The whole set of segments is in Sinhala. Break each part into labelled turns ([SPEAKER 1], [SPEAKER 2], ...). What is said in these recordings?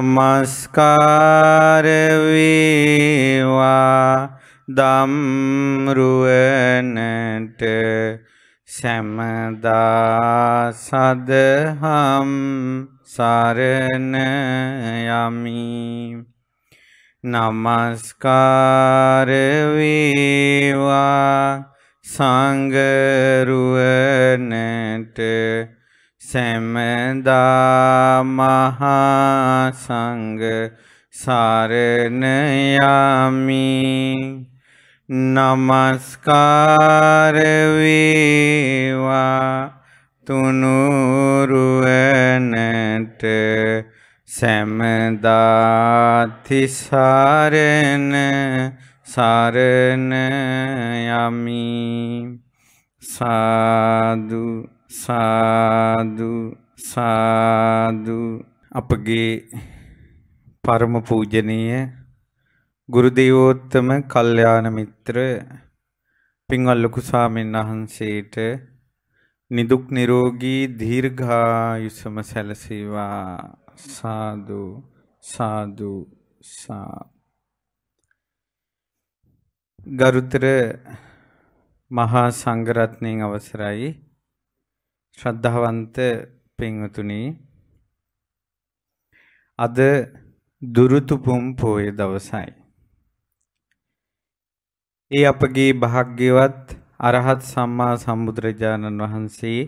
[SPEAKER 1] නමස්කාර වේවා දම්රුවනට සැමදා සදහම් සරණ යමි නමස්කාර වේවා සංගරුවනට සැමදා මහා සංඝ සරණ යමි নমস্কার වේවා තුනුරුවනට සැමදාති සරණ සරණ යමි සාදු සාදු සාදු අපගේ පරම පූජනීය ගුරු දේවෝත්තම කල්යාණ මිත්‍ර පින්වත් ලොකු ස්වාමීන් වහන්සේට නිදුක් නිරෝගී දීර්ඝායුෂම සැලසේවා සාදු සාදු සා ගරුතර මහා සංඝරත්නයන් අවසරයි ශ්‍රද්ධාවන්ත පින්වතුනි අද දුරුතුපුම් පෝය දවසයි. ඒ අපගේ භාග්‍යවත් අරහත් සම්මා සම්බුදුරජාණන් වහන්සේ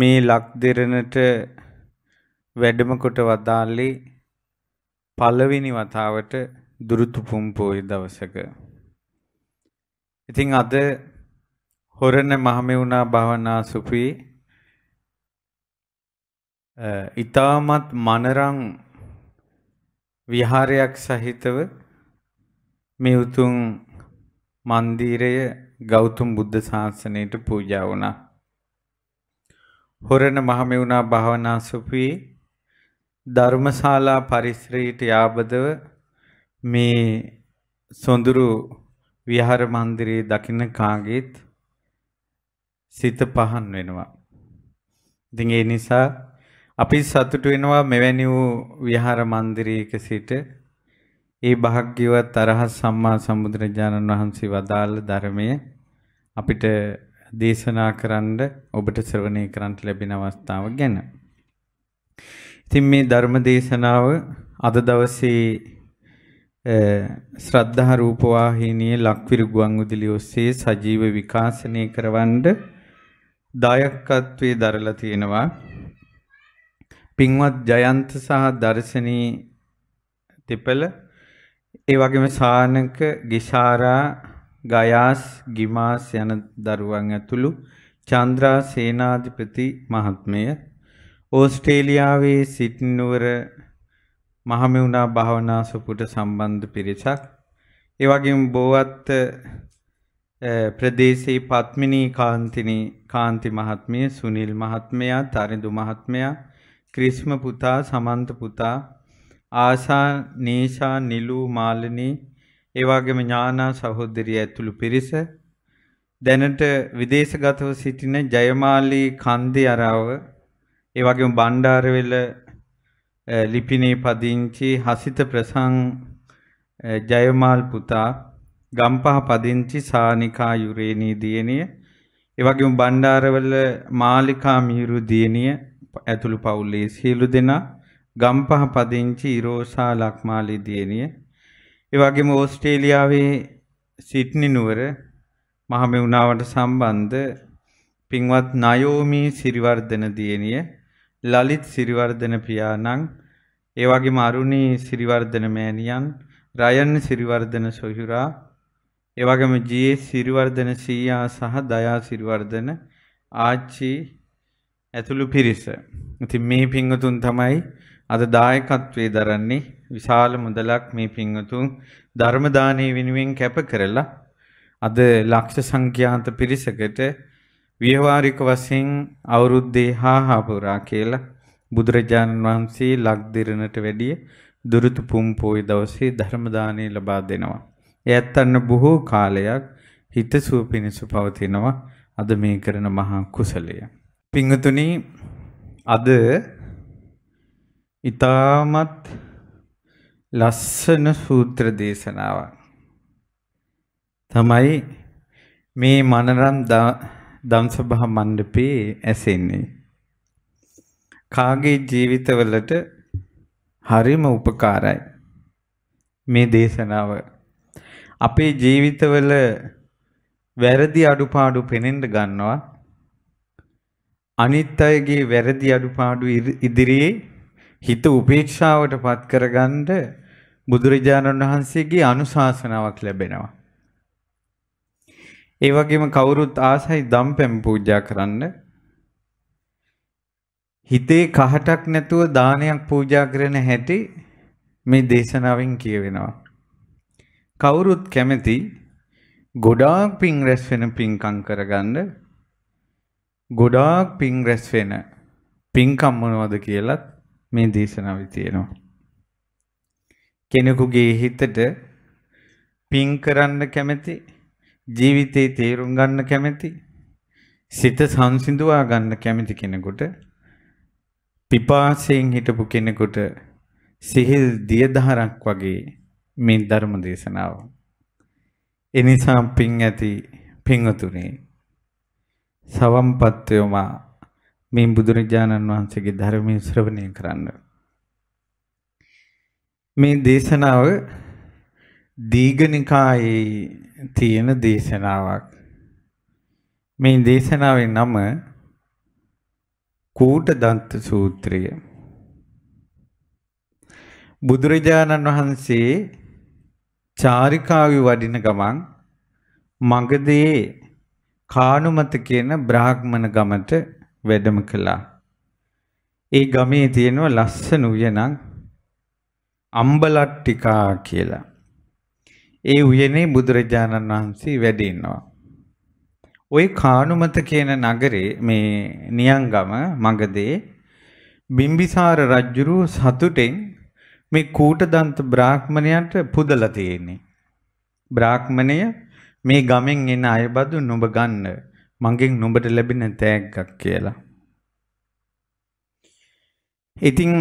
[SPEAKER 1] මේ ලක් දෙරණට වැඩම කොට වදාළේ පළවෙනි වතාවට දුරුතුපුම් පෝය දවසක. ඉතින් අද හොරණ මහමෙවුනා භවනා සුපී ඊටමත් මනරම් විහාරයක් සහිතව මේ උතුම් මන්දිරය ගෞතම බුද්ධ ශාසනයට පූජා වුණා. හොරණ මහමෙවුනා භාවනා සුපී ධර්මශාලා පරිසරයට යාබදව මේ සොඳුරු විහාර මන්දිරයේ දකින්න කාගෙත් සිත පහන් වෙනවා. ඉතින් ඒ නිසා අපි සතුටු වෙනවා මෙවැනි වූ විහාර මන්දිරයක සිට ඒ භාග්‍යවත් අරහත් සම්මා සම්බුදුරජාණන් වහන්සේ වදාළ ධර්මය අපිට දේශනා කරන්න ඔබට ශ්‍රවණය කරන්න ලැබෙන අවස්ථාව ගැන. ඉතින් මේ ධර්ම දේශනාව අද දවසේ ශ්‍රද්ධා රූපවාහිනියේ ලක්විරු ගුවන් විදුලිය ඔස්සේ සජීව විකාශනය කරවන්නේ දායකත්වයේ දරලා තියෙනවා. පින්වත් ජයන්ත සහ දර්ශනී තෙපල ඒ වගේම සානක ගිසාරා ගයාස් ගිමාස් යන දරුවන් ඇතුළු චන්ද්‍රා සේනාධිපති මහත්මය ඕස්ට්‍රේලියාවේ සිටිනුවර මහමෙවුනා භාවනා සුපුට සම්බන්ධ පිරිසක් ඒ වගේම බෝවත්ත ප්‍රදේශයේ පත්මිනී කාන්තිනී කාන්ති මහත්මිය සුනිල් මහත්මයා තරිඳු මහත්මයා ක්‍රිස්ම පුතා සමන්ත පුතා ආසා නීෂා නිලු මාලිනී ඒ වගේම ඥානා සහෝදරිය ඇතුළු පිරිස දැනට විදේශගතව සිටින ජයමාලී කන්දේ අරාව ඒ වගේම බණ්ඩාරවෙල ලිපිනේ පදිංචි හසිත ප්‍රසං ජයමාල් පුතා ගම්පහ පදිංචි සානිකා යුරේනී දියණිය එවැගේම බණ්ඩාරවල මාලිකා මිහිරු දියණිය ඇතුළු පවුලේ සියලු දෙනා ගම්පහ පදිංචි ඉරෝසා ලක්මාලි දියණිය එවැගේම ඕස්ට්‍රේලියාවේ සිඩ්නි නුවර මහමෙවුනාවට සම්බන්ධ පින්වත් නයෝමි සිරිවර්ධන දියණිය ලලිත් සිරිවර්ධන පියාණන් ඒ වගේම අරුණී සිරිවර්ධන මෑණියන් රයන් සිරිවර්ධන සොහුරා එවගේම ජී සිරිවර්ධන සීයා සහ දයා සිරිවර්ධන ආච්චි ඇතුළු පිරිස. ඉතින් මේ පින්වතුන් තමයි අද දායකත්වයේ දරන්නේ විශාල මුදලක් මේ පින්වතුන් ධර්ම දානයේ වෙනුවෙන් කැප කරලා අද ලක්ෂ සංඛ්‍යාත පිරිසකට ව්‍යවහාරික වශයෙන් අවුරුද්දේ හාහා පුරා කියලා බුදුරජාණන් වහන්සේ ලක් දිරණට වැඩිය දුරුතු පුම් පොයි දවසේ ධර්ම දානය ලබා දෙනවා. ඇත්තන්න බොහෝ කාලයක් හිත සුව පිණිස පවතිනවා අද මේ කරන මහා කුසලය. පිංහතුනි අද ඉතාමත් ලස්සන සූත්‍ර දේශනාව. තමයි මේ මනරම් දම්සභහ මණ්ඩපේ ඇසෙන්නේ. කාගේ ජීවිතවලට හරිම උපකාරයි මේ දේශනාව අපේ ජීවිතවල වැරදි අඩුපාඩු පෙනෙන්න ගන්නවා අනිත් අයගේ වැරදි අඩුපාඩු ඉදිරියේ හිත උපේක්ෂාවට පත් කරගන්න බුදුරජාණන් වහන්සේගේ අනුශාසනාවක් ලැබෙනවා. ඒ වගේම කවුරුත් ආසයි දම්පැම් පූජා කරන්න. හිතේ කහටක් නැතුව දානයක් පූජා කරන හැටි මේ දේශනාවෙන් කියවෙනවා. කවුරුත් කැමති ගොඩාක් පිං රැස් වෙන පිංකම් කරගන්න ගොඩාක් පිං රැස් වෙන පිංකම් මොනවද කියලත් මේ දේශනාවේ තියෙනවා කෙනෙකුගේ හිතට පිං කරන්න කැමති ජීවිතේ තේරුම් ගන්න කැමති සිත සංසිඳුවා ගන්න කැමති කෙනෙකුට පිපාසයෙන් හිටපු කෙනෙකුට සිහිල් දියදහරක් වගේ මේ ධර්ම දේශනාව. එනිසා පිං ඇති පිංවතුනේ සවම්පත්වයෝම මේ බුදුරජාණන් වහන්සේගේ ධර්මයේ ශ්‍රවණය කරන්න. මේ දේශනාව දීඝනිකායේ තියෙන දේශනාවක්. මේ දේශනාවේ නම කූට දන්ත සූත්‍රය. බුදුරජාණන් වහන්සේ චාරිකාවේ වඩින ගමන් මගදී කානුමත කියන බ්‍රාහ්මණ ගමට වැඩම කළා. ඒ ගමේ තියෙන ලස්සන උයනක් අම්බලට්ටිකා කියලා. ඒ උයනේ බුදුරජාණන් වහන්සේ වැඩ ඉන්නවා. ওই කානුමත කියන නගරේ මේ නියංගම මගදී බිම්බිසාර රජුරු සතුටෙන් මේ කූටදන්ත බ්‍රාහ්මණයන්ට පුදලා තියෙන්නේ. බ්‍රාහ්මණය මේ ගමෙන් එන අයබදු නුඹ ගන්න මගෙන් නුඹට ලැබෙන තෑග්ගක් කියලා. ඉතින්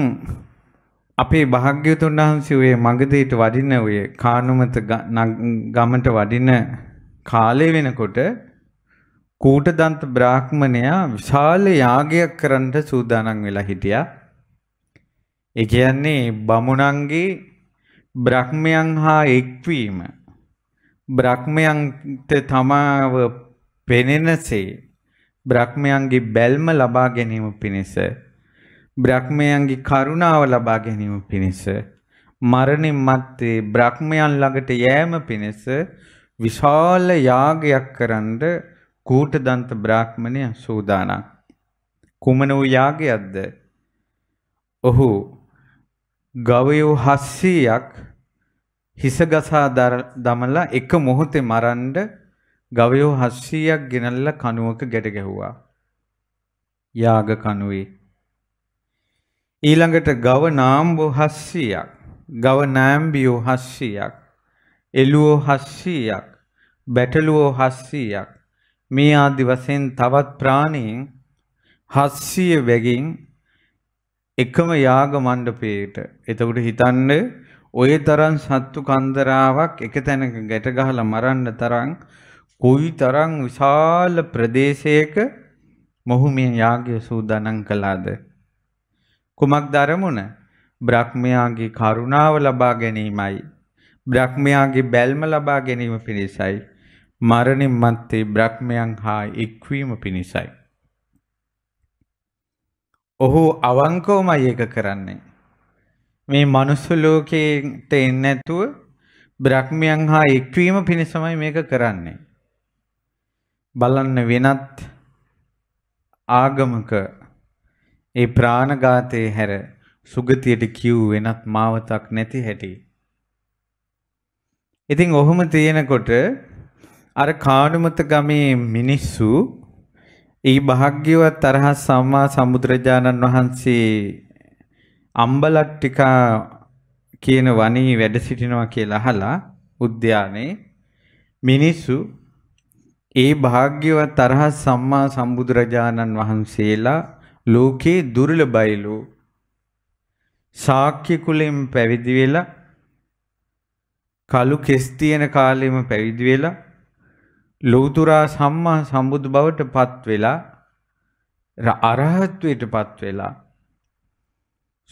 [SPEAKER 1] අපේ භාග්‍යවතුන් වහන්සේ ඔය මගදේට වඩින ඔය කානුමත ගමට වඩින කාලේ වෙනකොට කූටදන්ත බ්‍රාහ්මණයා විශාල යාගයක් කරන්න සූදානම් වෙලා හිටියා. ඒ කියන්නේ බමුණන්ගේ බ්‍රහ්මයන් හා එක්වීම බ්‍රහ්මයන්ට තමාව පෙනෙනසේ බ්‍රහ්මයන්ගේ බැල්ම ලබා ගැනීම පිණිස බ්‍රහ්මයන්ගේ කරුණාව ලබා ගැනීම පිණිස මරණින් මත්තේ බ්‍රහ්මයන් ළඟට යෑම පිණිස විශාල යාගයක් කරන්න කූටදන්ත බ්‍රාහ්මණය සූදානම්. කුමන වූ යාගයක්ද? ඔහු ගවයෝ 700ක් හිස ගසා දමලා එක මොහොතේ මරන්න ගවයෝ 700ක් ගෙනල්ලා කණුවක ගැට ගැහුවා. යාග කණුවේ. ඊළඟට ගව නාම්බෝ 700ක්, ගව නෑම්බියෝ 700ක්, එළුවෝ 700ක්, බැටළුවෝ 700ක් මේ ආදි වශයෙන් තවත් ප්‍රාණීන් 700 වැගින් එකම යාග මණ්ඩපයේට. එතකොට හිතන්න ඔය තරම් සත්තු කන්දරාවක් එක තැනක ගැට ගහලා මරන්න තරම් කොයි තරම් විශාල ප්‍රදේශයක මොහු මේ යාගය සූදානම් කළාද? කුමක්ද අරමුණ? බ්‍රහ්මයාගේ කරුණාව ලබා ගැනීමයි. බ්‍රහ්මයාගේ බැල්ම ලබා ගැනීම පිණිසයි. මරණින් මත්තේ බ්‍රහ්මයන් හා එක්වීම පිණිසයි. ඔහු අවංකවමයි ඒක කරන්නේ. මේ මනුස්ස ලෝකයට එන්නේ නැතුව බ්‍රහ්මයන් හා එක්වීම පිණිසමයි මේක කරන්නේ. බලන්න වෙනත් ආගමක ඒ ප්‍රාණඝාතයේ හැර සුගතියට කිව් වෙනත් මාවතක් නැති හැටි. ඉතින් ඔහොම තියෙනකොට අර කාණුමත ගමේ මිනිස්සු ඒ භාග්‍යවත් තරහ සම්මා සම්බුදුරජාණන් වහන්සේ අම්බලට්ටිකා කියන වනයේ වැඩ සිටිනවා කියලා අහලා උද්‍යානයේ මිනිස්සු ඒ භාග්‍යවත් තරහ සම්මා සම්බුදුරජාණන් වහන්සේලා ලෝකේ දුර්ලභයිලු ශාක්‍ය කුලෙන් පැවිදි වෙලා කලු කෙස් තියෙන කාලෙම පැවිදි වෙලා ලෞතුරා සම්මා සම්බුදු බවට පත් වෙලා අරහත්වයට පත් වෙලා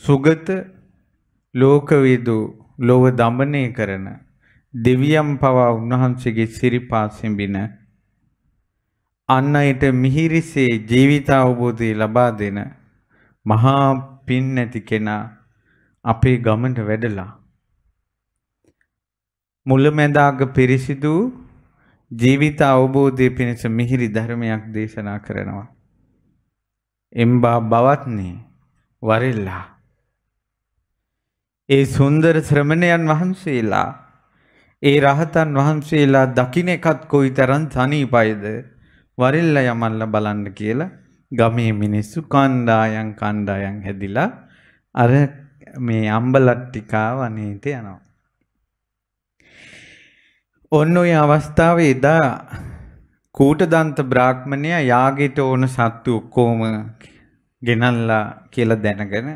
[SPEAKER 1] සුගත ලෝකවිදු ලොව දමනය කරන දෙවියම් පවා උන්වහන්සේගේ සිරිපා සිඹින අන්න යට මිහිරිසේ ජීවිත අවබෝධය ලබා දෙන මහා පින් නැති කෙනා අපේ ගමට වැඩලා මුලැමැදාග පිරිසිදු ජීවිත අවබෝධය පිණිස මිහිරි ධර්මයක් දේශනා කරනවා. එම්බා බවත්නේ වරෙල්ලා. ඒ සුන්දර ශ්‍රමණයන් වහන්සේලා ඒ රහතන් වහන්සේලා දකින එකත් කොයි තරන් තනීපයිද වරෙල්ල යමල්ල බලන්න කියලා ගමේ මිනිස්සු කණ්ඩායම් කණ්ඩායම් හැදිලා අර මේ අම්බලට්ටිකාව අනේට යනවා. ඔන්න ඔය අවස්ථාව එදා කූටදන්ත බ්‍රාහ්මණය යාගෙට ඕන සත්තු ඔක්කෝම ගෙනල්ලා කියලා දැනගෙන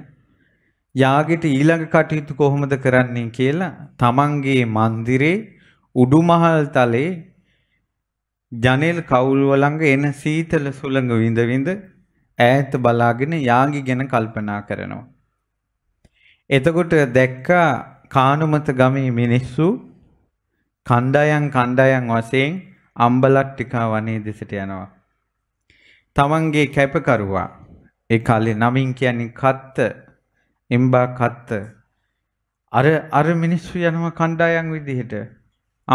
[SPEAKER 1] යාගෙට ඊළඟ කටයුතු කොහොමද කරන්නේ කියලා තමන්ගේ මන්දිරේ උඩුමහල් තලේ ජනෙල් කවුල් වළඟ එන සීතල සුළඟ විඳ විඳ ඈත බලාගෙන යාගි ගැන කල්පනා කරනවා. එතකොට දැක්කා කානුමත ගමේ මිනිස්සු කණ්ඩායම් කණ්ඩායම් වශයෙන් අම්බලක්ටිකා වනයේ දෙසට යනවා. තමන්ගේ කැපකරුවා ඒ කාලේ නමින් කියන්නේ කත්ත එම්බා කත්ත අර අර මිනිස්සු යනවා කණ්ඩායම් විදිහට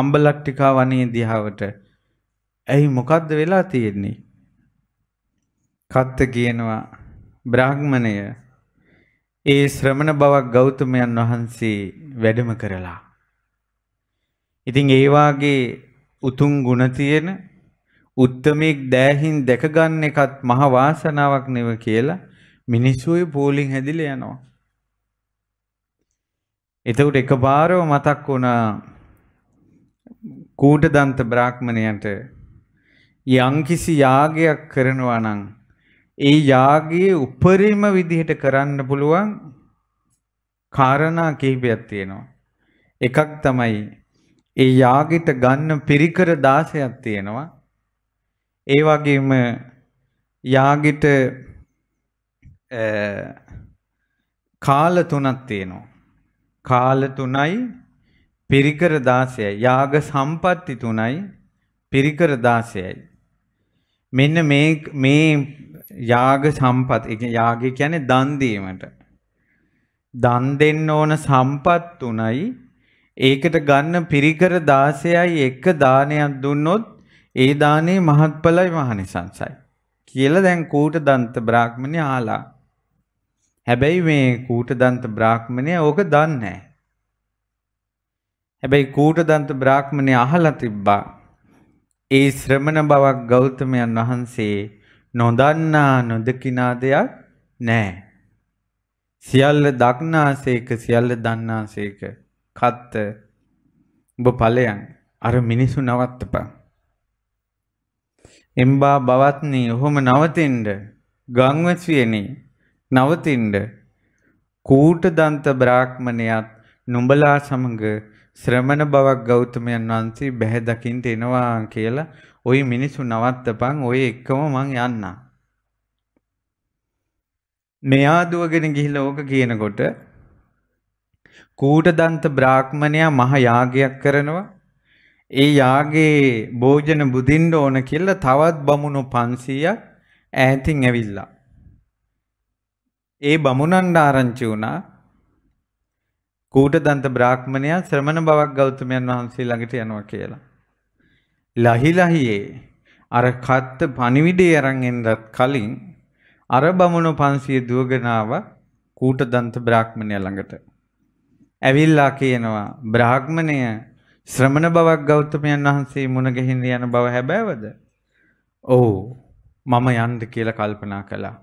[SPEAKER 1] අම්බලක්ටිකා වනයේ දිහාවට. ඇයි මොකද්ද වෙලා තියෙන්නේ? කත්ත කියනවා බ්‍රාහ්මණය ඒ ශ්‍රමණ බවක් ගෞතමයන් වහන්සේ වැඩම කරලා ඉතින් ඒ වාගේ උතුම් ගුණ තියෙන උත්තමෙක් දෑහින් දැක ගන්න එකත් මහ වාසනාවක් නෙව කියලා මිනිස්සුයි පෝලිං හැදිලා යනවා. එතකොට එකපාරව මතක් වුණා කූටදන්ත බ්‍රාහ්මණයන්ට යම්කිසි යාගයක් කරනවා නම් ඒ යාගයේ උපරිම විදිහට කරන්න පුළුවන් කාරණා කිහිපයක් තියෙනවා. එකක් තමයි ඒ යාගෙට ගන්න පිරිකර 16ක් තියෙනවා. ඒ වගේම යාගෙට කාල තුනක් තියෙනවා. කාල තුනයි පිරිකර 16යි. යාග සම්පatti තුනයි පිරිකර 16යි. මෙන්න මේ මේ යාග සම්පත් යාගය කියන්නේ දන් දීමට. දන් දෙන්න ඕන සම්පත් තුනයි ඒකට ගන්න පිරිකර 16යි එක දානයක් දුන්නොත් ඒ දානේ මහත්ඵලයි මහනිසංසයි කියලා දැන් කූට දන්ත බ්‍රාහ්මණය ආලා. හැබැයි මේ කූට දන්ත බ්‍රාහ්මණය ඕක දන්නේ නැහැ. හැබැයි කූට දන්ත බ්‍රාහ්මණය අහලා තිබ්බා. ඒ ශ්‍රමණ බවක් ගෞතමයන් වහන්සේ නොදන්නා නොදකිනා දෙයක් නැහැ. සියල්ල දක්නාසේක සියල්ල දන්නාසේක කත්ත උඹ ඵලයන් අර මිනිසු නවත්තපන්. එම්බා බවත්නි ඔහොම නවතින්ඩ ගංවැස්වියනි නවතින්ඩ කූට දන්ත බ්‍රාහ්මණයත් නුඹලා සමඟ ශ්‍රමණ බවක් ගෞතමයන් වහන්සේ බැහැදකින්ට එනවා කියලා ওই මිනිසු නවත්තපන් ඔය එක්කම මං යන්නම්. මෙයා දුවගෙන ගිහිල්ලා ඕක කියනකොට කූටදන්ත බ්‍රාහ්මණයා මහ යාගයක් කරනවා. ඒ යාගයේ භෝජන බුදින්න ඕන කියලා තවත් බමුණු 500ක් ඈතින් ඇවිල්ලා. ඒ බමුණන් ආරංචි වුණා කූටදන්ත බ්‍රාහ්මණයා ශ්‍රමණ බවක් ගෞතමයන් වහන්සේ ළඟට යනවා කියලා. ලහිලහියේ අර කත්ත පණිවිඩේ අරන් එන්නත් කලින් අර බමුණු 500 දුවගෙන ආවා කූටදන්ත බ්‍රාහ්මණයා ළඟට. ඇවිල්ලා කියනවා බ්‍රාහ්මණය ශ්‍රමණ බවක් ගෞතමයන් වහන්සේ මුණ ගැහින්න යන බව හැබෑවද? ඔව් මම යන්න කියලා කල්පනා කළා.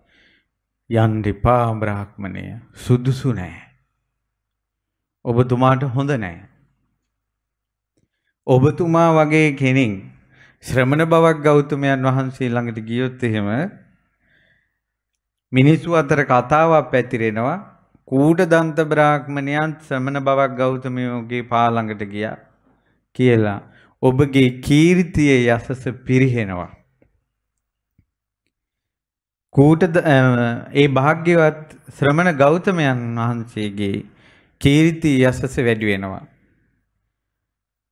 [SPEAKER 1] යන්න එපා බ්‍රාහ්මණය සුදුසු නෑ. ඔබතුමාට හොඳ නෑ. ඔබතුමා වගේ කෙනෙක් ශ්‍රමණ බවක් ගෞතමයන් වහන්සේ ළඟට ගියොත් එහෙම මිනිස්සු අතර කතාවක් පැතිරෙනවා කූටදන්ත බ්‍රාහ්මණයන් ශ්‍රමණ බවක් ගෞතමයෝගේ පාළඟට ගියා කියලා ඔබගේ කීර්තිය යසස පිරිහෙනවා කූට ඒ භාග්‍යවත් ශ්‍රමණ ගෞතමයන් වහන්සේගේ කීර්ති යසස වැඩි වෙනවා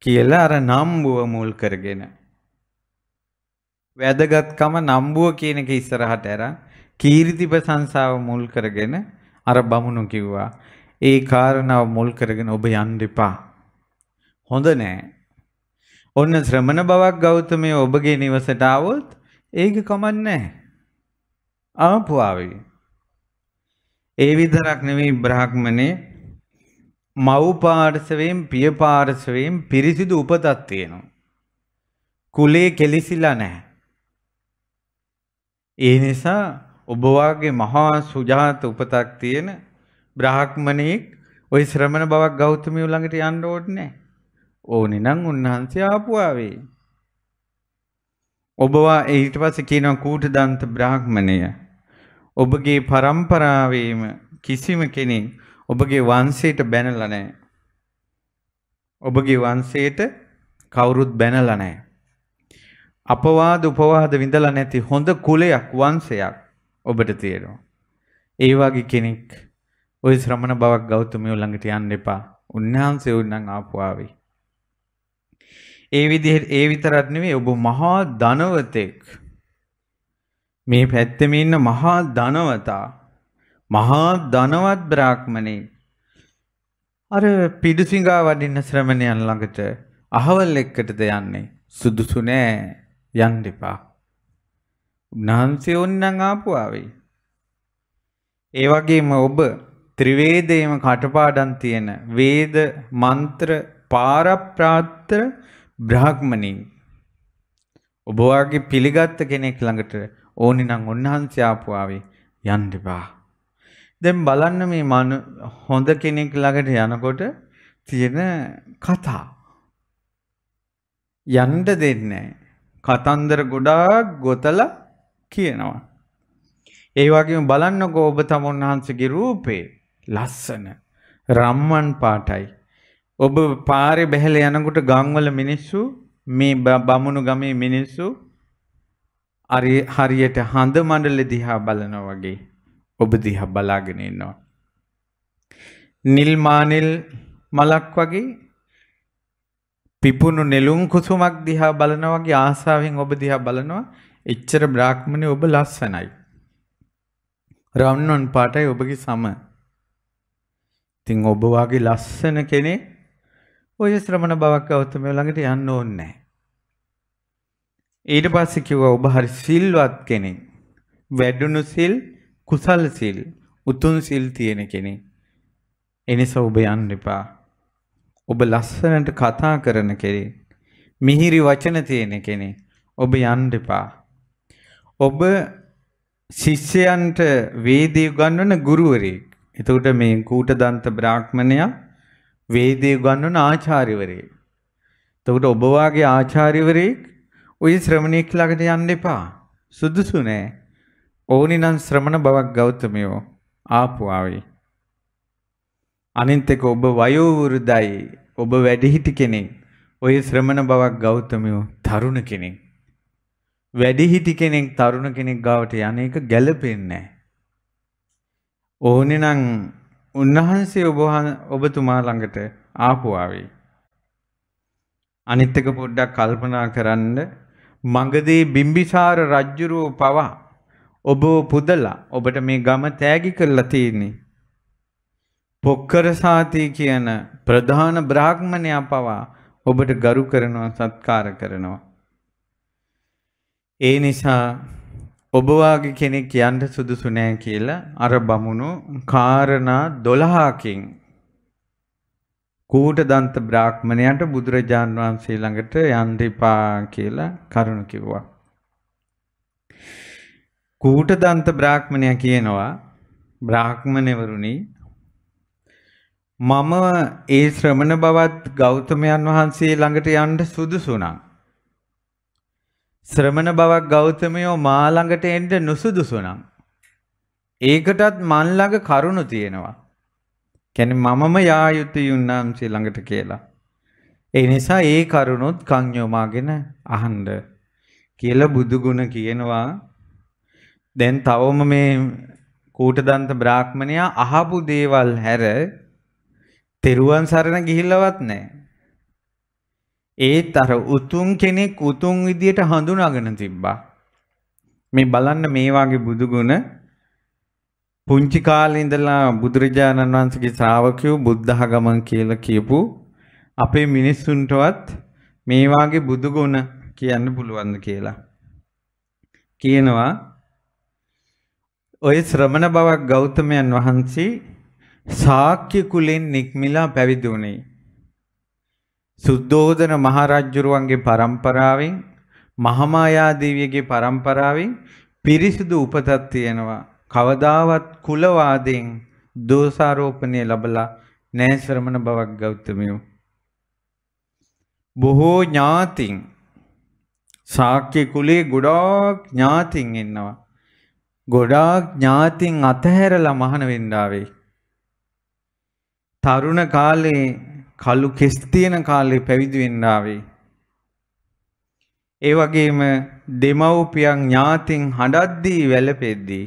[SPEAKER 1] කියලා අර නම්බුව මුල් කරගෙන වැදගත්කම නම්බුව කියන එක ඉස්සරහට ඇර කීර්ති ප්‍රශංසාව මුල් කරගෙන අර බමුණු කිව්වා ඒ කාරණාව මුල් කරගෙන ඔබ යන්න එපා. හොඳ නෑ. ඔන්න ශ්‍රමණ බවක් ගෞතමය ඔබගේ නිවසට આવොත් ඒක කමන්නේ ආපු ආවේ. ඒ විතරක් නෙවෙයි බ්‍රාහ්මණේ මව් පාර්ශවයෙන් පිය පාර්ශවයෙන් පිරිසිදු උපතක් තියෙනවා. කුලේ කෙලිසිලා නැහැ. ඒ නිසා ඔබ වාගේ මහා සුජාත උපතක් තියෙන බ්‍රාහ්මණෙක් ওই ශ්‍රමණ බවක් ගෞතමිය ළඟට යන්න ඕනේ නැහැ. ඕනේ නම් උන්වහන්සේ ආපුවාවේ. ඔබවා ඊට පස්සේ කියනවා කූටදන්ත බ්‍රාහ්මණය. ඔබගේ પરම්පරාවේම කිසිම කෙනෙක් ඔබගේ වංශයට බැනලා නැහැ. ඔබගේ වංශයට කවුරුත් බැනලා නැහැ. අපවාද උපවාද විඳලා නැති හොඳ කුලයක් වංශයක් ඔබට තියෙනවා. ඒ වගේ කෙනෙක් ওই ශ්‍රමණ බවක් ගෞතමයෝ ළඟට යන්න එපා. උන්වහන්සේ උන්නම් ආපුවාවේ. ඒ විදිහට ඒ විතරක් නෙවෙයි ඔබ මහා ධනවතෙක්. මේ පැත්තේ මේ ඉන්න මහා ධනවතා මහා ධනවත් බ්‍රාහ්මණේ අර පිඩුසිඟා වඩින්න ශ්‍රමණයන් ළඟට අහවල් එක්කටද යන්නේ සුදුසු නෑ යන්න එපා උන්වහන්සේ ඔන්නම් ආපු ආවේ. ඒ වගේම ඔබ ත්‍රිවේදයේම කටපාඩම් තියෙන වේද මන්ත්‍ර පාරප්‍රාත්‍ර බ්‍රාහ්මණින් ඔබ වගේ පිළිගත් කෙනෙක් ළඟට ඕනි නම් උන්වහන්සේ ආපු ආවේ යන්න එපා. දැන් බලන්න මේ මන හොඳ කෙනෙක් ළඟට යනකොට තියෙන කතා. යන්න දෙන්නේ නැහැ. කතන්දර ගොඩාක් ගොතලා කියනවා. ඒ වගේම බලන්නකෝ ඔබ තමුන් වහන්සේගේ රූපේ ලස්සන රම්මන් පාටයි. ඔබ පාරේ බැහැල යනකොට ගම්වල මිනිස්සු මේ බමුණු ගමේ මිනිස්සු හරියට හඳ මණ්ඩල දිහා බලනවා වගේ ඔබ දිහා බලාගෙන ඉන්නවා. නිල් මානිල් මලක් වගේ පිපුණු නෙළුම් කුසුමක් දිහා බලනවා වගේ ආසාවෙන් ඔබ දිහා බලනවා. එච්චර බ්‍රාහ්මණය ඔබ ලස්සනයි. රවුන්වන් පාටයි ඔබගේ සම. ඉතින් ඔබ වගේ ලස්සන කෙනෙක් ඔය ශ්‍රමණ බවක් ගෞතමය ළඟට යන්න ඕනේ නැහැ. ඊට පස්සේ කිව්වා ඔබ හරි සිල්වත් කෙනෙක්. වැඩුණු සිල්, කුසල් සිල්, උතුම් සිල් තියෙන කෙනෙක්. එනිසා ඔබ යන්න එපා. ඔබ ලස්සනට කතා කරන කෙනෙක්. මිහිරි වචන තියෙන කෙනෙක්. ඔබ යන්න එපා. ඔබ ශිෂ්‍යයන්ට වේදේ උගන්වන ගුරුවරයෙක්. එතකොට මේ කූටදන්ත බ්‍රාහ්මණයා වේදේ උගන්වන ආචාර්යවරයෙක්. එතකොට ඔබ වාගේ ආචාර්යවරයෙක් ওই ශ්‍රමණෙක් ළඟට යන්න එපා. සුදුසු නෑ. ඕනි නම් ශ්‍රමණ බවක් ගෞතමයෝ ආපු ආවේ. අනිත් එක ඔබ වයෝ වෘදයි. ඔබ වැඩිහිටි කෙනෙක්. ওই ශ්‍රමණ බවක් ගෞතමයෝ තරුණ කෙනෙක්. වැඩිහිටි කෙනෙක් තරුණ කෙනෙක් ගාවට යන එක ගැළපෙන්නේ නැහැ. ඕනේ නම් උන්වහන්සේ ඔබ ඔබතුමා ළඟට ආපුවාවේ. අනිත් එක පොඩ්ඩක් කල්පනා කරන්න මඟදී බිම්බිසාර රජුරෝ පවා ඔබ පුදලා ඔබට මේ ගම තෑගි කරලා තියෙන්නේ. පොක්කර සාති කියන ප්‍රධාන බ්‍රාහ්මණයා පවා ඔබට ගරු කරනවා සත්කාර කරනවා. ඒ නිසා ඔබ වාගේ කෙනෙක් යන්න සුදුසු නෑ කියලා අර බමුණු කාරණා 12කින් කූට දන්ත බ්‍රාහ්මණයට බුදුරජාන් වහන්සේ ළඟට යන්න එපා කියලා කරුණ කිව්වා. කූට දන්ත බ්‍රාහ්මණය කියනවා බ්‍රාහ්මණවරුනි මම ඒ ශ්‍රමණ බවත් ගෞතමයන් වහන්සේ ළඟට යන්න සුදුසු නම් ශ්‍රමණ බවක් ගෞතමයෝ මා ළඟට එන්න නුසුදුසු නම් ඒකටත් මන් ළඟ කරුණු තියෙනවා. කියන්නේ මමම යා යුතුයි උන්නාන්සේ ළඟට කියලා. ඒ නිසා ඒ කරුණොත් කන් යොමාගෙන අහන්න කියලා බුදු ගුණ කියනවා. දැන් තවම මේ කූටදන්ත බ්‍රාහ්මණයා අහපු දේවල් හැර තෙරුවන් සරණ ගිහිල්ලවත් නැහැ. ඒත් අර උතුම් කෙනෙක් උතුම් විදියට හඳුනාගෙන තිබ්බා. මේ බලන්න මේ වගේ බුදුගුණ පුංචි කාලේ ඉඳලා බුදුරජාණන් වහන්සේගේ ශ්‍රාවකයෝ බුද්ධඝමන් කියලා කියපු අපේ මිනිස්සුන්ටවත් මේ වාගේ බුදුගුණ කියන්න පුළුවන්ද කියලා. කියනවා ඔය ශ්‍රමණ බවක් ගෞතමයන් වහන්සේ ශාක්‍ය කුලෙන් නික්මිලා පැවිදි වුණේ. සුද්ධෝදන මහරජුරුවන්ගේ පරම්පරාවෙන් මහමායා දේවියගේ පරම්පරාවෙන් පිරිසිදු උපතක් තියෙනවා. කවදාවත් කුලවාදයෙන් දෝෂාරෝපණය ලැබලා නෑ ශ්‍රමණ බවක් ගෞතමයෝ. බොහෝ ඥාතින් ශාක්‍ය කුලේ ගොඩාක් ඥාතින් ඉන්නවා. ගොඩාක් ඥාතින් අතහැරලා මහාන වෙන්න තරුණ කාලේ කළු කෙස් තියෙන කාලේ පැවිදි වෙන්න ආවේ. ඒ වගේම දෙමව්පියන් ඥාතින් හඬද්දී වැළපෙද්දී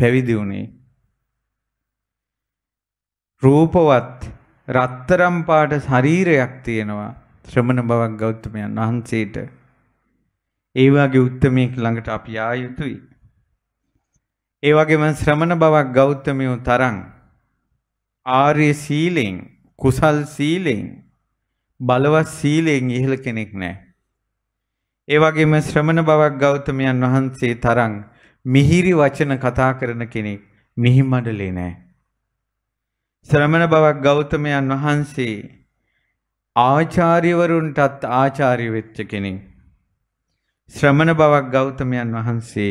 [SPEAKER 1] පැවිදි වුණේ. රූපවත් රත්තරම් පාට ශරීරයක් තියෙනවා ශ්‍රමණ බවක් ගෞතමයන් වහන්සේට. ඒ වගේ උත්මයෙක් ළඟට අපි ආ යුතුයි. ඒ වගේම ශ්‍රමණ බවක් ගෞතමයෝ තරම් ආර්ය සීලෙන් කුසල් සීලෙන් බලවත් සීලයෙන් ඉහළ කෙනෙක් නැහැ. ඒ වගේම ශ්‍රමණ බවක් ගෞතමයන් වහන්සේ තරම් මිහිරි වචන කතා කරන කෙනෙක් මිහි මඩලේ නැහැ. ශ්‍රමණ බවක් ගෞතමයන් වහන්සේ ආචාර්යවරුන්ටත් ආචාර්ය වෙච්ච කෙනෙක්. ශ්‍රමණ බවක් ගෞතමයන් වහන්සේ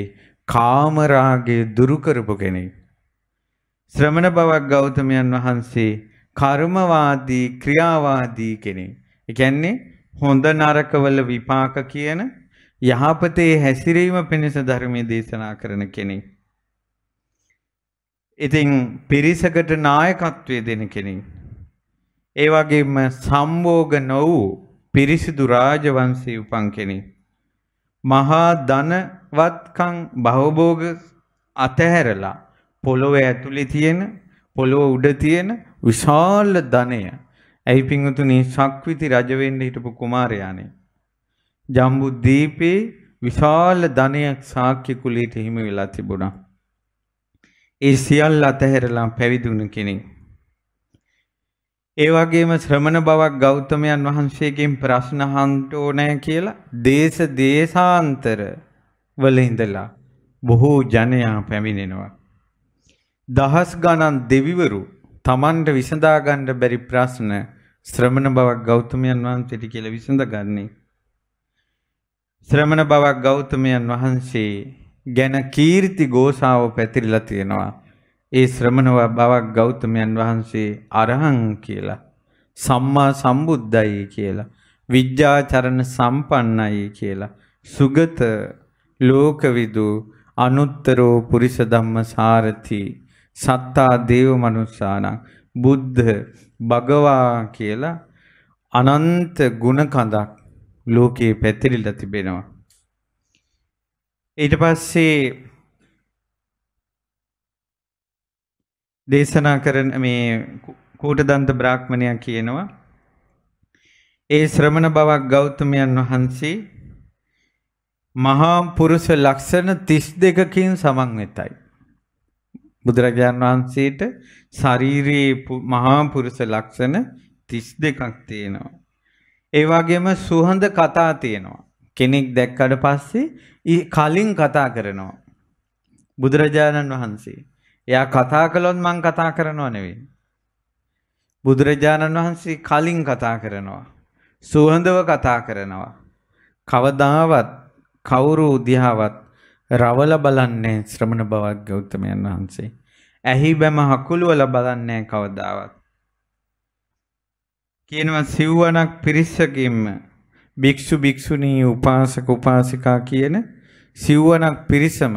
[SPEAKER 1] කාමරාගේ දුරු කරපු කෙනෙක්. ශ්‍රමණ බවක් ගෞතමයන් වහන්සේ කර්මවාදී ක්‍රියාවාදී කෙනෙක්. ඒ කියන්නේ හොඳ නරකවල විපාක කියන යහපතේ හැසිරීම පිණිස ධර්මයේ දේශනා කරන කෙනෙක්. ඉතින් පිරිසකට නායකත්වය දෙන කෙනෙක්. ඒ වගේම සම්භෝග නො වූ පිරිසිදු රාජවංශී උපන් කෙනෙක්. මහා ධනවත්කම් භවභෝග අතහැරලා පොළොවේ ඇතුලේ තියෙන පොළොව උඩ තියෙන විශාල ධනය. ඇයි පිංගුතුනි සක්විති රජ වෙන්න හිටපු කුමාරයානේ. ජම්බුද්වීපේ විශාල ධනයක් ශාක්‍ය කුලයට හිමි වෙලා තිබුණා. ඒ සියල්ල අතහැරලා පැවිදුණු කෙනෙක්. ඒ වගේම ශ්‍රමණ බවක් ගෞතමයන් වහන්සේගෙන් ප්‍රශ්න අහන්න ඕනෑ කියලා දේශ දේශාන්තර වල ඉඳලා බොහෝ ජනයා පැමිණෙනවා. දහස් ගණන් දෙවිවරු තමන්ට විසඳාගණ්ඩ බැරි ප්‍රශ්න ශ්‍රමණ බවක් ගෞතමයන් වහන්සේට කියල විසඳගන්නේ. ශ්‍රමණ බවක් ගෞතමයන් වහන්සේ ගැන කීර්ති ගෝසාාව පැතිරිලා තියෙනවා. ඒ ශ්‍රමණව බවක් ගෞතමයන් වහන්සේ අරහං කියලා. සම්මා සම්බුද්ධයි කියලා. විද්‍යාචරණ සම්පන්නයි කියලා. සුගත ලෝකවිදු අනුත්තරෝ පුරිස ධම්ම සාරතිී සත්තා දේව මනුස්සානං බුද්ධ භගවා කියලා අනන්ත ගුණ කඳක් ලෝකයේ පැතිරිලා තිබෙනවා. ඊට පස්සේ දේශනා කරන මේ කූටදන්ත බ්‍රාහ්මණයා කියනවා ඒ ශ්‍රමණ බවක් ගෞතමයන් වහන්සේ මහා පුරුෂ ලක්ෂණ 32කින් සමන්විතයි. බුදුරජාන් වහන්සේට ශාරීරියේ මහා පුරුෂ ලක්ෂණ 32ක් තියෙනවා. ඒ වගේම සුහඳ කතා තියෙනවා. කෙනෙක් දැක්කට පස්සේ කලින් කතා කරනවා. බුදුරජාණන් වහන්සේ. එයා කතා කළොත් මං කතා කරනව නෙවෙයි. බුදුරජාණන් වහන්සේ කලින් කතා කරනවා. සුහඳව කතා කරනවා. කවදාවත් කවුරු උදියාවත් රවල බලන්නේ ශ්‍රමණ බවග්ග උත්තමයන් වහන්සේ. ඇහි බැම හකුළුවල බලන්නේ කවදාවත්. කියනවා සිව්වනක් පිරිස්සකින්ම භික්ෂු භික්ෂුණී උපාසක උපාසිකා කියන සිව්වනක් පිරිසම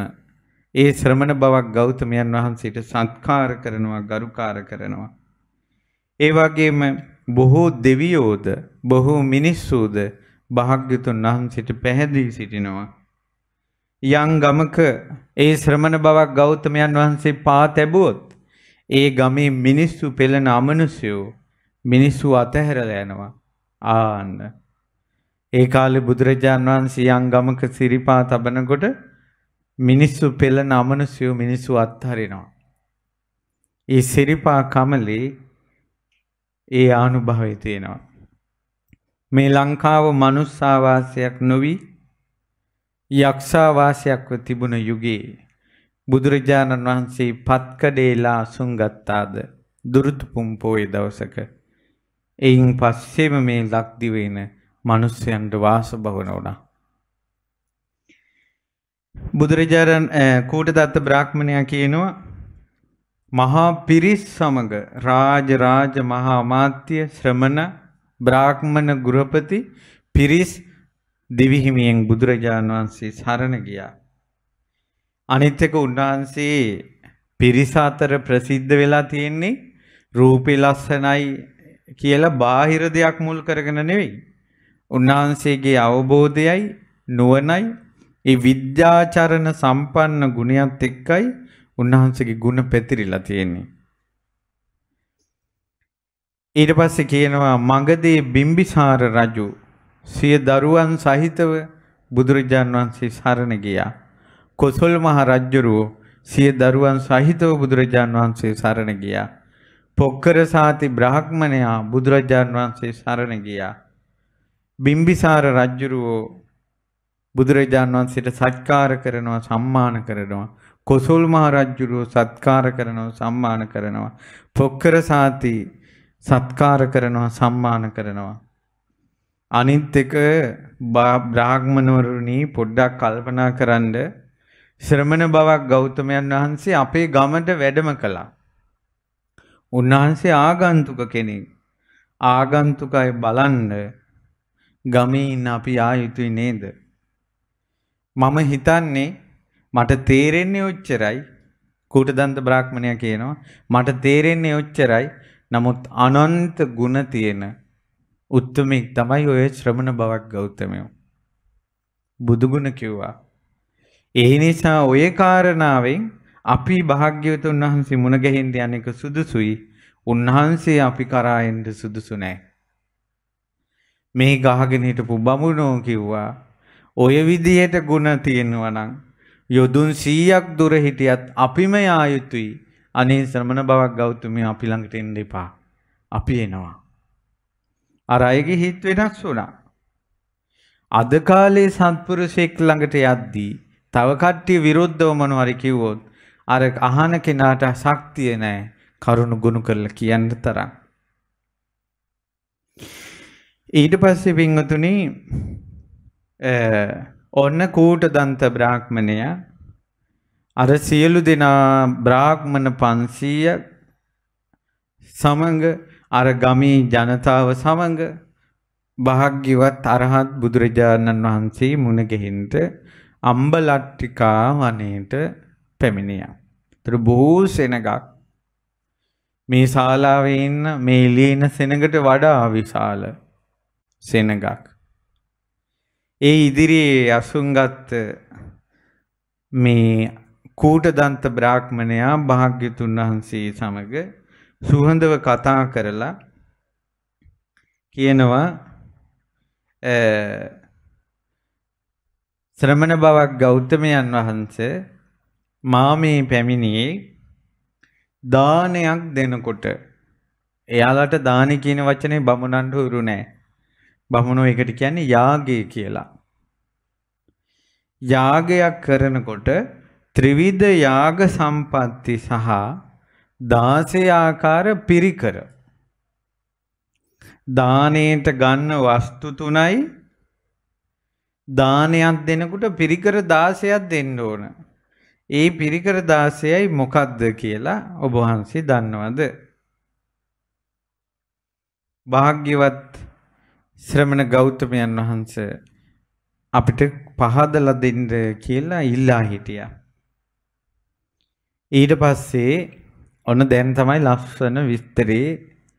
[SPEAKER 1] ඒ ශ්‍රමණ බවක් ගෞතමයන් වහන්සේට සත්කාර කරනවා ගරුකාර කරනවා. ඒ වගේම බොහෝ දෙවියෝද බොහෝ මිනිස්සුද භාග්‍යතුන් වහන්සේට පැහැදී සිටිනවා. යම් ගමක ඒ ශ්‍රමණ බවක් ගෞතමයන් වහන්සේ පා තැබුවොත් ඒ ගමේ මිනිස්සු පෙළෙන අමනුෂ්‍යයෝ මිනිස්සු අතහැරලා යනවා ආන්න ඒ කාලේ බුදුරජාන් වහන්සේ යම් ගමක සිරිපා තබනකොට මිනිස්සු පෙළෙන අමනුෂ්‍යයෝ මිනිස්සු අත්හරිනවා ඒ සිරිපා කමලේ ඒ ආනුභවය තියෙනවා මේ ලංකාව මනුස්සාවාසයක් නොවී යක්ෂාවාසයක් තිබුණ යුගයේ බුදුරජාණන් වහන්සේ පත්කඩේලා සුන්ගත්තාද දුරුතුපුම් පෝය දවසක. එයින් පස්සෙම මේ ලක්දිවේන මනුස්්‍යයන්ට වාස භවන වුණා. බුදුරජාණන් කූටදත්ත බ්‍රාහ්මණයා කියනවා මහා පිරිස් සමග රාජරාජ මහා අමාත්‍ය ශ්‍රමණ බ්‍රාහ්මණ ගෘහපති පිරිස් දිවිහිමියෙන් බුදුරජාණන් වහන්සේ සරණ ගියා. අනිත් එක උන්වහන්සේ පිරිස අතර ප්‍රසිද්ධ වෙලා තියෙන්නේ රූපේ ලස්සනයි කියලා බාහිර දෙයක් මුල් කරගෙන නෙවෙයි. උන්වහන්සේගේ අවබෝධයයි නුවණයි ඒ විද්‍යාචරණ සම්පන්න ගුණයත් එක්කයි උන්වහන්සේගේ ගුණ පැතිරිලා තියෙන්නේ. ඊට පස්සේ කියනවා මගදී බිම්බිසාර රජු සිය දරුවන් සහිතව බුදුරජාන් වහන්සේ සරණ ගියා. කොසල් මහ රජුරෝ සිය දරුවන් සහිතව බුදුරජාන් වහන්සේ සරණ ගියා. පොක්කරසාති බ්‍රාහ්මණයා බුදුරජාන් වහන්සේ සරණ ගියා. බිම්බිසාර රජුරෝ බුදුරජාන් වහන්සේට සත්කාර කරනවා සම්මාන කරනවා. කොසල් මහ රජුරෝ සත්කාර කරනවා සම්මාන කරනවා. පොක්කරසාති සත්කාර කරනවා සම්මාන කරනවා. අනිත් එක බ්‍රාහ්මණවරුනි පොඩ්ඩක් කල්පනා කරන්න ශ්‍රමණ බවක් ගෞතමයන් වහන්සේ අපේ ගමට වැඩම කළා. උන්වහන්සේ ආගන්තුක කෙනෙක්. ආගන්තුකයි බලන්න ගමේ ඉන්න අපි ආයුතුයි නේද? මම හිතන්නේ මට තේරෙන්නේ ඔච්චරයි. කූටදන්ත බ්‍රාහ්මණයා කියනවා මට තේරෙන්නේ ඔච්චරයි. නමුත් අනන්ත ගුණ තියෙන උත්තමෙක් තමයි ඔය ශ්‍රමණ බවක් ගෞතමයෝ. බුදුගුණ කිව්වා. ඒ නිසා ඔය කාරණාවෙන් අපි භාග්‍යවතුන් වහන්සේ මුණ ගැහින්ද යන්නේක සුදුසුයි. උන්වහන්සේ අපි කරා එන්න සුදුසු නැහැ. මේ ගහගෙන හිටපු බමුණෝ කිව්වා ඔය විදියට ಗುಣ තියෙනවා නම් යොදුන් 100ක් දුර හිටියත් අපිම යා යුතුයි. අනේ ශ්‍රමණ බවක් ගෞතමී අපි ළඟට එන්න එපා. අපි එනවා. අර අයගේ හිත වෙනස් වුණා. අද කාලේ සත්පුරුෂයෙක් ළඟට යද්දී තව කට්ටිය විරුද්ධව මොනවාරි කිව්වොත් අර අහන කෙනාට ශක්තිය නැහැ කරුණ ගුණ කරලා කියන්න තරම්. ඊට පස්සේ පින්වතුනි ඔන්න කූට දන්ත බ්‍රාහ්මණයා අර සියලු දෙනා බ්‍රාහ්මණ 500 සමඟ අර ගමේ ජනතාව සමඟ භාග්‍යවත් අරහත් බුදුරජාණන් වහන්සේ මුණ ගැහින්ට අම්බලට්ටිකා වනයේට පැමිණියා. ඒතර බොහෝ සෙනගක් මේ ශාලාවේ ඉන්න මේ ලීන සෙනඟට වඩා විශාල සෙනඟක්. ඒ ඉදිරියේ අසුන්ගත් මේ කූටදන්ත බ්‍රාහ්මණයා භාග්‍යතුන් වහන්සේ සමග සුහඳව කතා කරලා කියනවා ශ්‍රමණ බවක් ගෞතමයන් වහන්සේ මාමේ පැමිණියේ දානයක් දෙනකොට එයාලට දානි කියන වචනේ බමුණන්ට උරු නෑ. බමුණෝ ඒකට කියන්නේ යාගය කියලා. යාගයක් කරනකොට ත්‍රිවිධ යාග සම්පatti සහ දාසේ ආකාර පිරිකර දානේට ගන්න වස්තු තුනයි දානයක් දෙනකොට පිරිකර 16ක් දෙන්න ඕන. ඒ පිරිකර 16යි මොකද්ද කියලා ඔබ වහන්සේ දන්නවද? භාග්‍යවත් ශ්‍රමණ ගෞතමයන් වහන්සේ අපිට පහදලා දෙන්න කියලා ඉල්ලා හිටියා. ඊට පස්සේ ඔන්න දැන් තමයි ලස්සන විස්තරේ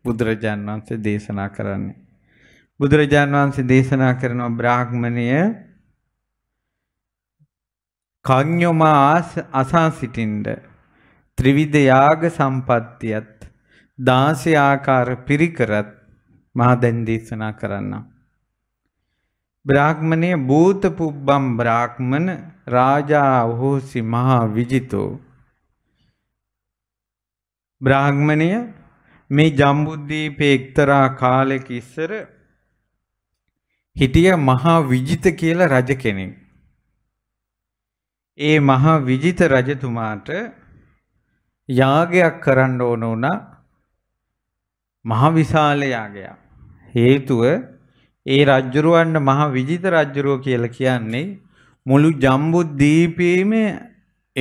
[SPEAKER 1] බුදුරජාන් වහන්සේ දේශනා කරන්නේ. බුදුරජාන් වහන්සේ දේශනා කරන බ්‍රාහ්මණය කඤ්ඤමා අසා සිටින්ද ත්‍රිවිධ යාග සම්පත්තියත් 16 ආකාර පිරිකරත් මහා දැන් දේශනා කරන්නා. බ්‍රාහ්මණය භූත පුබ්බම් බ්‍රාහ්මන රාජා හෝසි මහා විජිතෝ බ්‍රාහ්මණය මේ ජම්බුද්දීපේ එක්තරා කාලෙක ඉස්සර හිටිය මහා විජිත කියලා රජ කෙනෙක්. ඒ මහා විජිත රජතුමාට යාගයක් කරන්න ඕන වුණා. මහ විශාල යාගයක්. හේතුව ඒ රජුරවන්න මහ විජිත රජුරෝ කියලා කියන්නේ මුළු ජම්බුද්දීපයේම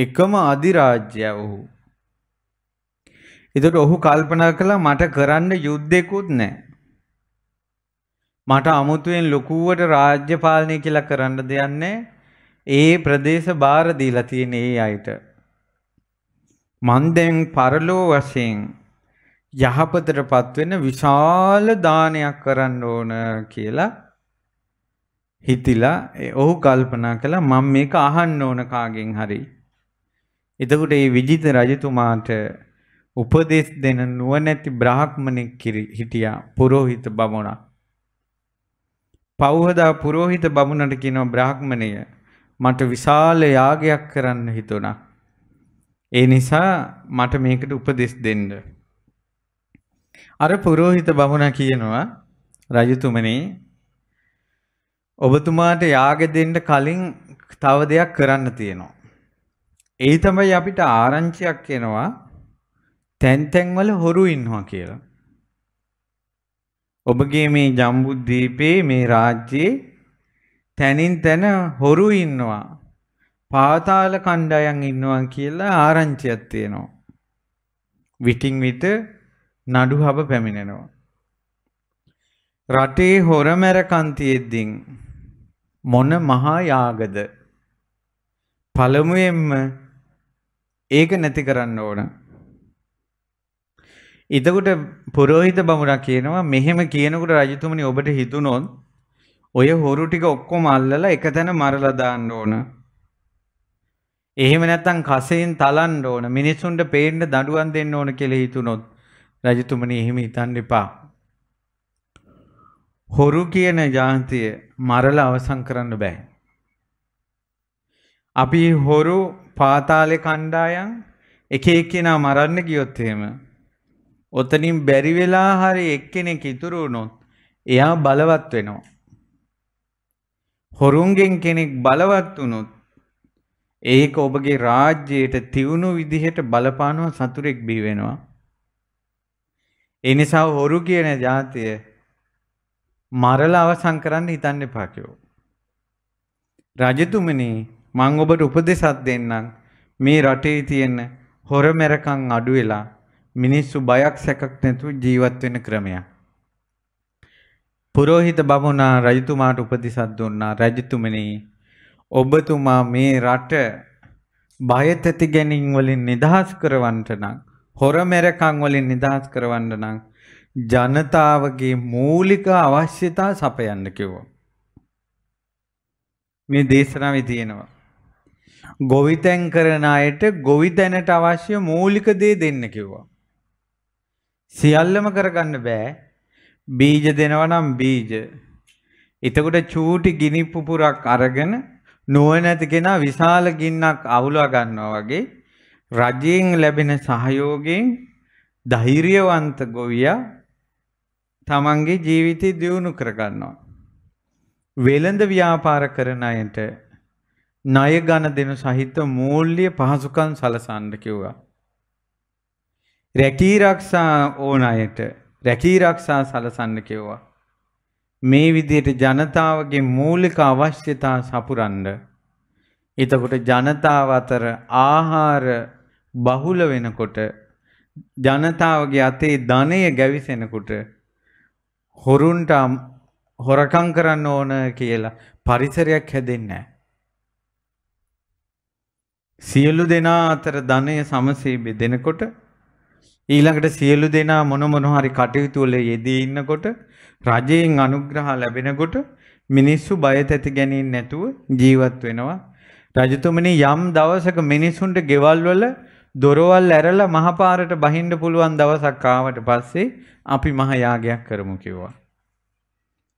[SPEAKER 1] එකම අධිරාජ්‍යය වූ එතකොට ඔහු කල්පනා කළා මට කරන්න යුද්ධෙකුත් නැහැ. මට අමුතුවෙන් ලොකුවට රාජ්‍ය පාලනය කියලා කරන්න දෙයක් ඒ ප්‍රදේශ බාර දීලා තියෙන ඒ අයට. මන් දැන් පරලෝ වශයෙන් යහපතටපත් වෙන විශාල දානයක් කරන්න ඕන කියලා හිතිලා ඔහු කල්පනා කළා මම මේක අහන්න ඕන කාගෙන් හරි. එතකොට මේ විජිත රජතුමාට උපදෙස් දෙන නුවණැති බ්‍රාහ්මණෙක් හිටියා පුරෝහිත බමුණා. පව්හදා පුරෝහිත බමුණට කියනවා බ්‍රාහ්මණය මට විශාල යාගයක් කරන්න හිතුණා. ඒ නිසා මට මේකට උපදෙස් දෙන්න. අර පුරෝහිත බමුණා කියනවා රජතුමනි ඔබතුමාට යාග දෙන්න කලින් තව දෙයක් කරන්න තියෙනවා. ඒ තමයි අපිට ආරංචියක් එනවා තැන් තැන්වල හොරු ඉන්නවා කියලා. ඔබගේ මේ ජම්බුද්දීපේ මේ රාජ්‍යයේ තැනින් තැන හොරු ඉන්නවා. පාතාල කණ්ඩායම් ඉන්නවා කියලා ආරංචියක් තියෙනවා. විටින් විට නඩු හබ පැමිණෙනවා. රටේ හොරමැරකම් තියෙද්දින් මොන මහා යාගද පළමුවෙන්ම ඒක නැති කරන්න ඕන. එතකොට පුරෝහිත බමුණා කියනවා මෙහෙම කියනකොට රජතුමනි ඔබට හිතුනොත් ඔය හොරු ටික ඔක්කොම අල්ලලා එකතැන මරලා දාන්න ඕන. එහෙම නැත්නම් කසෙන් තලන්න ඕන. මිනිසුන්ට පේන්න දඬුවම් දෙන්න ඕන කියලා හිතුනොත් රජතුමනි එහෙම හිතන්න එපා. හොරු කියන ජාතිය මරලා අවසන් කරන්න බෑ. අපි හොරු පාතාලේ කණ්ඩායම් එක එක්කෙනා මරන්න ගියොත් එහෙම ඔතනින් බැරි වෙලා හරි එක්කෙනෙක් ඉතුරු වුණොත් එයා බලවත් වෙනවා. හොරුන්ගෙන් කෙනෙක් බලවත් වුණොත් ඒක ඔබගේ රාජ්‍යයට තියුණු විදිහට බලපානව සතුරෙක් බිහි වෙනවා. ඒ නිසා හොරු කියන જાතිය මරලා අවසන් කරන්න හිතන්න එපා කියෝ. රජතුමනි මම ඔබට උපදෙසක් දෙන්නම් මේ රටේ තියෙන හොර මරකම් අඩු වෙලා මිනිස්සු බයක් සැකක් නැතුව ජීවත් වෙන ක්‍රමයක්. පුරෝහිත බමුණා රජතුමාට උපදෙසක් දුන්නා රජතුමනි ඔබතුමා මේ රට බය තැති ගැනීම් වලින් නිදහස් කරවන්නට නම් හොර මෙරකම් වලින් නිදහස් කරවන්න නම් ජනතාවගේ මූලික අවශ්‍යතා සපයන්න කිව්වා. මේ දේශනාවේ තියෙනවා. ගොවිතැන් කරන අයට ගොවිතැනට අවශ්‍ය මූලික දේ දෙන්න කිව්වා. සියල්ලම කරගන්න බෑ. බීජ දෙනවා නම් බීජ. එතකොට චූටි ගිනි පුපුරක් අරගෙන නුවණැති කෙනා විශාල ගින්නක් අහුලා ගන්නවා වගේ රජයෙන් ලැබෙන සහයෝගයෙන් ධෛර්යවන්ත ගොවියා තමන්ගේ ජීවිතය දියුණු කරගන්නවා. වෙළඳ ව්‍යාපාර කරන අයට ණය ගණ දෙනු සහිත මූල්‍ය පහසුකම් සලසන්න කිව්වා. රැකීරක්ෂා ඕන අයට රැකීරක්ෂා සලසන්න කිව්වා. මේ විදියට ජනතාවගේ මූලික අවශ්‍යතා සපුරන්න. එතකොට ජනතාව අතර ආහාර බහුල වෙනකොට ජනතාවගේ අතේ ධනය ගැවිසෙනකොට හොරුන්ට හොරකම් කරන්න ඕන කියලා පරිසරයක් හැදෙන්නේ සියලු දෙනා අතර ධනය සමසේ බෙදෙනකොට ඊළඟට සියලු දෙනා මොන මොන හරි කටයුතු වල යෙදී ඉන්නකොට රජයෙන් අනුග්‍රහ ලැබෙනකොට මිනිස්සු බය තැති ගැනීම නැතුව ජීවත් වෙනවා. රජතුමනි යම් දවසක මිනිසුන්ට ගෙවල් වල දොරවල් ඇරලා මහපාරට බහින්න පුළුවන් දවසක් ආවට පස්සේ අපි මහ යාගයක් කරමු කිව්වා.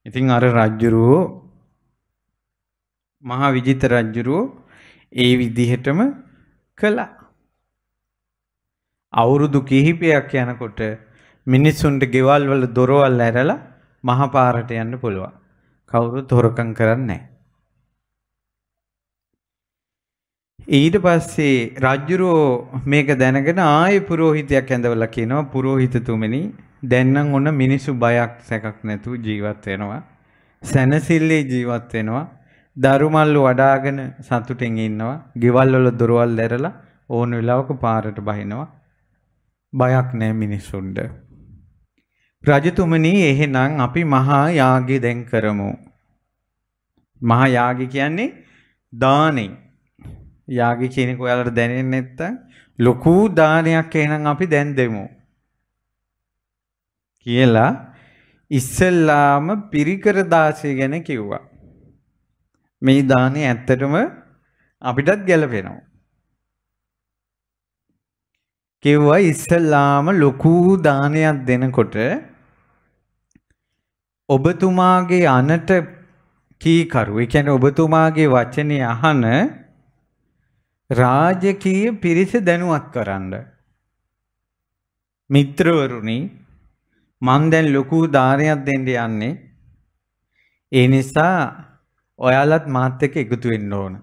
[SPEAKER 1] ඉතින් අර රජුරෝ මහා විජිත රජුරෝ ඒ විදිහටම කළා. අවුරුදු කිහිපයක් යනකොට මිනිස්සුන්ට ගෙවල් වල දොරවල් ඇරලා මහපාරට යන්න පුළුවන්. කවුරුත් හොරකම් කරන්නේ ඊට පස්සේ රජුරෝ මේක දැනගෙන ආයේ පුරෝහිතයක් ඇඳවලා කියනවා පුරෝහිතතුමනි දැන් නම් ඔන්න මිනිස්සු බයක් සැකක් නැතුව ජීවත් වෙනවා සැනසille ජීවත් වෙනවා දරුමල්ලු වඩාගෙන සතුටින් ඉන්නවා ගෙවල් වල දොරවල් ඇරලා ඕන වෙලාවක පාරට බහිනවා බයක් නැහැ මිනිසුන්ට. රජතුමනි එහෙනම් අපි මහා යාගය දැන් කරමු. මහා යාගය කියන්නේ දානේ. යාගය කියන එක ඔයාලට දැනෙන්නේ නැත්තම් ලොකු දානයක් එහෙනම් අපි දැන් දෙමු. කියලා ඉස්සෙල්ලාම පිරිකර දාසය ගැන කිව්වා. මේ දානේ ඇත්තටම අපිටත් ගැලපෙනවා. කිව්වා ඉස්සල්ලාම ලොකු දානයක් දෙනකොට ඔබතුමාගේ අනට කීකරු ඒ කියන්නේ ඔබතුමාගේ වචනේ අහන රාජකීය පිරිස දැනුවත් කරන්න මිත්‍රවරුනි මම දැන් ලොකු දානයක් දෙන්න යන්නේ ඒ නිසා ඔයාලත් මාත් එක්ක එකතු වෙන්න ඕන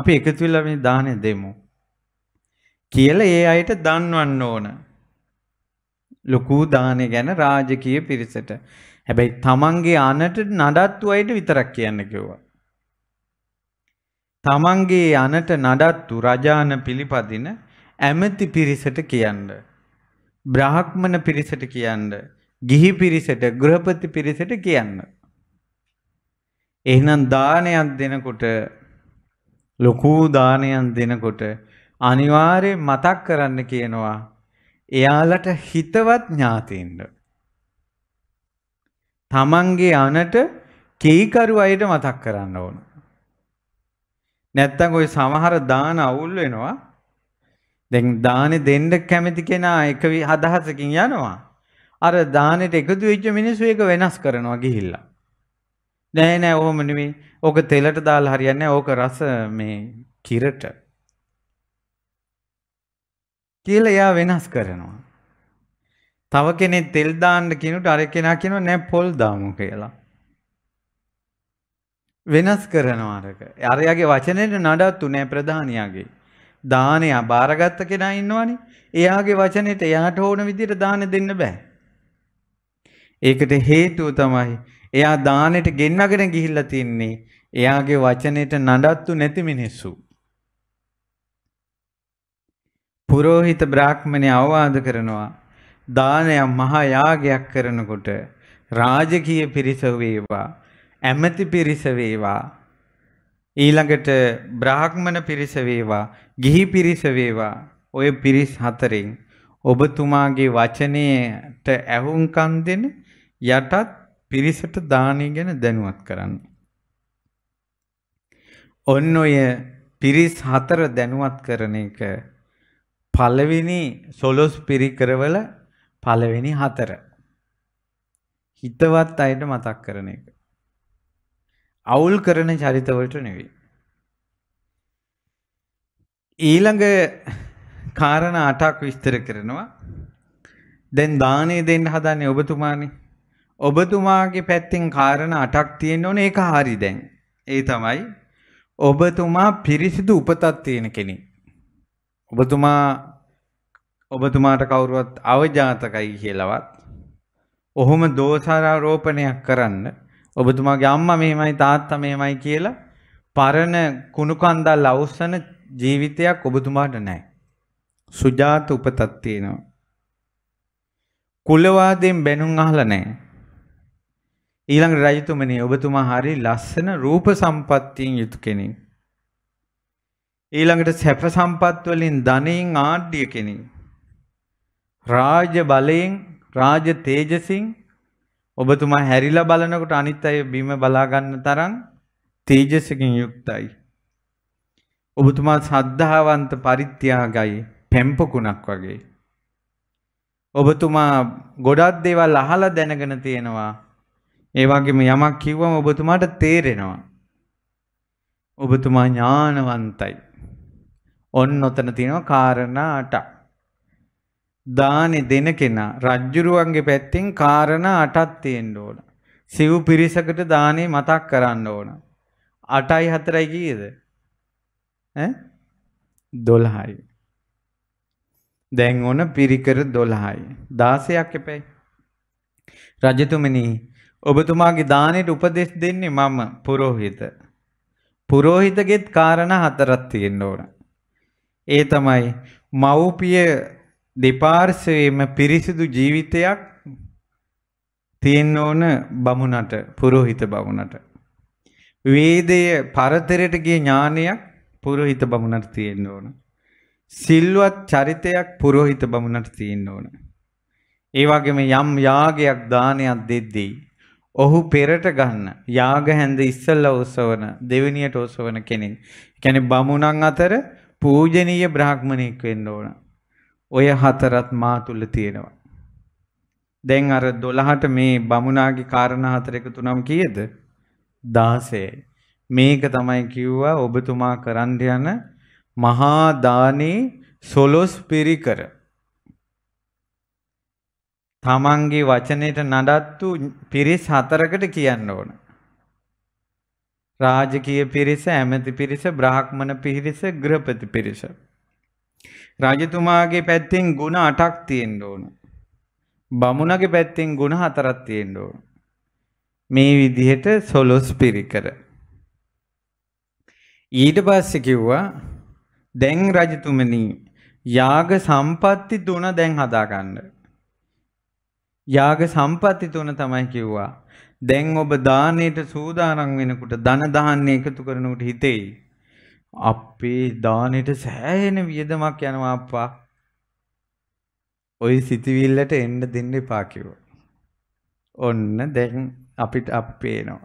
[SPEAKER 1] අපි එකතු වෙලා මේ දාහනේ දෙමු කියලා ඒ අයට දන්වන්න ඕන. ලොකු දානෙ ගැන රාජකීය පිරිසට. හැබැයි තමන්ගේ අනට නඩත්තු අයට විතරක් කියන්න කිව්වා. තමන්ගේ අනට නඩත්තු රජාන පිළිපදින ඇමති පිරිසට කියන්න. බ්‍රාහ්මණ පිරිසට කියන්න. ගිහි පිරිසට ගෘහපති පිරිසට කියන්න. එහෙනම් දානයක් දෙනකොට ලොකු දානයක් දෙනකොට අනිවාර්යෙන් මතක් කරන්න කියනවා එයාලට හිතවත් ඥාතීන්ට. තමන්ගේ අනට කීකරු අයට මතක් කරන්න ඕන. නැත්තම් ওই සමහර දාන අවුල් වෙනවා. දැන් දානෙ දෙන්න කැමති කෙනා එක අදහසකින් යනවා. අර දානෙට එකතු වෙච්ච මිනිස්සු ඒක වෙනස් කරනවා ගිහිල්ලා. නෑ නෑ ඔහොම නෙමෙයි. ඕක තෙලට දාලා හරියන්නේ ඕක රස මේ කිරට කියලා එයා වෙනස් කරනවා. තව කෙනෙක් තෙල් දාන්න කියනට අර කෙනා කියනවා නෑ පොල් දාමු කියලා. වෙනස් කරනවා අරක. අරයාගේ වචනෙට නඩත්තු නෑ ප්‍රධානියාගේ. දානය බාරගත්ත කෙනා ඉන්නවනේ. එයාගේ වචනෙට එයාට ඕන විදිහට දාන දෙන්න බෑ. ඒකට හේතුව තමයි එයා දානෙට ගෙන්නගෙන ගිහිල්ලා තින්නේ එයාගේ වචනෙට නඩත්තු නැති මිනිස්සු. පුරෝහිත බ්‍රාහ්මණය අවවාද කරනවා දානයක් මහා යාගයක් කරනකොට රාජකීය පිරිස වේවා ඇමති පිරිස වේවා ඊළඟට බ්‍රාහ්මණ පිරිස වේවා ගිහි පිරිස වේවා ඔය පිරිස් හතරෙන් ඔබතුමාගේ වචනයට ඇහුම්කන් දෙන යටත් පිරිසට දානය ගැන දැනුවත් කරන්න. ඔන්න ඔය පිරිස් හතර දැනුවත් කරන එක පළවෙනි සොලොස් පිරිකරවල පළවෙනි හතර. හිතවත් අයට මතක් කරන එක. අවුල් කරන චරිතවලට නෙවෙයි. ඊළඟ කාරණ අටක් විස්තර කරනවා. දැන් දානය දෙන්න හදන්නේ ඔබතුමානේ. ඔබතුමාගේ පැත්තෙන් කාරණ අටක් තියෙන්න ඕනේ ඒක හරි දැන්. ඒ තමයි ඔබතුමා පිරිසිදු උපතක් තියෙන කෙනෙක්. ඔබතුමා ඔබතුමාට කවුරුවත් අවජාතකයි කියලාවත් ඔහොම දෝෂාරෝපණයක් කරන්න ඔබතුමාගේ අම්මා මෙහෙමයි තාත්තා මෙහෙමයි කියලා පරණ කුණු කන්දල් අවසන ජීවිතයක් ඔබතුමාට නැහැ. සුජාත උපතක් තියෙනවා. කුලවාදයෙන් බැනුම් අහලා නැහැ. ඊළඟ රජතුමනි ඔබතුමා හරි ලස්සන රූප සම්පත්තියෙන් යුතු කෙනෙක්. ඊළඟට සැප සම්පත් වලින් ධනෙන් ආඩ්‍ය කෙනෙක්. රාජ බලයෙන් රාජ තේජසින් ඔබතුමා හැරිලා බලනකොට අනිත් අය බිම බලා ගන්න තරම් තේජසකින් යුක්තයි. ඔබතුමා සද්ධාවන්ත පරිත්‍යාගයි පෙම්පකුණක් වගේ. ඔබතුමා ගොඩක් දේවල් අහලා දැනගෙන තියෙනවා. ඒ වගේම යමක් කිව්වම ඔබතුමාට තේරෙනවා. ඔබතුමා ඥානවන්තයි. ඔන්න ඔතන තියෙනවා කාරණා 8ක්. දානේ දෙන කෙනා රජ්ජුරුවන්ගේ පැත්තෙන් කාරණා 8ක් තියෙන්න ඕන. සිව් පිරිසකට දානේ මතක් කරන්න ඕන. 8යි 4යි කීයද? ඈ 12යි. දැන් ඕන පිරිකර 12යි. 16ක් එපැයි. රජතුමනි ඔබතුමාගේ දානෙට උපදෙස් දෙන්නේ මම පුරෝහිත. පුරෝහිතගෙත් කාරණා හතරක් තියෙන්න ඕන. ඒ තමයි මව්පිය දෙපාර්ශවයේම පිරිසිදු ජීවිතයක් තියෙන්න ඕන බමුණට පුරোহিত බමුණට වේදය පරතරයට ගිය ඥානයක් පුරোহিত බමුණට තියෙන්න ඕන සිල්වත් චරිතයක් පුරোহিত බමුණට තියෙන්න ඕන ඒ වගේම යම් යාගයක් දානයක් දෙද්දී ඔහු පෙරට ගන්න යාග හැඳ ඉස්සල්ලා ඔසවන දෙවෙනියට ඔසවන කෙනෙක්. කියන්නේ බමුණන් අතර පූජනීය බ්‍රාහ්මණයෙක් වෙන්න ඕන. ඔය හතරත් මා තුල තියෙනවා. දැන් අර 12ට මේ බමුණාගේ කාරණා හතර එකතු නම් කීයද? 16යි. මේක තමයි කිව්වා ඔබතුමා කරන්න යන මහා දානේ සොලොස් පිරිකර. තමන්ගේ වචනයට නඩත්තු පිරිස් හතරකට කියන්න ඕන. රාජකීය පිරිස, ඇමති පිරිස, බ්‍රාහ්මණ පිරිස, ගෘහපති පිරිස. රජතුමාගේ පැත්තෙන් ಗುಣ 8ක් තියෙන්න ඕන. බමුණගේ පැත්තෙන් ಗುಣ 4ක් තියෙන්න ඕන. මේ විදිහට සොලොස් පිරිකර. ඊට පස්සේ කිව්වා දැන් රජතුමනි යාග සම්පatti තුන දැන් හදා ගන්න. යාග සම්පatti තුන තමයි කිව්වා. දැන් ඔබ දාණයට සූදානම් වෙනකොට ධන දාහන්නේ එකතු කරනකොට හිතෙයි අපේ දාණයට සෑහෙන වියදමක් යනවා අප්පා. ওই සිතවිල්ලට එන්න දෙන්න එපා කිව්වා. ඔන්න දැන් අපිට අප පේනවා.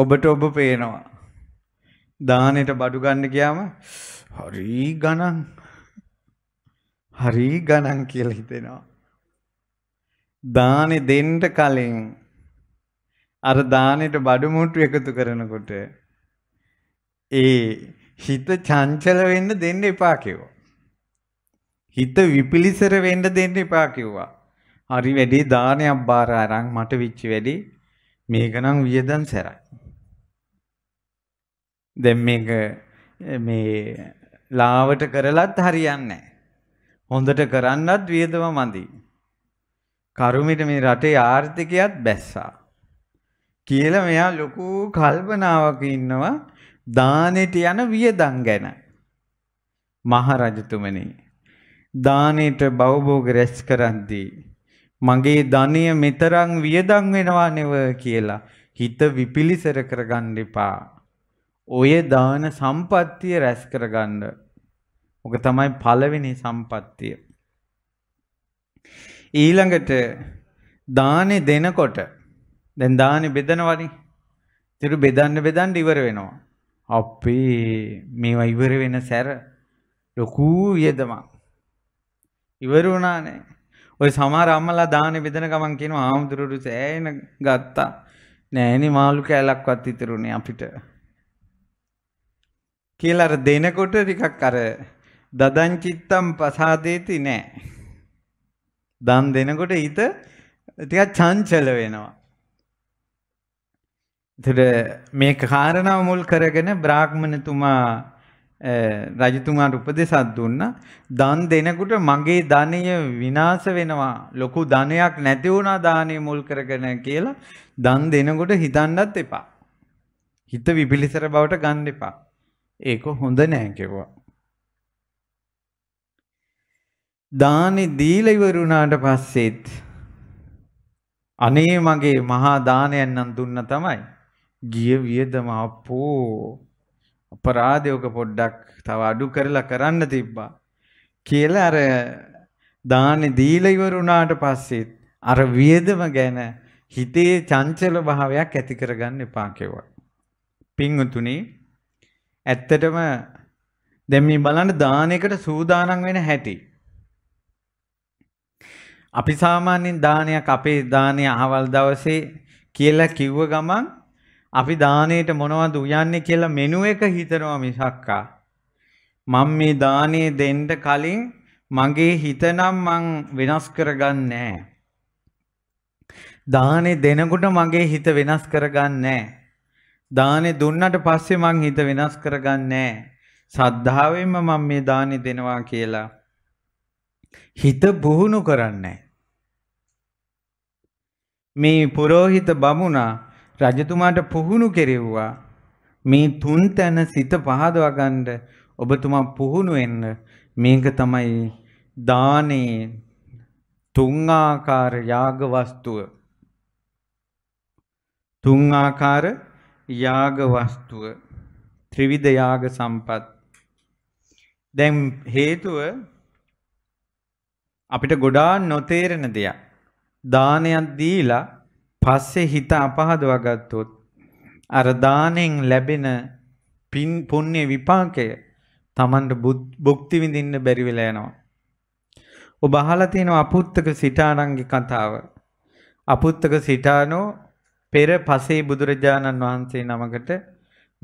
[SPEAKER 1] ඔබට ඔබ පේනවා. දානෙට බඩු ගන්න ගියාම හරි ගණන් හරි ගණන් කියලා හිතෙනවා. දානෙ දෙන්න කලින් අර දානෙට බඩු මුට්ටු එකතු කරනකොට ඒ හිත චංචල වෙන්න දෙන්න එපා කිව්වා. හිත විපිලිසර වෙන්න දෙන්න එපා කිව්වා. හරි වැඩි දානයක් බාර අරන් මට විච්ච වැඩි මේකනම් වියදම් සැරයි. දැන් මේක මේ ලාවට කරලත් හරියන්නේ නැහැ. හොඳට කරන්නත් වියදම මදි. කරුමිට මේ රටේ ආර්ථිකයත් බැස්සා. කියලා මෙයා ලොකු කල්පනාවක ඉන්නවා දානෙට යන වියදම් ගැන. මහරජතුමනි දානෙට බවභෝග රැස් කරද්දී මගේ ධනය මෙතරම් වියදම් වෙනවා නෙව කියලා හිත විපිලිසර කරගන්න එපා. ඔය දාන සම්පත්තිය රැස් කරගන්න. ඔක තමයි පළවෙනි සම්පත්තිය. ඊළඟට දානෙ දෙනකොට දැන් දානෙ බෙදනවනේ. ඒතර බෙදන්න බෙදන්න ඉවර වෙනවා. අපේ මේවා ඉවර වෙන සැර ලොකු වියදමක්. ඉවර වුණානේ. ඔය සමහර අම්මලා දානෙ බෙදන ගමන් කියනවා ආමුදුරුට සෑහෙන ගත්තා. නෑනේ මාළු කෑලක්වත් ඉතුරුනේ අපිට. කියලා අර දෙනකොට ටිකක් අර දදං චිත්තම් පසාදේති නෑ. දන් දෙනකොට හිත ටිකක් චංචල වෙනවා. එතකොට මේ කාරණාව මුල් කරගෙන බ්‍රාහ්මණතුමා රජතුමාට උපදෙසක් දුන්නා දන් දෙනකොට මගේ ධනය විනාශ වෙනවා ලොකු ධනයක් නැති වුණා දානේ මුල් කරගෙන කියලා දන් දෙනකොට හිතන්නත් එපා හිත විපිලිසර බවට ගන්න එපා ඒක හොඳ නෑ කිව්වා දානි දීලා ඉවර වුණාට පස්සෙත් අනේ මගේ මහා දානයක් නම් දුන්න තමයි. ගිය වියදම අපෝ අපරාධයක පොඩ්ඩක් තව අඩු කරලා කරන්න තිබ්බා කියලා අර දානි දීලා ඉවර වුණාට පස්සෙත් අර වියදම ගැන හිතේ චංචල භාවයක් ඇති කරගන්න එපා කෙවුවා. පින්වතුනි ඇත්තටම දැන් මේ බලන්න දානයකට සූදානම් වෙන හැටි අපි සාමාන්‍යයෙන් දානයක් අපේ දානය අහවල් දවසේ කියලා කිව්ව ගමන් අපි දානයට මොනවද උයන්නේ කියලා මෙනු එක හිතනවා මිසක්කා. මම මේ දානේ දෙන්න කලින් මගේ හිතනම් මං වෙනස් කරගන්නේ නැහැ. දානේ දෙනකොට මගේ හිත වෙනස් කරගන්නේ නැහැ. දානේ දුන්නට පස්සේ මං හිත වෙනස් කරගන්නේ නැහැ. සද්ධාවෙන්ම මම මේ දානේ දෙනවා කියලා. හිත පුහුණු කරන්නේ මේ පුරෝහිත බමුණා රජතුමාට පුහුණු කෙරෙව්වා මේ තුන් තැන සිත පහදවා ගන්න ඔබතුමා පුහුණු වෙන්න මේක තමයි දානේ තුන් ආකාර යාග වස්තුව තුන් ආකාර යාග වස්තුව ත්‍රිවිධ යාග සම්පත් දැන් හේතුව අපිට ගොඩා නොතේරෙන දෙයක්. දානයක් දීලා පස්සේ හිත අපහදවා ගත්තොත් අර දාණයෙන් ලැබෙන පින් පුණ්‍ය විපාකය Tamanට භුක්ති විඳින්න බැරි වෙලා යනවා. ඔබ අහලා තියෙන අපුත්තක සිටාණන්ගේ කතාව. අපුත්තක සිටාණෝ පෙර පසේ බුදුරජාණන් වහන්සේ නමකට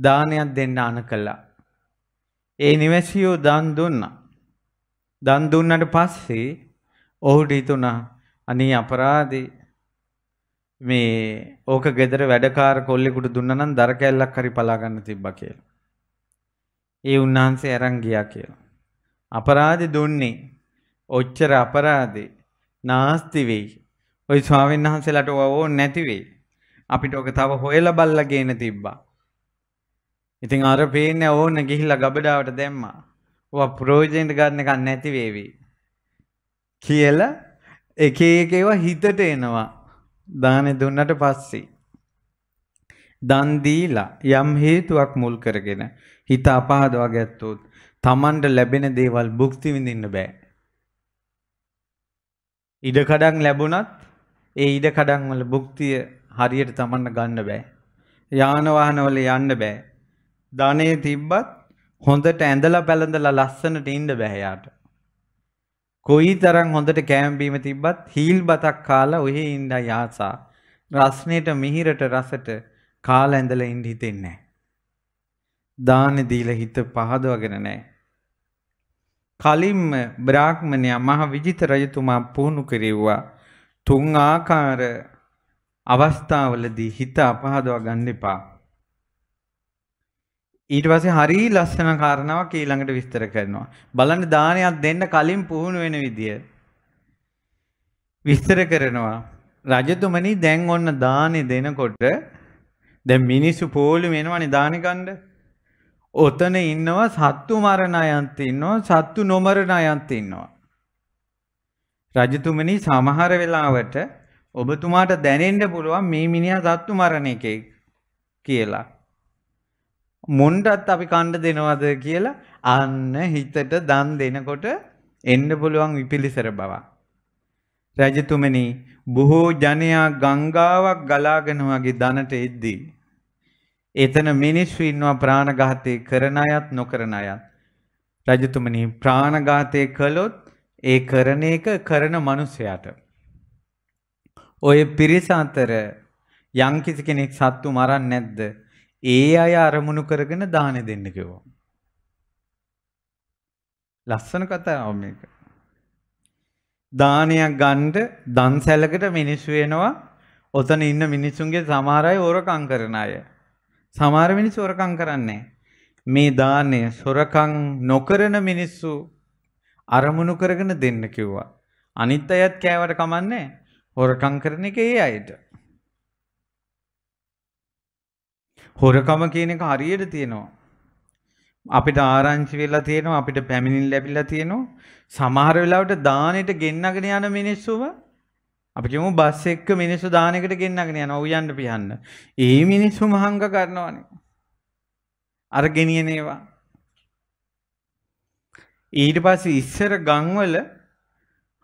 [SPEAKER 1] දානයක් දෙන්න අණ කළා. ඒ නිවැසියෝ දන් දුන්නා. දන් දුන්නට පස්සේ ඔහුට හිතුණා අනේ අපරාදේ මේ ඕක ගෙදර වැඩකාර කොල්ලෙකුට දුන්නා නම් දර කැල්ලක් හරි පලා ගන්න තිබ්බා කියලා. ඒ උන්වහන්සේ අරන් ගියා කියලා. අපරාදේ දුන්නේ ඔච්චර අපරාදේ නාස්ති වෙයි. ওই ස්වාමීන් වහන්සේලාට ඕව නැති වෙයි. අපිට ඕක තව හොයලා බලලා ගේන තිබ්බා. ඉතින් අර පේන්නේ ඕන ගිහිල්ලා ගබඩාවට දැම්මා. ඔවා ප්‍රයෝජනෙට ගන්න එක නැති වේවි. කියල එක එකව හිතට එනවා දාන දුන්නට පස්සේ. දන්දීලා යම් හේතුවක් මුල් කරගෙන හිත අපහදවා ගැත්තොත් තමන්ට ලැබෙන දේවල් බුක්ති විඳින්න බෑ. ඉඩකඩක් ලැබුණත් ඒ ඉඩකඩන් වල බුක්තිය හරියට තමන්න ගන්න බෑ. යාන වාහනවල යන්න බෑ. ධනෙ තිබ්බත් හොඳට ඇඳලා පැළඳලා ලස්සනට ඉන්න බෑ යාට. කොයි තරම් හොඳට කෑම බීම තිබ්බත් හීල් බතක් කාලා ඔහි ඉඳයි ආසා. රස්නේට මිහිරට රසට කාලා ඇඳලා ඉඳ හිතෙන්නේ නැහැ. දාන දීලා හිත පහදවගෙන නැහැ. කලින්ම බ්‍රාහ්මණයා මහ විජිත රජතුමා පුහුණු කෙරෙව්වා තුන් ආකාර අවස්ථාවලදී හිත අපහදවා ගන්න එපා. ඊට පස්සේ හරි ලස්සන කාරණාවක් ඊළඟට විස්තර කරනවා. බලන්න දානයක් දෙන්න කලින් පුහුණු වෙන විදිය විස්තර කරනවා. රජතුමනි දැන් ඔන්න දානෙ දෙනකොට දැන් මිනිස්සු පොළු වෙනවනේ දානෙ ගන්න. ඔතන ඉන්නවා සත්තු මරණ අයන්ත ඉන්නවා සත්තු නොමරණ අයන්ත ඉන්නවා. රජතුමනි සමහර වෙලාවට ඔබතුමාට දැනෙන්න පුළුවන් මේ මිනිහා සත්තු මරණ එකෙක් කියලා. මුන්ටත් අපි කණ්ඩ දෙනවද කියලා අන්න හිතට දන් දෙනකොට එන්න පුළුවන් විපිලිසර බව. රජතුමනි බොහෝ ජනයා ගංගාවක් ගලාගෙන වගේ දනට එද්දී. එතන මිනිස්සු ඉන්නවා ප්‍රාණඝාතය කරන අයත් නොකරන අයත්. රජතුමනි ප්‍රාණඝාතය කළොත් ඒ කරන එක කරන මිනිසයාට. ඔය පිරිස අතර යම්කිසි කෙනෙක් සත්තු මරන්නේ නැද්ද? ඒ අය අරමුණු කරගෙන දානෙ දෙන්න කිව්වා. ලස්සන කතාවක් මේක. දානයක් ගන්න දන් සැලකට මිනිස්සු වෙනවා. ඔතන ඉන්න මිනිස්සුන්ගේ සමහර අය හොරකම් කරන අය. සමහර මිනිස්සු හොරකම් කරන්නේ මේ දානය සොරකම් නොකරන මිනිස්සු අරමුණු කරගෙන දෙන්න කිව්වා. අනිත් අයත් කෑවට කමන්නේ හොරකම් කරන එක ඒ අයට. හොරකම කියන එක හරියට තියෙනවා. අපිට ආරංචි වෙලා තියෙනවා, අපිට පැමිණින් ලැබිලා තියෙනවා. සමහර වෙලාවට දානෙට ගෙන්නගෙන යන මිනිස්සුව අපි කියමු බස් එක්ක මිනිස්සු දානෙකට ගෙන්නගෙන යනවා උයන්ඩ පියන්න. ඒ මිනිස්සු මහංග කරනවනේ. අර ගෙනියන ඒවා. ඊට පස්සේ ඉස්සර ගම්වල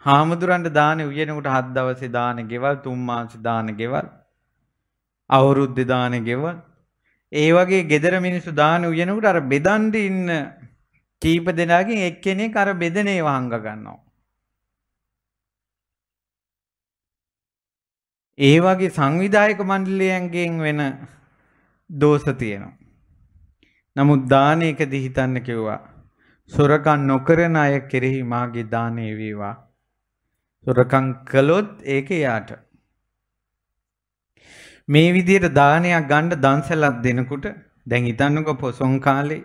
[SPEAKER 1] හාමුදුරන්ට දානේ උයනකට හත් දවසේ දාන ගෙවල් තුන් මාස දාන ගෙවල් අවුරුද්දේ දාන ගෙවල් ඒ වගේ ගෙදර මිනිස්සු දාන උයනකට අර බෙදන්ඩ ඉන්න කීප දෙනාගෙන් එක්කෙනෙ කර බෙදනේ වහංග ගන්නවා. ඒ වගේ සංවිධායක මණ්ඩලයන්ගෙන් වෙන දෝස තියෙනවා. නමුත් දානයකදී හිතන්න කිව්වා. සොරකන් නොකරන අය කෙරෙහි මාගේ දානය වේවා. සොරකං කළොත් ඒක යාට. මේ විදියට දානයක් ගන්න දන්සලක් දෙනකොට දැන් හිතන්නකෝ පොසොන් කාලේ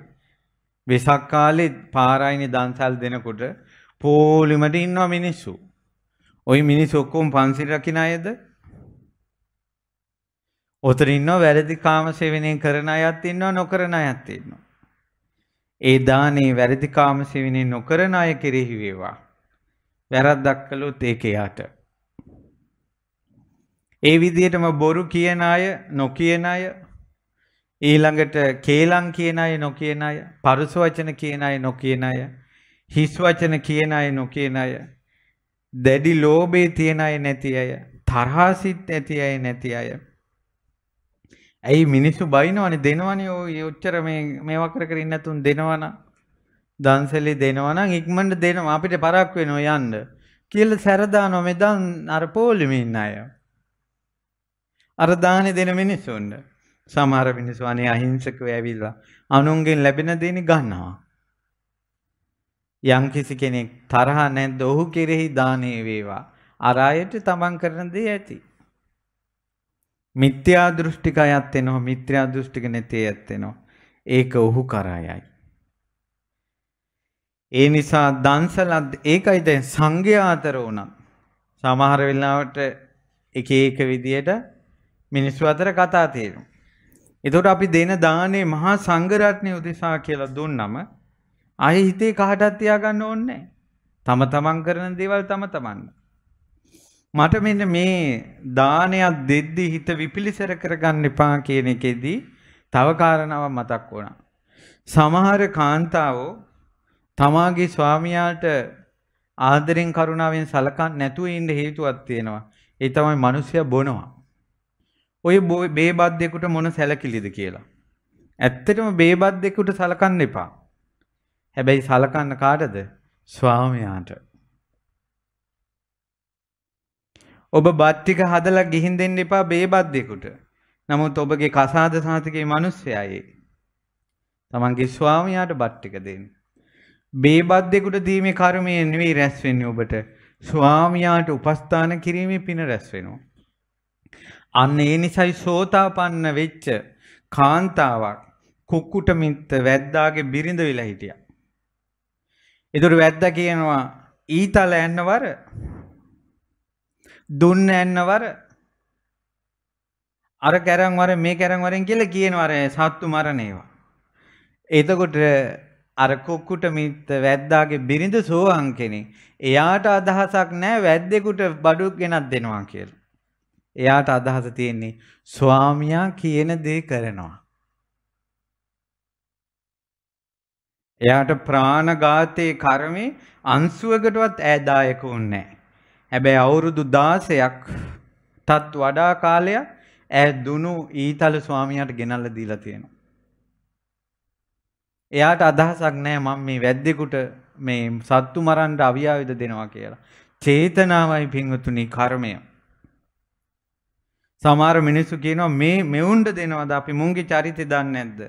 [SPEAKER 1] වෙසක් කාලේ පාරායිනේ දන්සල් දෙනකොට පොලිමට ඉන්නවා මිනිස්සු. ওই මිනිස්සු ඔක්කොම පන්සිල් රකින අයද? ඔතන ඉන්නවා වැරදි කාම සේවනය කරන අයත් ඉන්නවා නොකරන අයත් ඉන්නවා. ඒ දානේ වැරදි කාම සේවනය නොකරන අය කෙරෙහි වේවා. වැරද්දක් කළොත් ඒක යාට ඒ විදිහටම බොරු කියන අය නොකියන අය ඊළඟට කේලම් කියන අය නොකියන අය පරුස වචන කියන අය නොකියන අය හිස් වචන කියන අය නොකියන අය දැඩි ලෝභයේ තියෙන අය නැති අය තරහසිට ඇති අය නැති අය ඇයි මිනිස්සු බයිනවනේ දෙනවනේ ඔය ඔච්චර මේ මේවා කර කර ඉන්නතුන් දෙනවනම් දන්සලි දෙනවනම් ඉක්මනට දෙනවා අපිට පරක් වෙනවා යන්න කියලා සැරදානවා මෙදන් අර පොලිමේ ඉන්න අය අරදානය දෙන මිනිස්සුන්ට සමහර මිනිස්සු අනේ අහිංසකව ඇවිල්ලා අනුන්ගෙන් ලැබෙන දේනි ගන්නවා. යම්කිසි කෙනෙක් තරහ නැද්ද ඔහු කෙරෙහි දානය වේවා. අර අයට තමන් කරන දේ ඇති. මිත්‍යා දෘෂ්ටික අයත් එනවා මිත්‍යා දෘෂ්ටික නැති අයත් එනවා. ඒක ඔහු කරා යයි. ඒ නිසා දන්සලත් ඒකයි දැන් සංඝයා අතර උනත් සමහර වෙලාවට එක එක විදියට මිනිස්සු අතර කතා තියෙනවා. එතකොට අපි දෙන දානේ මහා සංඝරත්නය උදෙසා කියලා දුන්නම ආයෙ හිතේ කහටක් තියාගන්න ඕනේ තම තමන් කරන දේවල් තම තමන්. මට මෙන්න මේ දානයක් දෙද්දි හිත විපිලිසර කරගන්න එපා කියන එකෙදී තව කාරණාවක් මතක් වුණා. සමහර කාන්තාවෝ තමාගේ ස්වාමියාට ආදරෙන් කරුණාවෙන් සලකන්නේ නැතුව ඉන්න හේතුවක් තියෙනවා. ඒ තමයි මිනිස්සයා බොනවා. ඔය බේබත් දෙකුට මොන සැලකිලිද කියලා. ඇත්තටම බේබත් දෙකුට සලකන්න එපා. හැබැයි සලකන්න කාටද? ස්වාමියාට. ඔබ බත් ටික හදලා ගිහින් දෙන්න එපා බේබත් දෙකුට. නමුත් ඔබගේ කසාද සාතිකේ මිනිස්සයයි. තමන්ගේ ස්වාමියාට බත් ටික දෙන්න. බේබත් දෙකුට දීමේ කර්මය නෙවෙයි රැස් වෙන්නේ ඔබට. ස්වාමියාට උපස්ථාන කිරීමේ පින රැස් වෙනවා. අන්න ඒ නිසයි සෝතාපන්න වෙච්ච කාන්තාවක් කුක්කුට මිත්ත වැද්දාගේ බිරිඳ වෙලා හිටියා. ඒතර වැද්දා කියනවා ඊතල ඇන්නවර දුන්න ඇන්නවර අර කැරන් වර මේ කැරන් වරෙන් කියලා කියනවර සත්තු මරණ ඒවා. එතකොට අර කොක්කුට මිත් වැද්දාගේ බිරිඳ සෝහන් කෙනෙක්. එයාට අදහසක් නැහැ වැද්දෙකුට බඩු ගෙනත් දෙනවා කියලා. එයාට අදහස තියෙන්නේ ස්වාමියා කියන දේ කරනවා. එයාට ප්‍රාණඝාතයේ කර්මේ අංශුවකටවත් ඈදායක වුන්නේ නැහැ. හැබැයි අවුරුදු 16ක් තත් වඩා කාලයක් ඈ දුණු ඊතල ස්වාමියාට ගෙනල්ලා දීලා තියෙනවා. එයාට අදහසක් නැහැ මම මේ වැද්දෙකුට මේ සත්තු මරන්න අවියාවිද දෙනවා කියලා. චේතනාවයි පින්වතුනි කර්මය. සමහර මිනිස්සු කියනවා මේ මෙවුන්ට දෙනවද අපි මුන්ගේ චරිතය දන්නේ නැද්ද?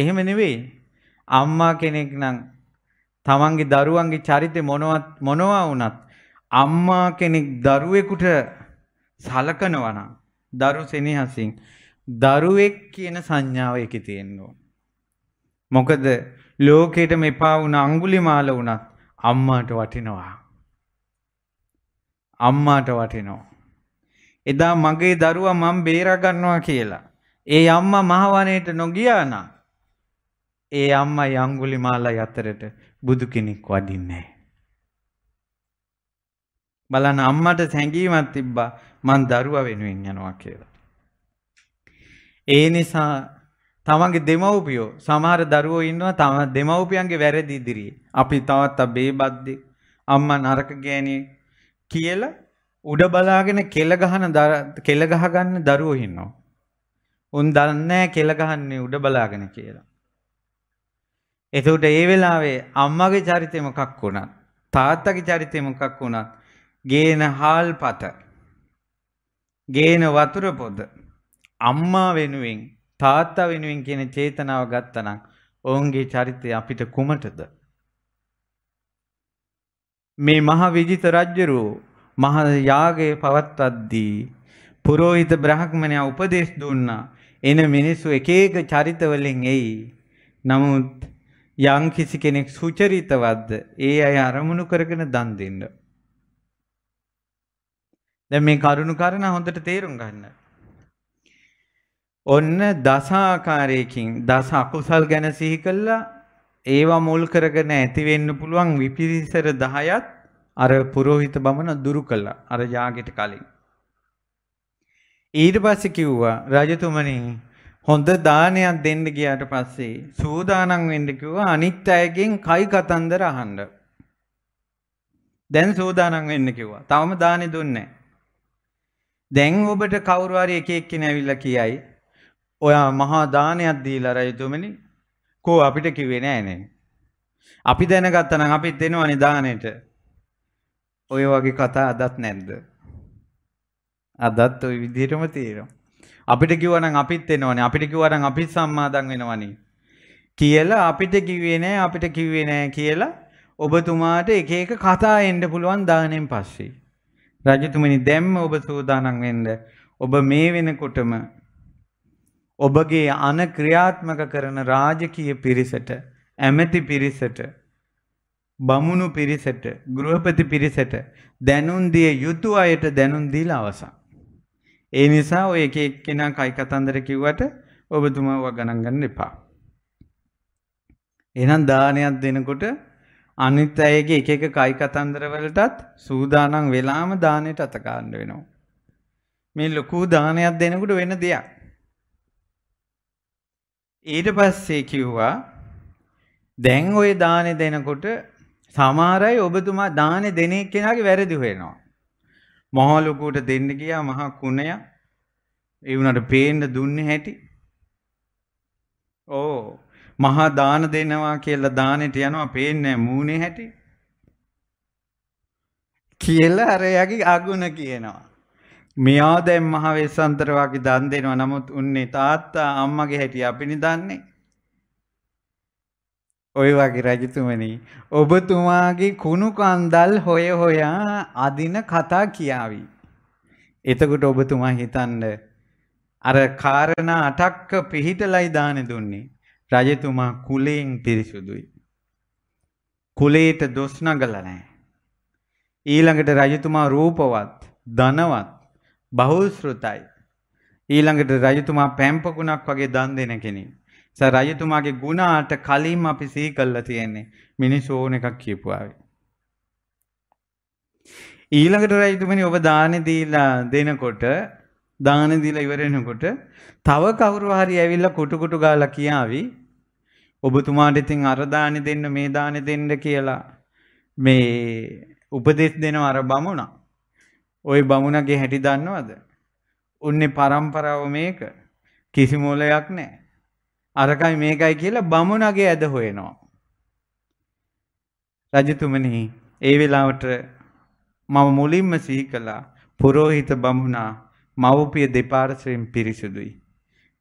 [SPEAKER 1] එහෙම නෙවෙයි. අම්මා කෙනෙක් නම් තමන්ගේ දරුවන්ගේ චරිතය මොනවත් මොනවා වුණත් අම්මා කෙනෙක් දරුවෙකුට සලකනවා නම් දරු සෙනෙහසින් දරුවෙක් කියන සංඥාව ඒකේ තියෙනවා. මොකද ලෝකෙට මෙපා වුණ අඟුලිමාල වුණත් අම්මාට වටිනවා. අම්මාට වටිනවා. එදා මගේ දරුවා මම බේරගන්නවා කියලා. ඒ අම්මා මහවනයට නොගියානම් ඒ අම්මා යංගුලිමාලා යතරට බුදු කෙනෙක් වඩින්නේ බලන්න අම්මට සැඟීමක් තිබ්බා මං දරුවා වෙනුවෙන් යනවා කියලා. ඒ නිසා තමන්ගේ දෙමව්පියෝ සමහර දරුවෝ ඉන්නවා තම දෙමව්පියන්ගේ වැරදි ඉදිරියේ. අපි තවත් බේබද්දේ අම්මා නරක ගෑණියෙක් කියලා උඩ බලාගෙන කෙල ගහන කෙල ගහගන්න දරුවෝ ඉන්නවා. උන් දන්නේ කෙල ගහන්නේ උඩ බලාගෙන කියලා. එතකොට ඒ වෙලාවේ අම්මගේ චරිතය මොකක් වුණත් තාත්තගේ චරිතය මොකක් වුණත් ගේන හාල්පත ගේන වතුර පොද අම්මා වෙනුවෙන් තාත්තා වෙනුවෙන් කියන චේතනාව ගත්තනම් ඔවුන්ගේ චරිතය අපිට කුමටද මේ මහ විජිත රජ්ජරුවෝ මහ යාගයේ පවත්වද්දී පුරෝහිත බ්‍රහ්මණයා උපදේශ දුන්නා. එන මිනිස්සු එක එක චරිත වලින් එයි. නමුත් යම් කිසි කෙනෙක් සුචරිතවත්ද ඒ අය අරමුණු කරගෙන දන් දෙන්න. දැන් මේ කරුණු කරණ හොඳට තේරුම් ගන්න. ඔන්න දසාකාරයකින් දස අකුසල් ගැන සිහි කළා ඒවා මුල් කරගෙන ඇති වෙන්න පුළුවන් විපිරිසර 10ත් අර පුරෝහිත බමන දුරු කළා අර යාගෙට කලින්. ඊට පස්සේ කිව්වා රජතුමනි හොඳ දානයක් දෙන්න ගියාට පස්සේ සූදානම් වෙන්න කිව්වා අනිත් අයගෙන් කයි කතන්දර අහන්න. දැන් සූදානම් වෙන්න කිව්වා. තවම දානෙ දුන්නේ දැන් ඔබට කවුරු හරි එක එක්කෙනෙක් ඇවිල්ලා කියයි ඔයා මහා දානයක් දීලා රජතුමනි කෝ අපිට කිව්වේ නෑ නේ. අපි දැනගත්තා නම් අපිත් දෙනවනේ දානෙට. ඔය වගේ කතා අදත් නැද්ද? අදත් ওই විදිහටම තියෙනවා. අපිට කිව්වනම් අපිත් එනවනේ. අපිට කිව්වනම් අපිත් සම්මාදම් වෙනවනේ. කියලා අපිට කිව්වේ නෑ අපිට කිව්වේ නෑ කියලා ඔබතුමාට එක එක කතා එන්න පුළුවන් දාණයෙන් පස්සේ. රජතුමනි දැම්ම ඔබ සූදානම් වෙන්න. ඔබ මේ වෙනකොටම ඔබගේ අන ක්‍රියාත්මක කරන රාජකීය පිරිසට ඇමැති පිරිසට බමුණු පිරිසට ගෘහපති පිරිසට දැනුම් දිය යුතු අයට දැනුම් දීලා අවසන්. ඒ නිසා ඔය එක එක්කෙනා කයි කතන්දර කිව්වට ඔබතුමාව ගණන් ගන්න එපා. එහෙනම් දානයක් දෙනකොට අනිත් අයගේ එක එක කයි කතන්දර වලටත් සූදානම් වෙලාම දාණයට අත ගන්න වෙනවා. මේ ලොකු දානයක් දෙනකොට වෙන දෙයක්. ඊට පස්සේ කිව්වා දැන් ওই දානේ දෙනකොට සමහර අය ඔබතුමා දානේ දෙන එක්කෙනාගේ වැරදි හොයනවා. මහා ලොකුට දෙන්න ගියා මහා කුණය. ඒ උනාට පේන්න දුන්නේ හැටි. ඕ මහා දාන දෙනවා කියලා දානෙට යනවා පේන්නේ මූණේ හැටි. කියලා අර යගේ අගුණ කියනවා. මෙයා දැන් මහ වෙස්සන්තර වගේ දන් දෙනවා නමුත් උන්නේ තාත්තා අම්මගේ හැටි අපිනි දන්නේ. ඔය වගේ රජතුමනි ඔබතුමාගේ කුණු කන්දල් හොය හොයා අදින කතා කියාවි. එතකොට ඔබතුමා හිතන්න අර කාරණා අටක්ක පිහිටලයි දාන දුන්නේ. රජතුමා කුලයෙන් පිරිසුදුයි. කුලේට දොස් නගලා නැහැ. ඊළඟට රජතුමා රූපවත්, ධනවත්, බහුශ්‍රතයි. ඊළඟට රජතුමා පැම්පකුණක් වගේ දන් දෙන කෙනෙක්. ස රජතුමාගේ ගුණාට කලින් අපි සිහි කළා තියෙන්නේ මිනිස් ඕන එකක් කියපුවාවේ. ඊළඟට රජතුමනි ඔබ දාන දීලා දෙනකොට දාන දීලා ඉවර වෙනකොට තව කවුරු හරි ඇවිල්ලා කුටු කුටු ගාලා කියාවි ඔබතුමාට ඉතින් අර දානි දෙන්න මේ දානි දෙන්න කියලා මේ උපදෙස් දෙනව අර බමුණා. ওই බමුණගේ හැටි දන්නවද? උන්නේ પરම්පරාව මේක. කිසි මොලයක් නැහැ. අරකයි මේකයි කියලා බමුණගේ ඇද හොයනවා. රජතුමනි ඒ වෙලාවට මම මුලින්ම සිහි කළා පුරෝහිත බමුණා මව්පිය දෙපාර්ශවයෙන් පිරිසුදුයි.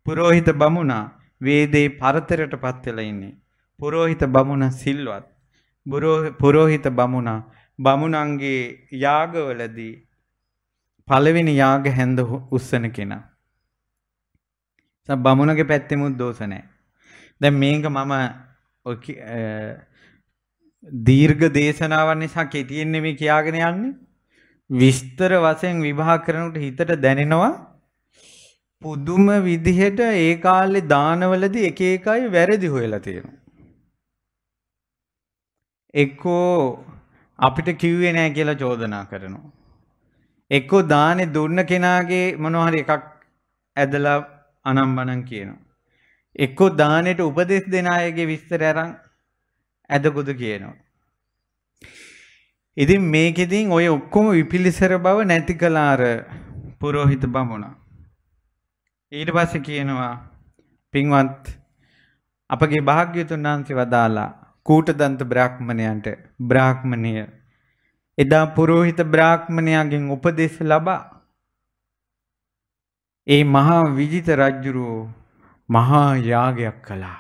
[SPEAKER 1] පුරෝහිත බමුණා වේදේ පරතරයට පත් වෙලා ඉන්නේ. පුරෝහිත බමුණ සිල්වත්. පුරෝහිත බමුණා බමුණන්ගේ යාගවලදී පළවෙනි යාග හැඳ උස්සන කෙනා. බමුණගේ පැත්තෙමුත් දෝෂ නැහැ. දැන් මේක මම දීර්ඝ දේශනාවන් නිසා කෙටියෙන් නෙමෙයි කියාගෙන යන්නේ. විස්තර වශයෙන් විභාග කරනකොට හිතට දැනෙනවා පුදුම විදිහට ඒ කාලේ දානවලදී එක එකයි වැරදි හොයලා තියෙනවා. එක්කෝ අපිට කිව්වේ නැහැ කියලා චෝදනා කරනවා. එක්කෝ දානේ දුන්න කෙනාගේ මොනවා හරි එකක් ඇදලා අනම්බනන් කියනවා. එක්කෝ දානෙට උපදෙස් දෙන අයගේ විස්තර අරන් ඇදකුදු කියනවා. ඉතින් මේකෙදින් ඔය ඔක්කොම විපිලිසර බව නැති කළාර පුරෝහිත බමුණා. ඊට පස්සේ කියනවා පින්වත් අපගේ භාග්‍යතුන් වහන්සේ වදාලා කූටදන්ත බ්‍රාහ්මණයන්ට බ්‍රාහ්මණය එදා පුරෝහිත බ්‍රාහ්මණයාගෙන් උපදෙස් ලබා ඒ මහා විජිත රජ්ජුරුවෝ මහා යාගයක් කළා.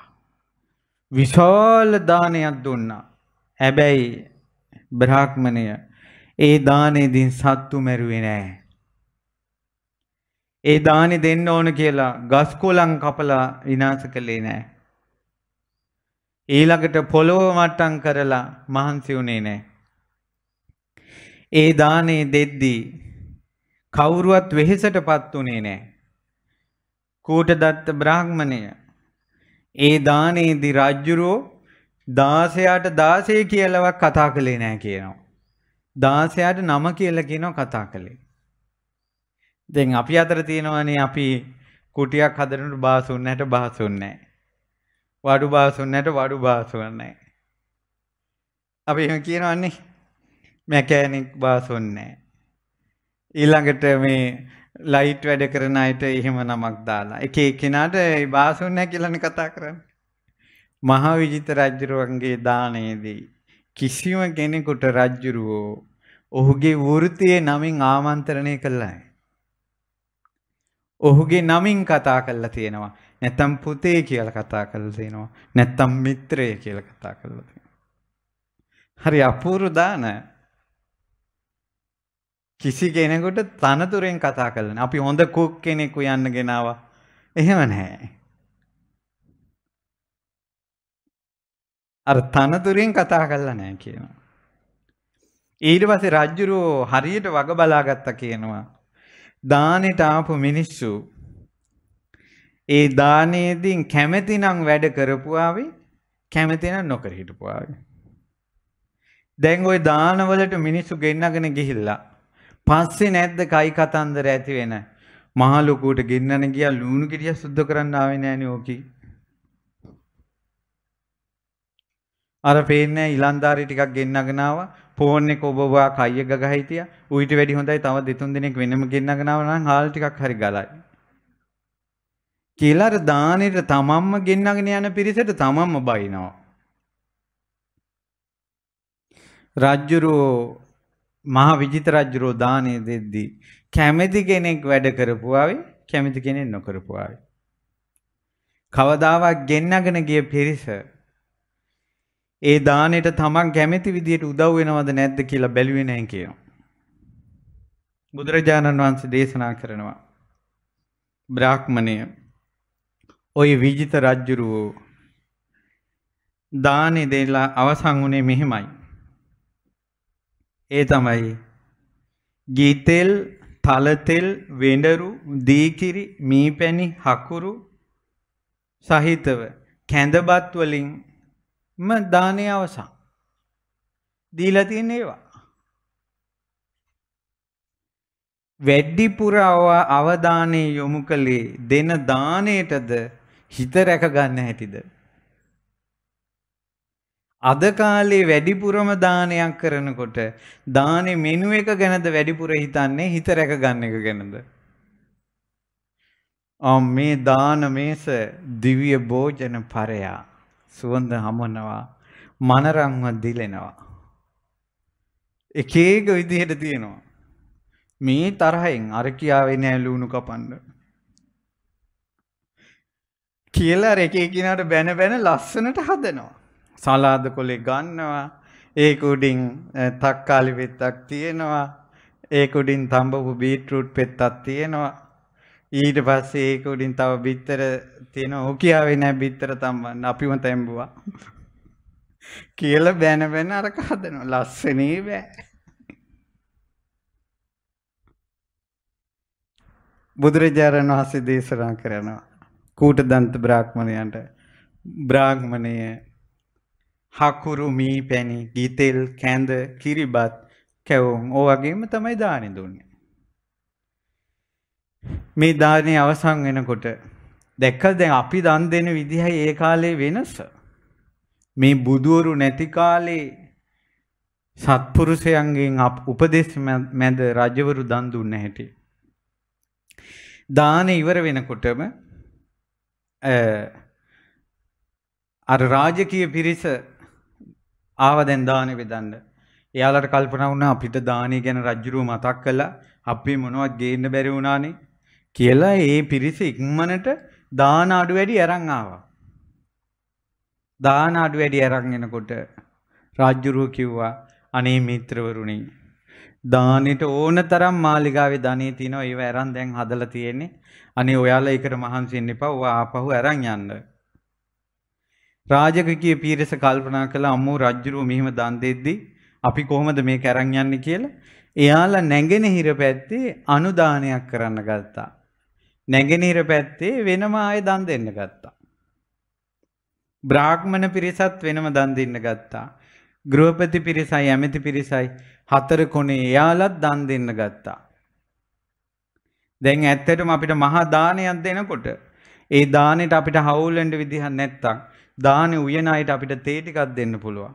[SPEAKER 1] විශාල දානයක් දුන්නා. හැබැයි බ්‍රාහ්මණය ඒ දානෙදින් සත්තු මැරුවේ නෑ. ඒ දානෙ දෙන්න ඕන කියලා ගස් කොළන් කපලා විනාශ කළේ නෑ. ඊළඟට පොළොව මට්ටම් කරලා මහන්සි වුණේ නෑ. ඒ දානේ දෙද්දී කවුරුවත් වෙහෙසටපත් උනේ නෑ. කූටදත්ත බ්‍රාහ්මණය. ඒ දානයේදී රජ්ජුරුවෝ දාසයාට දාසේ කියලවක් කතා කළේ නෑ කියනවා. දාසයාට නම කියල කියනව කතා කළේ. දෙන් අපි අතර තියෙනවනේ අපි කුටියක් හදනට බාසුන්නට බාසුන්නේ. වඩු බාසුන්නට වඩු බාසුවන්නේ. අපි එහෙම කියනවන්නේ මැකෑනික් බාසුන්නේ. ඊළඟට මේ ලයිට් වැඩ කරන අයට එහෙම නමක් දාලා. එක එක්කෙනාට ඒ භාෂුන් නැහැ කියලානේ කතා කරන්නේ. මහා විජිත රජුරුවන්ගේ දානයේදී කිසිම කෙනෙකුට රජුරුවෝ ඔහුගේ වෘත්තියේ නමින් ආමන්ත්‍රණය කළායි. ඔහුගේ නමින් කතා කරලා තියෙනවා. නැත්තම් පුතේ කියලා කතා කරලා තියෙනවා. නැත්තම් මිත්‍රය කියලා කතා කරලා තියෙනවා. හරි අපූර්ව දාන. කිසි කෙනෙකුට තනතුරෙන් කතා කරන්න අපි හොඳ කුක් කෙනෙකු යන්න ගෙනවා එහෙම නැහැ. අර තනතුරෙන් කතා කරලා නෑ කියනවා. ඊට පස්සේ රජ්ජුරුවෝ හරියට වග බලාගත්තා කියනවා. දානෙට ආපු මිනිස්සු ඒ දානයේදීන් කැමැතිනම් වැඩ කරපුවාවි කැමැතිනම් නොකර හිටපුවාවි. දැන් ওই දානවලට මිනිස්සු ගෙන්නගෙන ගිහිල්ලා පස්සේ නැද්ද කයි කතන්දර ඇති වෙන. මහා ලොකුට ගෙන්නන ගියා ලුණු ගෙඩිය සුද්ධ කරන්න ආවේ නෑනේ ඕකි. අර පේන්නේ ඉලන්දාරි ටිකක් ගෙන්නගෙන ආවා. ෆෝන් එක ඔබ ඔබා කයි එක ගහ හිටියා. ඌිට වැඩි හොඳයි තව දෙතුන් දිනක් වෙනම ගෙන්නගෙන ආව නම් හාල් ටිකක් හරි ගලයි. කියලා අර දානෙට තමන්ම ගෙන්නගෙන යන පිරිසට තමන්ම බයිනවා. රජ්ජුරුවෝ මහා විජිත රජුරෝ දානේ දෙද්දී කැමැති කෙනෙක් වැඩ කරපුවාවේ කැමැති කෙනෙක් නොකරපුවාවේ. කවදාවත් ගෙන්නගෙන ගිය පිරිස ඒ දානෙට තමන් කැමැති විදියට උදව් වෙනවද නැද්ද කියලා බැලුවේ නැහැ කියනවා. බුදුරජාණන් වහන්සේ දේශනා කරනවා බ්‍රාහ්මණය ඔය විජිත රජුරෝ දානේ දෙලා අවසන් වුණේ මෙහෙමයි. ඒ තමයි ගීතෙල් තලතෙල් වෙඬරු දීකිරි මීපැණි හකුරු සහිතව කැඳබත් වලින් ම දානය අවසන් දීලා තියෙන ඒවා වැඩිපුර අවධානය යොමු කළේ දෙන දාණයටද හිත රැක ගන්න හැටිද අද කාලේ වැඩිපුරම දානයක් කරනකොට දානේ මෙනු එක ගැනද වැඩිපුර හිතන්නේ හිත රැක ගන්න එක ගැනද? ආ මේ දාන මේස දිව්‍ය භෝජන පරයා සුවඳ හමනවා මනරංව දිලෙනවා. එක එක විදිහට තියෙනවා. මේ තරහෙන් අර කියාවේ නෑ ලුණු කපන්න. කියලා එක එකිනාට බැන බැන ලස්සනට හදනවා. සලාද කොලේ ගන්නවා ඒක උඩින් තක්කාලි පෙත්තක් තියෙනවා ඒක උඩින් තඹපු බීට්‍රූට් පෙත්තක් තියෙනවා ඊට පස්සේ ඒක උඩින් තව බිත්තර තියෙන ඕකියාවේ නෑ බිත්තර තම්බන්න අපිම තැම්බුවා කියලා බැන බැන අරක හදනවා ලස්සනේ බෑ බුදුරජාණන් වහන්සේ දේශනා කරනවා කූට දන්ත බ්‍රාහ්මණයන්ට බ්‍රාහ්මණය හකුරු මී පැණි ගිතෙල් කැඳ කිරිබත් කැවුම් ඕවගේම තමයි දානි දුන්නේ. මේ දානය අවසන් වෙනකොට දැක්කල් දැන් අපි දන් දෙන විදිහයි ඒ කාලේ වෙනස. මේ බුදුවරු නැති කාලේ සත්පුරුෂයන්ගෙන් උපදෙස් මැද රජවරු දන් දුන්න හැටි. දාන ඉවර වෙනකොටම අර රාජකීය පිරිස ආව දැන් දානෙ බෙදන්න. එයාලට කල්පනා වුණා අපිට දානෙ ගැන රජුරුව මතක් කළා. අපි මොනවත් ගේන්න බැරි වුණානේ කියලා ඒ පිරිස ඉක්මනට දාන අඩු වැඩි අරන් ආවා. දාන අඩු වැඩි අරන් එනකොට රාජ්‍යරුව කිව්වා අනේ මිත්‍රවරුනි දානෙට ඕන තරම් මාලිගාවේ ධනෙ තියෙනවා ඒව අරන් දැන් හදලා තියෙන්නේ අනේ ඔයාලා ඒකට මහන්සි වෙන්න එපා ඔවා ආපහු අරන් යන්න රාජකීය පීරස කල්පනා කළා අම්මෝ රජ්ජුරුව මෙහෙම දන් දෙද්දී අපි කොහොමද මේක අරන් යන්නේ කියලා. එයාලා නැගෙනහිර පැත්තේ අනුදානයක් කරන්න ගත්තා. නැගෙනහිර පැත්තේ වෙනම ආයෙ දන් දෙන්න ගත්තා. බ්‍රාහ්මණ පිරිසත් වෙනම දන් දෙන්න ගත්තා. ගෘහපති පිරිසයි ඇමති පිරිසයි හතර කොනේ එයාලත් දන් දෙන්න ගත්තා. දැන් ඇත්තටම අපිට මහා දානයක් දෙනකොට ඒ දානෙට අපිට හවුලෙන්ඩ විදිහක් නැත්තම් දානෙ උයන අයට අපිට තේ ටිකක් දෙන්න පුළුවන්.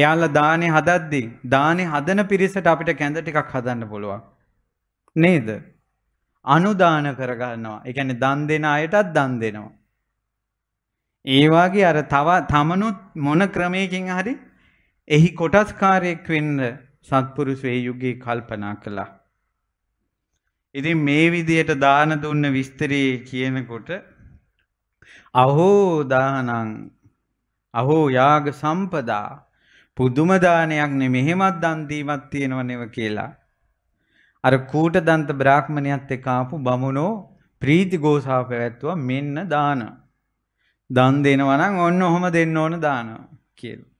[SPEAKER 1] එයාලා දානෙ හදද්දී දානෙ හදන පිරිසට අපිට කැඳ ටිකක් හදන්න පුළුවන්. නේද? අනුදාන කරගන්නවා. ඒ කියන්නේ දන් දෙන අයටත් දන් දෙනවා. ඒ වගේ අර තව තමනුත් මොන ක්‍රමයකින් හරි එහි කොටස්කාරයෙක් වෙන්න සත්පුරුෂ ඒ යුගයේ කල්පනා කළා. ඉතින් මේ විදියට දාන දුන්න විස්තරය කියනකොට අහෝ දානං අහෝ යාග සම්පදා පුදුම දානයක් නේ මෙහෙමත් දන් දීමක් තියෙනව නෙව කියලා. අර කූට දන්ත බ්‍රාහ්මණයත් එක්ක ආපු බමුණෝ ප්‍රීති ගෝසාව පැවැත්තුවා මෙන්න දාන. දන් දෙනවා නම් ඔන්න ඔහොම දෙන්න ඕන දාන කියලා.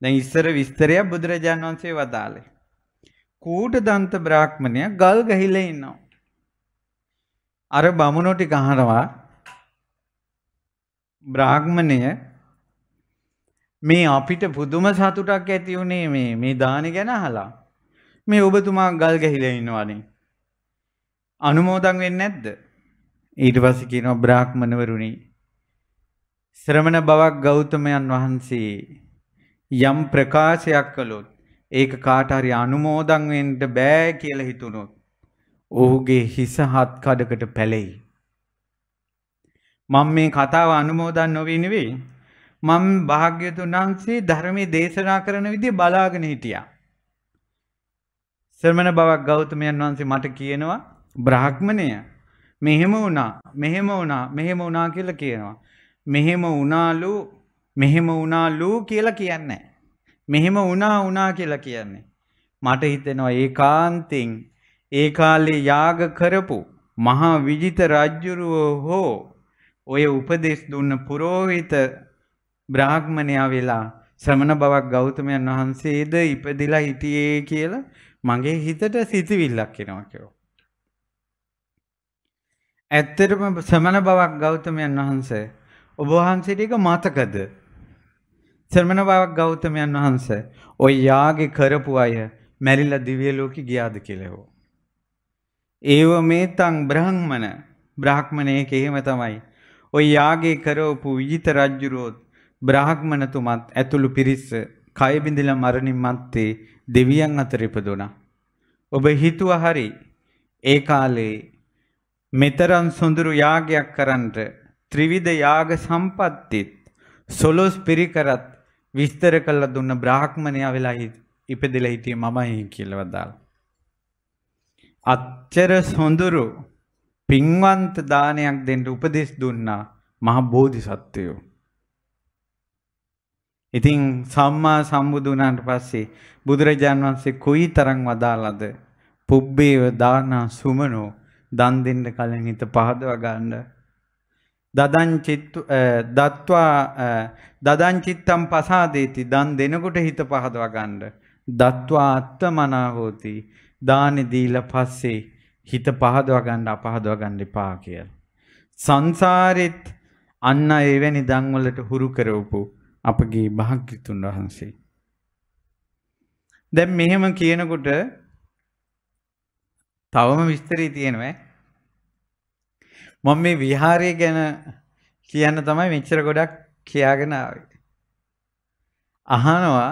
[SPEAKER 1] දැන් ඉස්සර විස්තරය බුදුරජාණන් වහන්සේ වදාළේ. කූට දන්ත බ්‍රාහ්මණය ගල් ගහිලා ඉන්නවා. අර බමුණෝ ටික අහනවා බ්‍රාහ්මණය මේ අපිට පුදුම සතුටක් ඇති වුණේ මේ මේ දාන ගැන අහලා. මේ ඔබතුමා ගල් ගැහිලා ඉන්නවනේ. අනුමෝදන් වෙන්නේ නැද්ද? ඊට පස්සේ කියනවා බ්‍රාහ්මණවරුනි ශ්‍රමණ බවක් ගෞතමයන් වහන්සේ යම් ප්‍රකාශයක් කළොත් ඒක කාට හරි අනුමෝදන් වෙන්න බෑ කියලා හිතුනොත් ඔහුගේ හිස හත් කඩකට පැලෙයි. මම මේ කතාව අනුමෝදන් නොවී නෙවෙයි මම භාග්‍යතුන් වහන්සේ ධර්මයේ දේශනා කරන විදිය බලාගෙන හිටියා. ශ්‍රමණ බවක් ගෞතමයන් වහන්සේ මට කියනවා බ්‍රාහ්මණය මෙහෙම වුණා මෙහෙම වුණා මෙහෙම වුණා කියලා කියනවා. මෙහෙම වුණාලු මෙහෙම වුණාලු කියලා කියන්නේ මෙහෙම වුණා වුණා කියලා කියන්නේ. මට හිතෙනවා ඒකාන්තෙන් ඒ කාලේ යාග කරපු මහා විජිත රජුරුව හෝ ඔය උපදෙස් දුන්න පුරෝහිත බ්‍රාහ්මණයා වෙලා ශ්‍රමණ බවක් ගෞතමයන් වහන්සේද ඉපදිලා හිටියේ කියලා මගේ හිතට සිතිවිල්ලක් එනවා කියලා. ඇත්තටම ශ්‍රමණ බවක් ගෞතමයන් වහන්සේ ඔබ වහන්සේට ඒක මතකද? ශ්‍රමණ බවක් ගෞතමයන් වහන්සේ ඔය යාගේ කරපු අය මැරිලා දිව්‍ය ලෝකෙ ගියාද කියලා හෝ. ඒව මේතං බ්‍රහ්මන බ්‍රාහ්මණයෙක් එහෙම තමයි. ඔය යාගේ කරවපු විජිත රජ්ජුරුවොත් බ්‍රාහ්මණතුමත් ඇතුළු පිරිස කයබිඳිල මරණින් මත්තේ දෙවියන් අතර ඉපදුණා. ඔබ හිතුව හරි ඒ කාලේ මෙතරම් සොඳුරු යාගයක් කරන්නට ත්‍රිවිධ යාග සම්පත්තිත් සොලොස් පිරිකරත් විස්තර කළ දුන්න බ්‍රාහ්මණයා වෙලා ඉපදිලා හිටියේ මමයි කියලා වදාලා. අච්චර සොඳුරු පින්වන්ත දානයක් දෙන්න උපදෙස් දුන්නා මහ බෝධිසත්වයෝ. ඉතින් සම්මා සම්බුදු වුණාට පස්සේ බුදුරජාන් වහන්සේ කොයිතරම් වදාළද පුබ්බේව දානා සුමනෝ දන් දෙන්න කලින් හිත පහදව ගන්න දදං චිත්ත දත්වා දදං චිත්තම් පසාදේති දන් දෙනකොට හිත පහදව ගන්න දත්වා අත්මනා හෝති දානි දීලා පස්සේ හිත පහදව ගන්න අපහදව ගන්න එපා කියලා. සංසාරෙත් අන්න එවැනි දන් වලට හුරු කරවපු අපගේ භාග්‍යතුන් වහන්සේ. දැන් මෙහෙම කියනකොට තවම විස්තරී තියෙනවා. මම මේ විහාරය ගැන කියන්න තමයි මෙච්චර ගොඩක් කියාගෙන ආවේ. අහනවා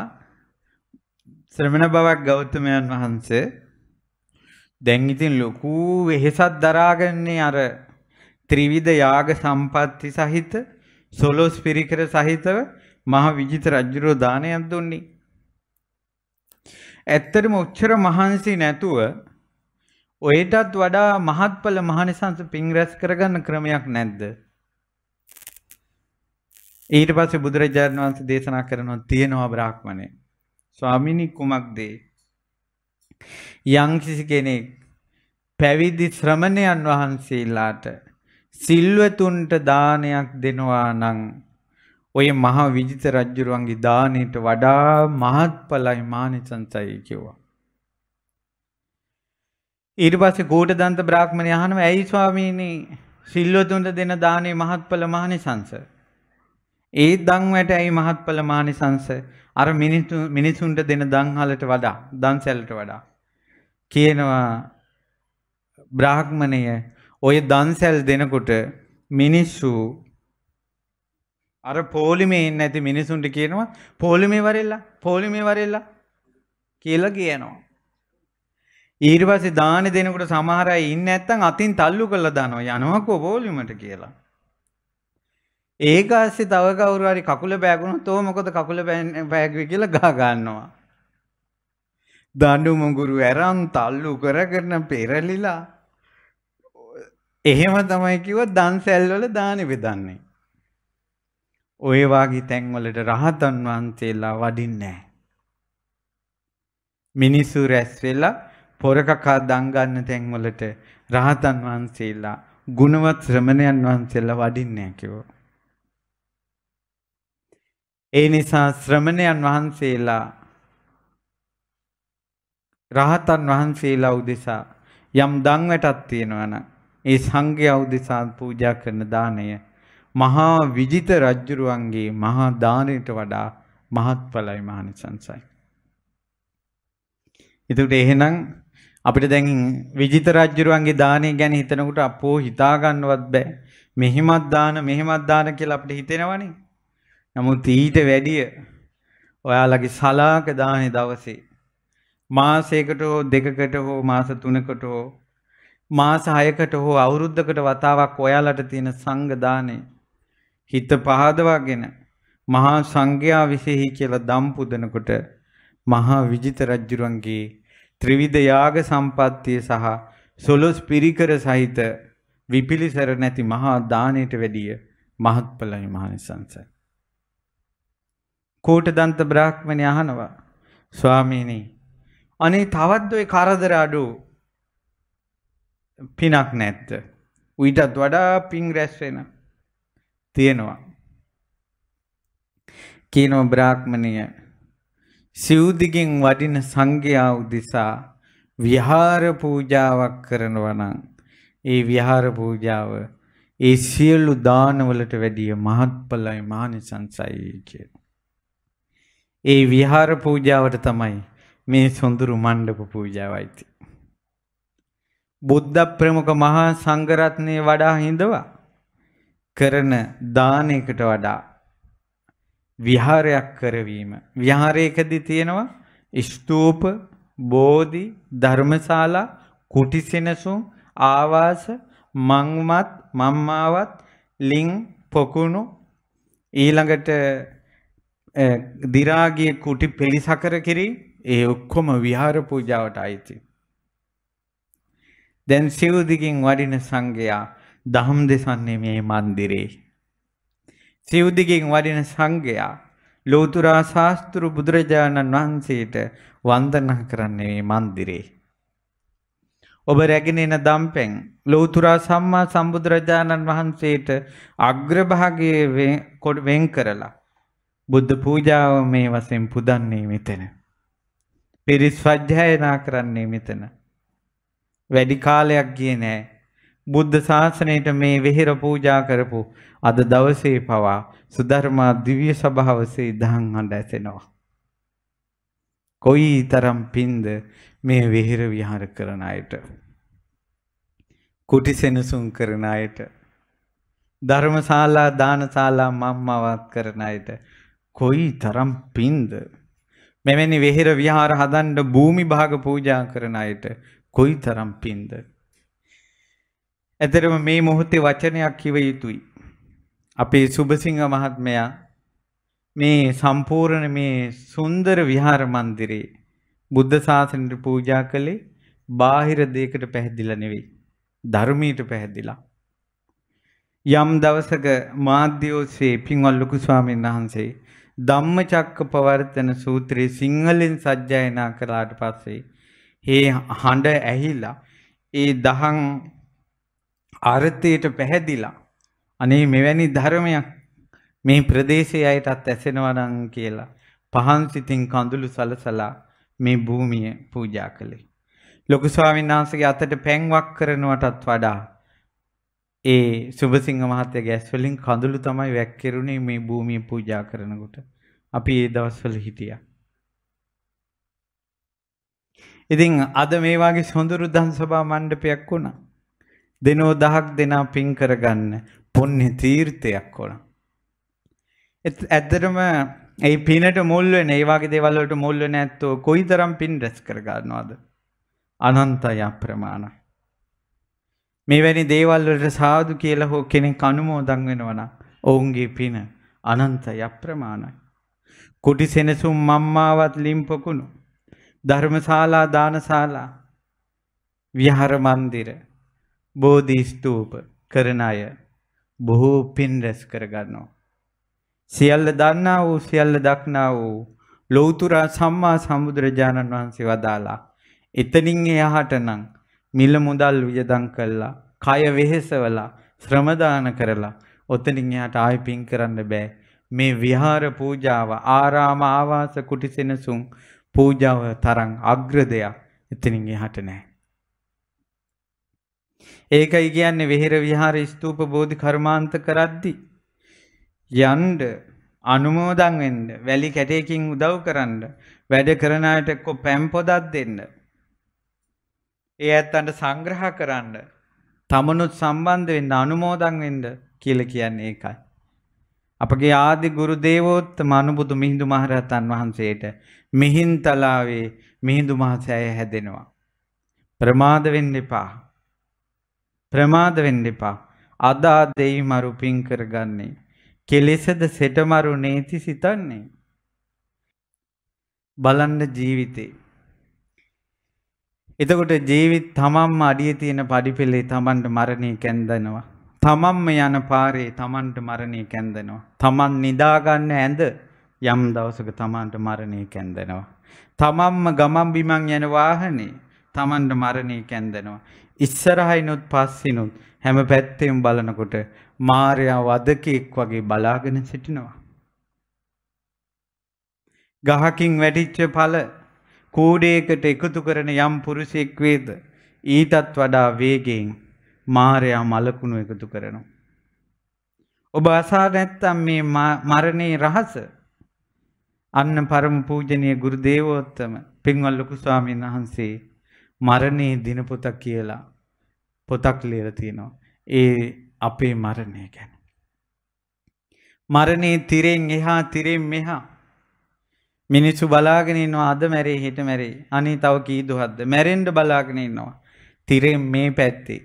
[SPEAKER 1] ශ්‍රමණ බවක් ගෞතමයන් වහන්සේ දැන් ඉතින් ලොකු වෙහෙසක් දරාගන්නේ අර ත්‍රිවිධ යාග සම්පatti සහිත සොලොස් පිරිකර සහිතව මහ විජිත රජුරෝ දානයක් දුන්නේ. ඇත්තටම උච්චර මහන්සි නැතුව ඔයටත් වඩා මහත්ඵල මහනිසංස පිං රැස් කරගන්න ක්‍රමයක් නැද්ද? ඊට පස්සේ බුදුරජාණන් වහන්සේ දේශනා කරනවා තියෙනවා බ්‍රාහ්මණය. ස්වාමිනී කුමක්දේ? යම්කිසි කෙනෙක් පැවිදි ශ්‍රමණයන් වහන්සේලාට සිල්වතුන්ට දානයක් දෙනවා නම් ඔය මහ විජිත රජුරුවන්ගේ දානයට වඩා මහත්ඵලයි මානිසංසයි කිව්වා. ඊට පස්සේ කෝටදන්ත බ්‍රාහ්මණය අහනවා ඇයි ස්වාමීනි සිල්වතුන්ට දෙන දානේ මහත්ඵල මානිසංස? ඒ දන් වැට ඇයි මහත්ඵල මානිසංස? අර මිනිතු මිනිසුන්ට දෙන දංහලට වඩා දන්සැලට වඩා. කියනවා බ්‍රාහ්මණය ඔය දන්සැල් දෙනකොට මිනිස්සු අර පෝලිමේ ඉන්න ඇති මිනිසුන්ට කියනවා පෝලිමේ වරෙල්ලා පෝලිමේ වරෙල්ලා කියලා කියනවා. ඊට පස්සේ දාන දෙනකොට සමහර අය ඉන්නේ නැත්නම් අතින් තල්ලු කරලා දානවා යනවාකෝ පෝලිමට කියලා. ඒක ඇස්සේ තව කවුරු හරි කකුල බෑගුණොත් ඕ මොකද කකුල බෑගුවේ කියලා ගහ ගන්නවා. දඬු මුගුරු ඇරන් තල්ලු කරගෙන පෙරලිලා එහෙම තමයි කිව්ව දන්සැල් වල දානි බෙදන්නේ. ඔය වාගේ තැන්වලට රහතන් වහන්සේලා වඩින්නේ නැහැ. මිනිසු රැස් වෙලා පොරකකා දන් ගන්න තැන්වලට රහතන් වහන්සේලා ගුණවත් ශ්‍රමණයන් වහන්සේලා වඩින්නේ නැහැ කිව්වා. ඒ නිසා ශ්‍රමණයන් වහන්සේලා රහතන් වහන්සේලා උදෙසා යම් දන් වැටක් තියෙනවා නම් ඒ සංඝයා උදෙසා පූජා කරන දාණය මහා විජිත රජුරුවන්ගේ මහා දාණයට වඩා මහත්ඵලයි මහනිසංසයි. එතකොට එහෙනම් අපිට දැන් විජිත රජුරුවන්ගේ දාණය ගැන හිතනකොට අපෝ හිතා ගන්නවත් බෑ. මෙහිමත් දාන මෙහිමත් දාන කියලා අපිට හිතෙනවනේ. නමුත් ඊට වැඩිය ඔයාලගේ සලාක දානේ දවසේ මාසයකට හෝ දෙකකට හෝ මාස තුනකට හෝ මාස 6කට හෝ අවුරුද්දකට වතාවක් ඔයාලට තියෙන සංඝ දානේ හිත පහදවාගෙන මහා සංඝයා විසෙහි කියලා දම් පුදනකොට මහා විජිත රජුරන්ගේ ත්‍රිවිධ යාග සම්පත්තිය සහ සොළොස් පිරිකර සහිත විපිලිසර නැති මහා දාණයට වැඩිය මහත්ඵලයි මහනිසංසයි කෝටදන්ත බ්‍රාහ්මණය අහනවා ස්වාමීනි අනේ තවත් ඔය කරදර අඩු පිනක් නැද්ද? ඊටත් වඩා පින් රැස් වෙන තියෙනවා. කියනවා බ්‍රාහ්මණය සිවුදිගෙන් වඩින සංඝයා උදෙසා විහාර පූජාවක් කරනවා නම් ඒ විහාර පූජාව ඒ සියලු දානවලට වැඩිය මහත්ඵලයි මහනිසංසයි කියලා. ඒ විහාර පූජාවට තමයි මේ සොඳුරු මණ්ඩප පූජාව අයිති. බුද්ධ ප්‍රමුඛ මහා සංඝරත්නයේ වඩා හිඳවා කරන දානයකට වඩා විහාරයක් කරවීම විහාරයකදී තියෙනවා ස්තූප බෝධි ධර්මශාලා කුටිසෙනසුන් ආවාස මංමත් මම්මාවත් ලිං පොකුණු ඊළඟට දිරාගිය කුටි පෙළිසකර කිරි ඒ ඔක්කොම විහාර පූජාවට අයිති. දැන් සිව් දිගින් වඩින සංඝයා දහම් දෙසන්නේ මේ මන්දිරේ. සිව් දිගින් වඩින සංඝයා ලෝතර ශාස්ත්‍රු බුදුරජාණන් වහන්සේට වන්දනා කරන්නේ මේ මන්දිරේ. ඔබ රැගෙන එන දම්පෙන් ලෝතර සම්මා සම්බුදුරජාණන් වහන්සේට අග්‍රභාගයේ වෙන් කරලා බුද්ධ පූජාව මේ වශයෙන් පුදන්නේ මෙතන. පිරිස් සජ්ජායනා කරන්නේ මෙතන. වැඩි කාලයක් ගියේ නෑ. බුද්ධ ශාසනයට මේ වෙහෙර පූජා කරපු අද දවසේ පවා සුධර්මා දිව්‍ය සභාවසේ දහම් හඬ ඇසෙනවා. කොයි තරම් පින්ද මේ වෙහෙර විහාර කරන අයට. කුටි සෙනසුන් කරන අයට. ධර්මශාලා දානශාලා මම්මවත් කරන අයට කොයි තරම් පින්ද මෙවැනි වෙහෙර විහාර හදන්න භූමි භාග පූජා කරන අයට කොයි තරම් පින්ද ඇතරම මේ මොහොතේ වචනයක් කිව යුතුයි අපේ සුභසිංහ මහත්මයා මේ සම්පූර්ණ මේ සුන්දර විහාර මන්දිරේ බුද්ධ ශාසනයට පූජා කළේ බාහිර දෙයකට පැහැදිලා නෙවෙයි ධර්මයට පැහැදිලා යම් දවසක මාධ්‍යෝස්සේ පින්වල් ලොකු ස්වාමීන් වහන්සේ ධම්මචක්කපවර්තන සූත්‍රයේ සිංහලෙන් සජ්ජායනා කළාට පස්සේ හේ හඬ ඇහිලා ඒ දහං අර්ථයට පැහැදිලා අනේ මෙවැනි ධර්මයක් මේ ප්‍රදේශයේ අයටත් ඇසෙනවා නම් කියලා පහන් සිතින් කඳුළු සලසලා මේ භූමිය පූජා කළේ ලොකු ස්වාමීන් වහන්සේගේ අතට පැන්වක් කරනවටත් වඩා ඒ සුබසිංහ මහත්තය ගෑස්වලින් කඳුළු තමයි වැක්කෙරුණේ මේ භූමිය පූජා කරනකොට. අපි ඒ දවස්වල හිටියා. ඉතින් අද මේ වගේ සොඳුරු දන්සභා මණ්ඩපයක් වුණා. දෙනෝ දහක් දෙනා පින් කරගන්න පුණ්‍ය තීර්ථයක් වුණා. ඇත්තටම ඒ පිනට මුල් වෙන ඒ වගේ දේවල් වලට මුල් වෙන ඇත්තෝ කොයිතරම් පින් රැස් කර ගන්නවද? අනන්තය අප්‍රමාණයි. මෙවැනි දේවල්වලට සාදු කියලා හෝ කෙනෙක් අනුමෝදන් වෙනවා නම් ඔවුන්ගේ පින අනන්තය අප්‍රමාණයි. කුටි සෙනසුම් මම්මාවත් ලිම්පකුණු ධර්මශාලා දානශාලා විහාර මන්දිර බෝධි ස්තූප කරන අය බොහෝ පින් රැස් කරගන්නවා. සියල්ල දන්නා වූ සියල්ල දක්නා වූ ලෞතුරා සම්මා සම්බුදුරජාණන් වහන්සේ වදාලා එතනින් එහාට නම් මිල මුදල් වියදම් කළා, කය වෙහෙසවලා, ශ්‍රම කරලා ඔතනින් එහාට ආයි පින් කරන්න බෑ. මේ විහාර පූජාව, ආරාම ආවාස කුටිසෙනසුන් පූජාව තරම් අග්‍ර දෙයක් එතනින් එහාට නෑ. ඒකයි කියන්නේ විහෙර විහාර ස්තූප බෝධි කර්මාන්ත කරද්දි යන්න අනුමෝදන් වෙන්න වැලි කැටයකින් උදව් කරන්න වැඩ කරන අයට කො පැම් පොදක් දෙන්න ඒ ඇත්තන්ට සංග්‍රහ කරන්න තමනුත් සම්බන්ධ වෙන්න අනුමෝදන් වෙන්න කියලා කියන්නේ ඒකයි. අපගේ ආදි ගුරු දේවෝත් මනුබුදු මිහිඳු මහරහතන් වහන්සේට මිහින්තලාවේ මිහිඳු මහසෑය හැදෙනවා. ප්‍රමාද වෙන්න එපා. ප්‍රමාද වෙන්න එපා. අදා දෙයි මරු පින් කරගන්නේ. කෙලෙසද සෙටමරු නේති සිතන්නේ. බලන්න ජීවිතේ එතකොට ජීවිත් තමන්ම අඩිය තියෙන පඩිපෙළේ තමන්ට මරණය කැන්දනවා. තමන්ම යන පාරේ තමන්ට මරණය කැන්දනවා. තමන් නිදාගන්න ඇඳ යම් දවසක තමන්ට මරණය කැන්දනවා. තමන්ම ගමන් බිමන් යන වාහනේ තමන්ට මරණය කැන්දනවා. ඉස්සරහිනුත් පස්සිනුත් හැම පැත්තෙම බලනකොට මාරයා වදකෙක් වගේ බලාගෙන සිටිනවා. ගහකින් වැටිච්ච පල කූඩේකට එකතු කරන යම් පුරුෂයෙක් වේද ඊටත් වඩා වේගෙන් මාරයා මලකුණු එකතු කරනවා. ඔබ අසා නැත්තම් මේ මරණේ රහස අන්න පරම පූජනීය ගුරු දේවෝත්තම පින්වල් ලොකු ස්වාමීන් වහන්සේ මරණේ දින පොතක් කියලා පොතක් ලියලා තිනවා. ඒ අපේ මරණය ගැන. මරණේ තිරෙන් එහා තිරෙන් මෙහා මිනිස්සු බලාගෙන ඉන්නවා අද මැරේ හිට මැරේ අනේ තව කීදුහත්ද මැරෙන්ඩ බලාගෙන ඉන්නවා. තිරේ මේ පැත්තේ.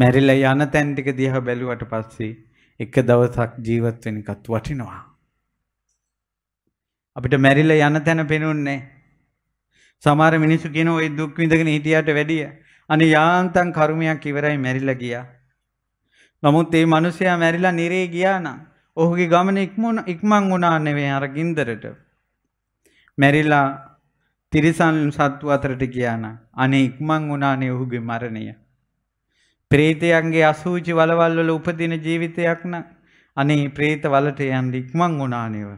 [SPEAKER 1] මැරිල යන තැන්ටික දිහ බැලුවට පස්සේ එක දවසක් ජීවත්වෙනකත් වටිනවා. අපිට මැරිල යන තැන පෙනුන්නේ. සමාර මිනිස්සු කියෙන ඔයි දුක් විඳගෙන හිටියට වැඩිය අනි යාන්තන් කරුමයක් ඉවරයි මැරිල ගියා. නමුත් ඒ මනුසයා මැරිලා නිරේ ගියා නම් ඔහුගේ ගමන ඉක්මුණ ඉක්මං වුණා නෙවේ අර ගින්දරට මැරිලා තිරිසන් සත්තු අතරට ගියාන අනේ ඉක්මන් වුණානේ ඔහුගේ මරණය. ප්‍රේතයන්ගේ අසූචි වලවල්වල උපදින ජීවිතයක් නම් අනේ ප්‍රේත වලට යන්න ඉක්මන් වුණානේව.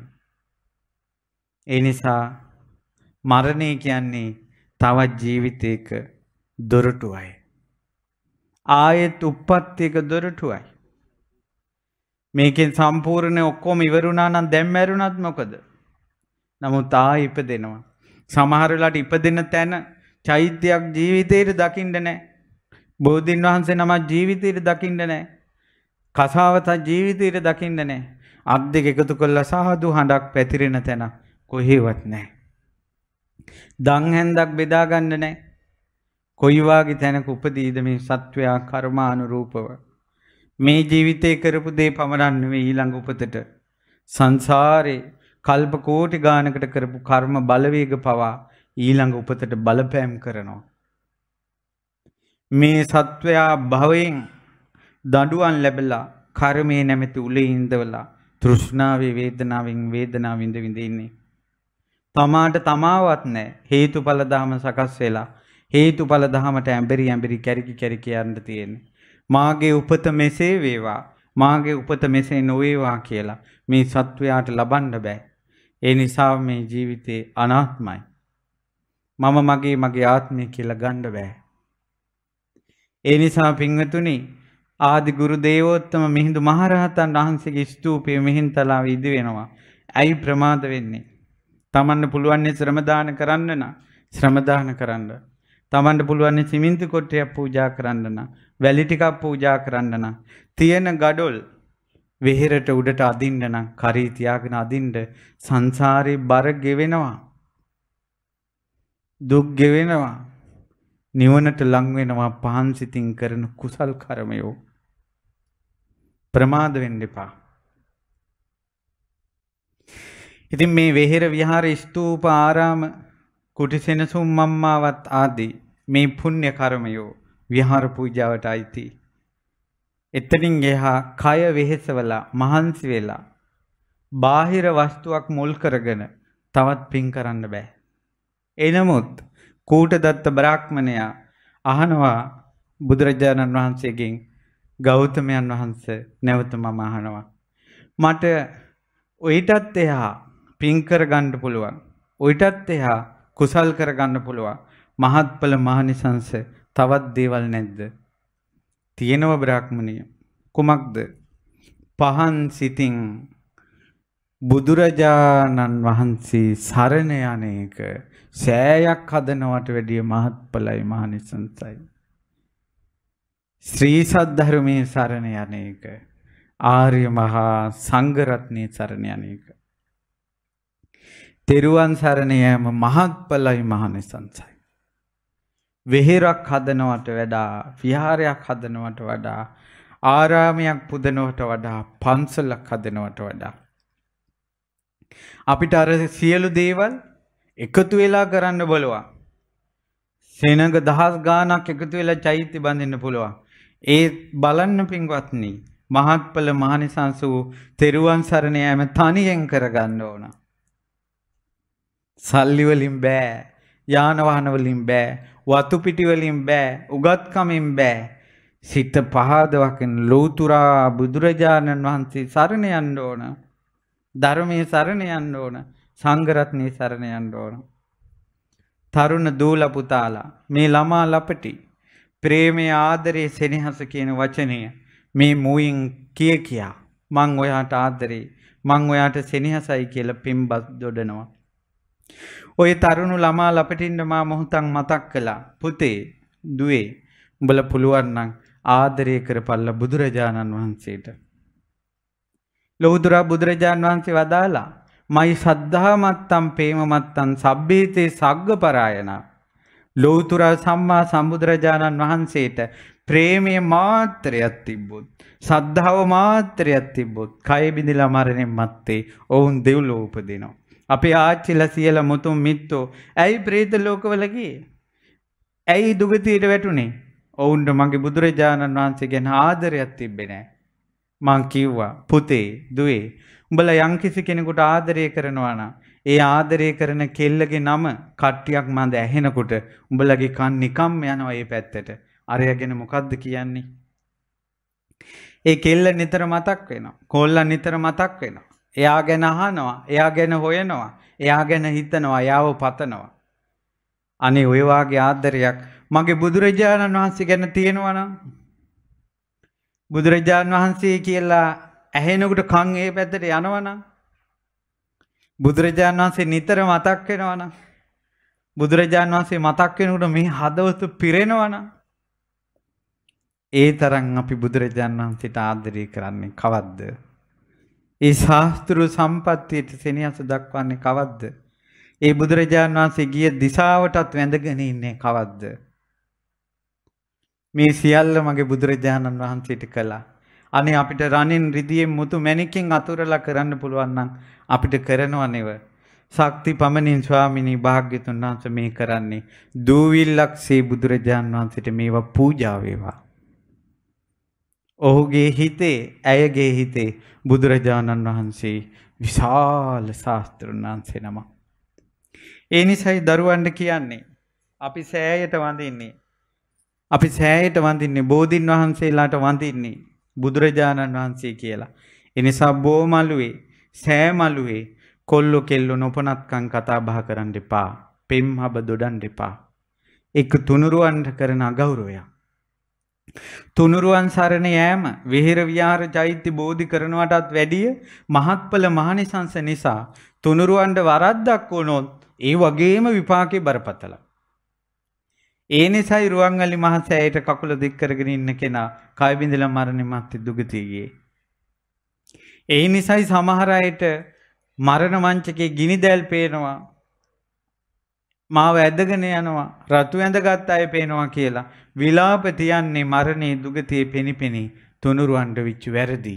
[SPEAKER 1] ඒ නිසා මරණය කියන්නේ තවත් ජීවිතයක දොරටුවයි. ආයෙත් උප්පත්තියක දොරටුවයි. මේකෙන් සම්පූර්ණ ඔක්කොම ඉවරුණා නම් දැන් මැරුණත් මොකද? නමුත් ආ ඉපදෙනවා. සමහරලාට ඉපදෙන තැන චෛත්‍යයක් ජීවිතයට දකිින්ට නෑ. බෝධීන් වහන්සේ නම ජීවිතයට දකිින්ට නෑ. කසාවතා ජීවිතයට දකිින්ට නෑ. අත් දෙක එකතු කොල්ල සහදු හඬක් පැතිරෙන තැන කොහේවත් නෑ. දංහැන්දක් බෙදාගන්න නෑ. කොයිවාගේ තැනක උපදීද මේ සත්වයා කර්මානුරූපව. මේ ජීවිතය කරපු දේ පමණන්න වේ ඊළඟ උපතට සංසාරේ කල්ප කෝටි ගානකට කරපු කර්ම බලවේග පවා ඊළඟ උපතට බලපෑම් කරනවා. මේ සත්වයා භවයෙන් දඩුවන් ලැබලා කර්මය නැමැති උලේ ඉඳවලා තෘෂ්ණාවේ වේදනාවෙන් වේදනාවින්ද විඳින්නේ. තමාට තමාවත් නැහැ හේතුඵල ධම සකස් වෙලා හේතුඵල ධමට ඇඹරි ඇඹරි කැරිකි කැරිකි යන්න තියෙන්නේ. මාගේ උපත මෙසේ වේවා මාගේ උපත මෙසේ නොවේවා කියලා මේ සත්වයාට ලබන්න බෑ. ඒ නිසා මේ ජීවිතේ අනාත්මයි. මම මගේ මගේ ආත්මය කියලා ගණ්ඩ බෑ. ඒ නිසා පිංවතුනි ආදි ගුරු දේවෝත්තම මිහිඳු මහරහතන් වහන්සේගේ ස්තූපය මෙහින් තලාව ඉදි වෙනවා. ඇයි ප්‍රමාද වෙන්නේ? තමන්ට පුළුවන් ශ්‍රමදාන කරන්න නම් ශ්‍රමදාන කරන්න. තමන්ට පුළුවන් සිමෙන්ති කොටයක් පූජා කරන්න නම් වැලි ටිකක් පූජා කරන්න නම් තියෙන gadol වෙහෙරට උඩට අදින්න නම් කරී තියාගෙන අදින්න සංසාරේ බර ගෙවෙනවා. දුක් ගෙවෙනවා. නිවනට ලං වෙනවා පහන් සිතින් කරන කුසල් කර්මයෝ. ප්‍රමාද වෙන්න එපා. ඉතින් මේ වෙහෙර විහාර ස්තූප ආරාම කුටිසෙනසුම් මම්මාවත් ආදී මේ පුණ්‍ය කර්මයෝ විහාර පූජාවට අයිති. එතනින් එහා කය වෙහෙසවලා මහන්සි වෙලා බාහිර වස්තුවක් මුල් කරගෙන තවත් පින් කරන්න බෑ. එනමුත් කූටදත්ත බ්‍රාහ්මණයා අහනවා බුදුරජාණන් වහන්සේගෙන් ගෞතමයන් වහන්ස නැවත මම අහනවා. මට ඔයිටත් එහා පින් කරගන්න පුළුවන්. ඔයිටත් එහා කුසල් කරගන්න පුළුවන්. මහත්ඵල මහනිසංස තවත් දේවල් නැද්ද? තියෙනව බ්‍රාහ්මණය. කුමක්ද? පහන් සිතින් බුදුරජාණන් වහන්සේ සරණ යන්නේක සෑයක් හදනවට වැඩිය මහත්ඵලයි මහනිසංසයි. ශ්‍රී සද්ධර්මයේ සරණ යන්නේක ආර්ය මහා සංඝ රත්නයේ සරණ යන්නේක. තෙරුවන් සරණ යාම මහත්ඵලයි මහනිසංසයි. වෙහෙරක් හදනවට වඩා විහාරයක් හදනවට වඩා ආරාමයක් පුදනවට වඩා පන්සලක් හදනවට වඩා අපිට අර සියලු දේවල් එකතු වෙලා කරන්න බලවා සෙනඟ දහස් ගානක් එකතු වෙලා චෛත්‍ය බඳින්න පුළුවන් ඒ බලන්න පින්වත්නි මහත්ඵල මහනිසංස වූ තෙරුවන් සරණ යෑම තනියෙන් කරගන්න ඕන සල්ලි වලින් බෑ යාන වාහන වලින් බෑ වතු පිටි වලින් බෑ උගත්කමින් බෑ සිත පහදවකින් ලෞතුරා බුදුරජාණන් වහන්සේ සරණ යන්න ඕන ධර්මයේ සරණ යන්න ඕන සංඝරත්නයේ සරණ යන්න ඕන තරුණ දූල පුතාලා මේ ළමා ලපටි ප්‍රේමය ආදරය සෙනෙහස කියන වචනය මේ මුවින් කිය කියා මං ඔයාට ආදරේ මං ඔයාට සෙනෙහසයි කියලා පින්බස් දොඩනවා ඔය තරුණු ළමා ලපටින්ට මා මොහොතන් මතක් කළා. පුතේ දුවේ උඹල පුළුවන් නම් ආදරය කරපල්ල බුදුරජාණන් වහන්සේට. ලොවුදුරා බුදුරජාණන් වහන්සේ වදාලා මයි සද්ධාමත්තම් ප්‍රේමමත්තම් සබ්බේතේ සග්ග පරායන ලෝතුරා සම්මා සම්බුදුරජාණන් වහන්සේට ප්‍රේමය මාත්‍රයක් තිබ්බොත් සද්ධාව මාත්‍රයක් තිබ්බොත් කය බිඳිලා මරණයෙන් මත්තේ ඔවුන් දෙව්ලෝ උපදිනවා අපේ ආච්චිල සියල මුතුම් මිත්තෝ ඇයි ප්‍රේත ලෝකවලගේ ඇයි දුගතීට වැටුනේ ඔවුන්ට මගේ බුදුරජාණන් වහන්සේගෙන් ආදරයක් තිබෙනෑ මං කිව්වා පුතේ දුවේ උඹල යංකිසි කෙනෙකුට ආදරය කරනවාන ඒ ආදරය කරන කෙල්ලගේ නම කට්ටියක් මඳ ඇහෙනකොට උඹලගේ කන් නිකම් යනවා ඒ පැත්තට අරයගෙන මොකද්ද කියන්නේ ඒ කෙල්ල නිතර මතක් වෙනවා කොල්ලන් නිතර මතක් වෙනවා එයා ගැන අහනවා, එයා ගැන හොයනවා, එයා ගැන හිතනවා, යාව පතනවා. අනේ ඔය වාගේ ආදරයක් මගේ බුදුරජාණන් වහන්සේ ගැන තියෙනවා නම් බුදුරජාණන් වහන්සේ කියලා ඇහෙනකොට කන් ඒ පැත්තට යනවා නම් බුදුරජාණන් වහන්සේ නිතර මතක් වෙනවා නම් බුදුරජාණන් වහන්සේ මතක් වෙනකොට මේ හදවත පිරෙනවා නම් ඒ තරම් අපි බුදුරජාණන් වහන්සේට ආදරය කරන්නේ කවද්ද ඒ ශාස්ත්‍ර සම්පත්තියට සෙනෙහස දක්වන්නේ කවද්ද? ඒ බුදුරජාණන් වහන්සේ ගිය දිශාවටත් වැඳගෙන ඉන්නේ කවද්ද? මේ සියල්ල මගේ බුදුරජාණන් වහන්සේට කළා. අනේ අපිට රණින් රිදියෙන් මුතු මැණිකින් අතුරලා කරන්න පුළුවන් නම් අපිට කරනවා නෙව. ශක්ති පමණින් ස්වාමිනී භාග්‍යතුන් වහන්සේ මේ කරන්නේ දූවිල්ලක්සේ බුදුරජාන් වහන්සේට මේවා පූජා වේවා ඔහුගේ හිතේ ඇයගේ හිතේ බුදුරජාණන් වහන්සේ විශාල ශාස්තෘන් වහන්සේ නම. ඒ නිසයි දරුවන්ට කියන්නේ. අපි සෑයට වඳන්නේ. අපි සෑයට වඳන්නේ බෝධීන් වහන්සේලාට වඳන්නේ බුදුරජාණන් වහන්සේ කියලා. එනිසා බෝමලුවේ සෑමලුවේ කොල්ලො කෙල්ලො නොපනත්කං කතා බහ කරන්න එපා. පෙම් හබ දොඩන් එපා. එක තුනුරුවන්ට කරන අගෞරවයක්. තුනුරුවන් සරණ යෑම විහිර විහාර චෛත්‍ය බෝධි කරනවටත් වැඩිය මහත්ඵල මහනිසංස නිසා තුනුරුවන්ට වරද්දක් වුණොත් ඒ වගේම විපාකේ බරපතල. ඒ නිසායි රුවන්වැලි මහසෑයට කකුල දික් කරගෙන ඉන්න කෙනා කය බිඳලා මරණින් මත්තේ දුගතිය ගියේ. ඒ නිසායි සමහර අයට මරණ මංචකේ ගිනි දැල් පේනවා මාව ඇදගෙන යනවා රතු ඇඳගත් අය පේනවා කියලා විලාප තියන්නේ මරණේ දුගතියේ පෙනිපෙනි තුනුරුවන්ට විච්ච වැරදි.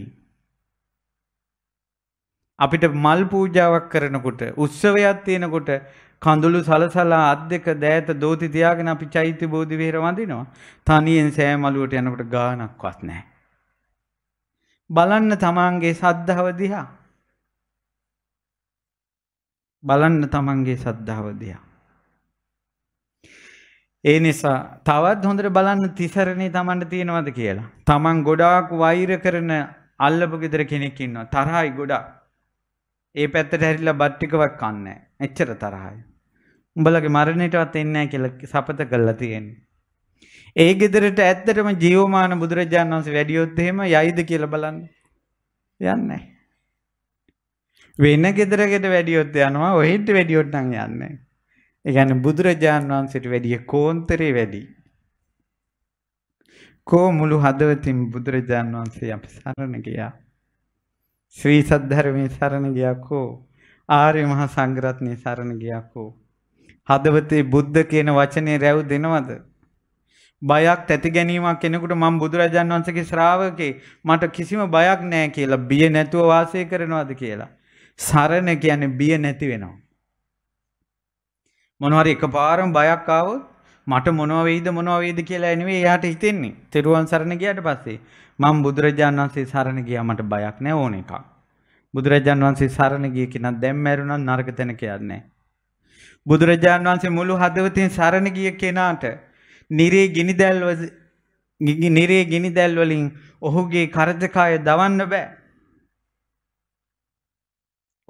[SPEAKER 1] අපිට මල් පූජාවක් කරනකොට උත්සවයක් තියෙනකොට කඳුළු සලසලා අත් දෙක දෑත දෝති තියාගෙන අපි චෛත්‍ය බෝධි විහෙර වඳිනවා. තනියෙන් සෑමලුවට යනකොට ගානක්වත් නැහැ. බලන්න තමන්ගේ සද්ධාව දිහා. බලන්න තමන්ගේ සද්ධාව දිහා. ඒ නිසා තවත් හොඳට බලන්න තිසරණේ Tamanට තියෙනවද කියලා. Taman ගොඩාක් වෛර කරන අල්ලපු ගෙදර කෙනෙක් ඉන්නවා. තරහයි ගොඩාක්. ඒ පැත්තට හැරිලා බත් ටිකවත් කන්නේ නැහැ. එච්චර තරහයි. උඹලගේ මරණයටවත් එන්නේ නැහැ කියලා සපත කළා තියෙන්නේ. ඒ ගෙදරට ඇත්තටම ජීවමාන බුදුරජාණන් වහන්සේ වැඩියොත් එහෙම යයිද කියලා බලන්න. යන්නේ නැහැ. වෙන ගෙදරකට වැඩියොත් යනවා ඔහෙට වැඩියොත් නම් යන්නේ නැහැ. ඒ කියන්නේ බුදුරජාන් වහන්සේට වැඩිය කෝන්තරේ වැඩි. කෝ මුළු හදවතින් බුදුරජාන් වහන්සේ අපි සරණ ගියා. ශ්‍රී සද්ධර්මයේ සරණ ගියා කෝ. ආර්ය මහා සංඝරත්නයේ සරණ ගියා කෝ. හදවතේ බුද්ධ කියන වචනේ රැව් දෙනවද? බයක් ඇති ගැනීමක් කෙනෙකුට මම බුදුරජාන් වහන්සේගේ ශ්‍රාවකේ මට කිසිම බයක් නැහැ කියලා බිය නැතුව වාසය කරනවාද කියලා. සරණ කියන්නේ බිය නැති වෙනවා. මොනවරි එකපාරම බයක් ආවොත් මට මොනවා වෙයිද මොනවා වෙයිද කියලා නෙවෙයි එයාට හිතෙන්නේ. තෙරුවන් සරණ ගියාට පස්සේ මම බුදුරජාණන් වහන්සේ සරණ ගියා මට බයක් නැහැ ඕන එකක්. බුදුරජාණන් වහන්සේ සරණ ගිය කෙනා දැන් මැරුණා නරක තැනක යන්නේ බුදුරජාණන් වහන්සේ මුළු හදවතින් සරණ ගිය කෙනාට නිරේ ගිනි දැල්වල නිරේ ගිනි දැල් වලින් ඔහුගේ කරජකාය දවන්න බෑ.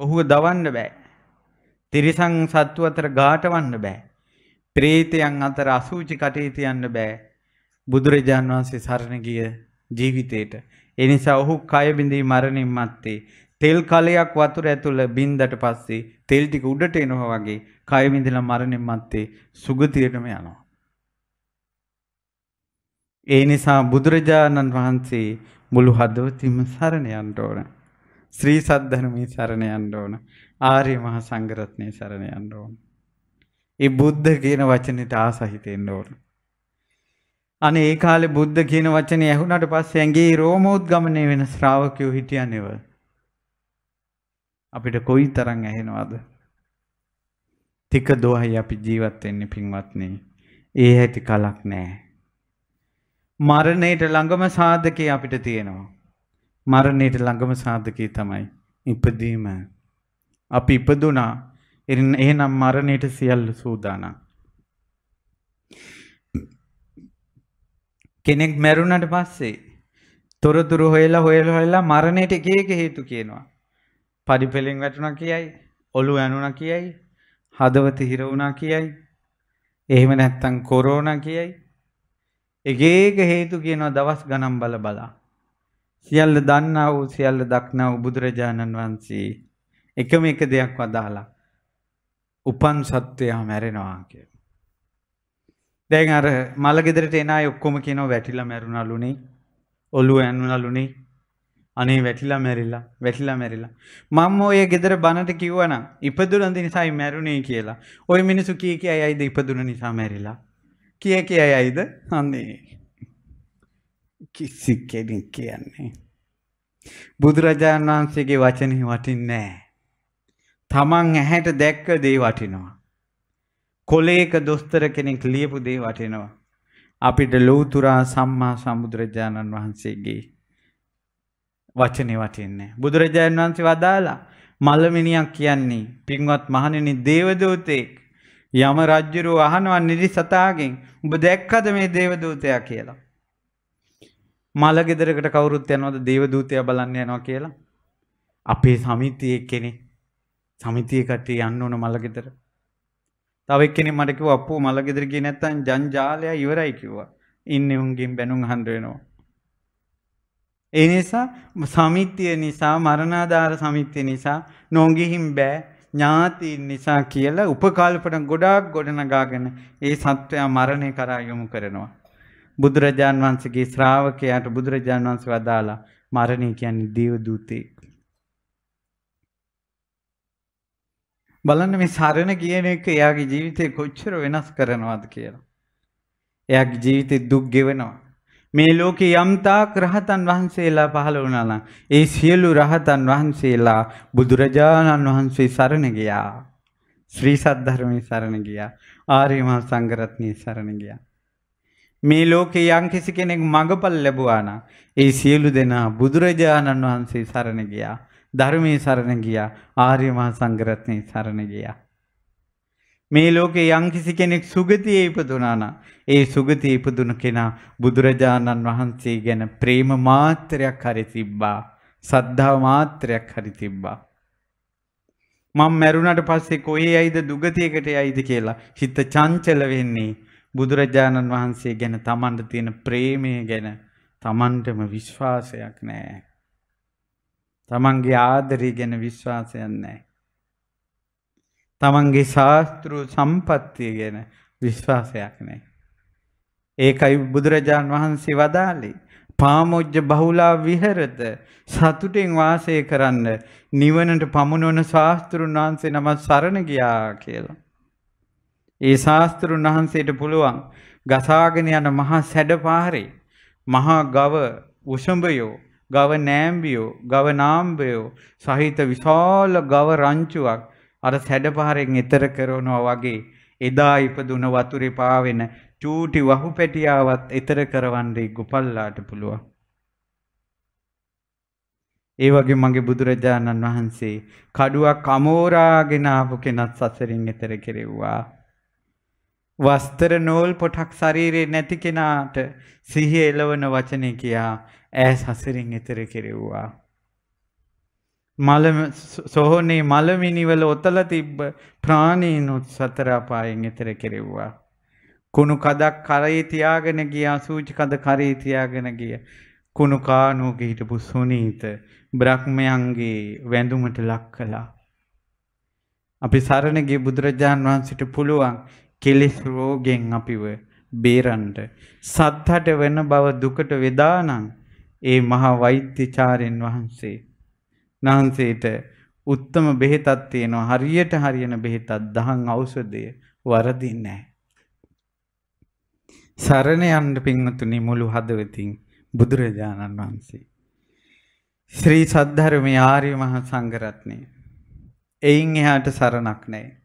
[SPEAKER 1] ඔහුව දවන්න බෑ. තිරිසන් සත්තු අතර ගාටවන්න බෑ. ප්‍රේතයන් අතර අසූචි කටේ තියන්න බෑ. බුදුරජාන් වහන්සේ සරණ ගිය ජීවිතේට. ඒ නිසා ඔහු කය බිඳී මරණින් මත්තේ තෙල් කලයක් වතුර ඇතුළ බින්දට පස්සේ තෙල් ටික උඩට එනවා වගේ කය බිඳලා මරණින් මත්තේ සුගතියටම යනවා. ඒ නිසා බුදුරජාණන් වහන්සේ මුළු හදවතින්ම සරණ යන්න ඕන. ශ්‍රී සද්ධර්මයේ සරණ යන්න ඕන. ආර්ය මහා සංඝරත්නයේ සරණ යන්න ඕන. ඒ බුද්ධ කියන වචනෙට ආසහිතෙන්න ඕන. අනේ ඒ කාලේ බුද්ධ කියන වචනේ ඇහුණාට පස්සේ ඇඟේ රෝමෝද්ගමණය වෙන ශ්‍රාවකයෝ හිටියනේව. අපිට කොයි තරම් ඇහෙනවද? තික දොහයි අපි ජීවත් වෙන්නේ පින්වත්නි. ඒ හැටි කලක් නැහැ. මරණයට ළඟම සාධකේ අපිට තියෙනවා. මරණයට ළඟම සාධකේ තමයි ඉපදීම. අපි ඉපදුනා. එහෙනම් මරණයට සියල්ල සූදානම්. කෙනෙක් මැරුණට පස්සේ තොරතුරු හොයලා හොයලා හොයලා මරණයට එක එක හේතු කියනවා. පඩිපෙලෙන් වැටුණා කියයි, ඔලු ඇනුණා කියයි, හදවත හිර වුණා කියයි, එහෙම නැත්තම් කොරෝනා කියයි. එක එක හේතු කියනවා දවස් ගණන් බල බලා. සියල්ල දන්නා වූ සියල්ල දක්නා වූ බුදුරජාණන් වහන්සේ එකම එක දෙයක් වදාලා උපන් සත්වයා මැරෙනවා කිය. දැන් අර මලගෙදරට එන අය ඔක්කොම කියනවා වැටිලා මැරුණලුනේ ඔළුව ඇන්නුනලුනේ අනේ වැටිලා මැරිලා වැටිලා මැරිලා මම ඔය ගෙදර බනට කිව්වනම් ඉපදුන නිසායි මැරුණේ කියලා ওই මිනිසු කී කියයි අයිද ඉපදුන නිසා මැරිලා කිය කියයි අයිද අනේ කිසි කෙනෙක් කියන්නේ බුදුරජාණන් වහන්සේගේ වචනේ වටින්නේ නැහැ තමන් ඇහැට දැක්ක දේ වටිනවා. කොලේක දොස්තර කෙනෙක් ලියපු දේ වටිනවා. අපිට ලෝතුරා සම්මා සම්බුදුරජාණන් වහන්සේගේ වචනේ වටින්නේ. බුදුරජාණන් වහන්සේ වදාලා මලමිනියක් කියන්නේ පින්වත් මහණෙනි දේවදූතෙක් යම රජුරෝ අහනවා නිරිසතාගෙන් ඔබ දැක්කද මේ දේවදූතයා කියලා. මල ගෙදරකට කවුරුත් යනවද දේවදූතයා බලන්න යනවා කියලා? අපේ සමිතියේ කෙනෙක් සමිතිය කට්ටිය යන්න ඕන මල්ලගෙදර. තව එක්කෙනෙක් මට කිව්වා අප්පු මල්ලගෙදර ගියේ නැත්තම් ජංජාලය ඉවරයි කිව්වා. ඉන්නේ උන්ගෙන් බැනුම් අහන්න වෙනවා. ඒ නිසා සමිතිය නිසා මරණාධාර සමිතිය නිසා නොගිහින් බෑ ඥාතීන් නිසා කියලා උපකල්පන ගොඩාක් ගොඩනගාගෙන ඒ සත්වයා මරණය කරා යොමු කරනවා. බුදුරජාන් වහන්සේගේ ශ්‍රාවකයාට බුදුරජාන් වහන්සේ වදාලා මරණය කියන්නේ දේව දූතෙක්. බලන්න මේ සරණ කියන එක එයාගේ ජීවිතේ කොච්චර වෙනස් කරනවද කියලා. එයාගේ ජීවිතේ දුක් ගෙවනවා. මේ ලෝකේ යම්තාක් රහතන් වහන්සේලා පහළ වුණා නම් ඒ සියලු රහතන් වහන්සේලා බුදුරජාණන් වහන්සේ සරණ ගියා. ශ්‍රී සද්ධර්මයේ සරණ ගියා. ආර්ය මහා සංඝරත්නයේ සරණ ගියා. මේ ලෝකේ යම්කිසි කෙනෙක් මඟපල් ලැබුවා නම් ඒ සියලු දෙනා බුදුරජාණන් වහන්සේ සරණ ගියා. ධර්මයේ සරණ ගියා. ආර්ය මහා සංඝරත්නයේ සරණ ගියා. මේ ලෝකේ යම්කිසි කෙනෙක් සුගතියේ ඉපදුනා නම් ඒ සුගතියේ ඉපදුණු කෙනා බුදුරජාණන් වහන්සේ ගැන ප්‍රේම මාත්‍රයක් හරි තිබ්බා. සද්ධා මාත්‍රයක් හරි තිබ්බා. මම මැරුණට පස්සේ කොහේ යයිද දුගතියකට යයිද කියලා හිත චංචල වෙන්නේ බුදුරජාණන් වහන්සේ ගැන තමන්ට තියෙන ප්‍රේමය ගැන තමන්ටම විශ්වාසයක් නැහැ. තමන්ගේ ආදරී ගැන විශ්වාසයක් නැහැ. තමන්ගේ ශාස්තෘ සම්පත්තිය ගැන විශ්වාසයක් නැහැ. ඒකයි බුදුරජාන් වහන්සේ වදාළේ පාමොජ්ජ බහුලා විහෙරත සතුටින් වාසය කරන්න නිවනට පමුණවන ශාස්තෘන් වහන්සේ නම සරණ ගියා කියලා. ඒ ශාස්තෘන් වහන්සේට පුළුවන් ගසාගෙන යන මහා සැඩ පාරේ මහා ගව උෂඹයෝ ගව නෑම්බියෝ, ගව නාම්බයෝ සහිත විශාල ගව රංචුවක් අර සැඩපහරෙන් එතර කරනවා වගේ එදා ඉපදුන වතුරේ පාවෙන චූටි වහු පැටියාවත් එතර කරවන්නේ ගොපල්ලාට පුළුවන්. ඒ වගේ මගේ බුදුරජාණන් වහන්සේ කඩුවක් අමෝරාගෙන ආපු කෙනත් සසරින් එතර කෙරෙව්වා. වස්තර නෝල් පොටක් ශරීරේ නැති කෙනාට සිහිය එළවන වචනේ කියා ඇස් හසරින් එතර කෙරෙව්වා. මල සොහොනේ මළමිනිවල ඔතල තිබ්බ ප්‍රාණීනුත් සතරාපායෙන් එතර කෙරෙව්වා. කුණු කදක් කරේ තියාගෙන ගිය අසූචි කද කරේ තියාගෙන ගිය කුණු කානුවක හිටපු සුනීත බ්‍රහ්මයන්ගේ වැඳුමට ලක් කළා. අපි සරණගේ බුදුරජාණන් වහන්සට පුළුවන් කෙලෙස් රෝගෙන් අපිව බේරන්ට සත්හට වෙන බව දුකට වෙදානං ඒ මහා වෛද්‍යචාරයන් වහන්සේ නාන්සේට උත්තම බෙහෙතක් තියෙනවා හරියට හරියන බෙහෙතක් දහන් ඖෂධය වරදින්නේ නැහැ. සරණ යන්න පින්වතුනි මුළු හදවතින් බුදුරජාණන් වහන්සේ ශ්‍රී සද්ධර්මයේ ආර්ය මහා සංඝරත්නය එයින් එහාට සරණක් නැහැ.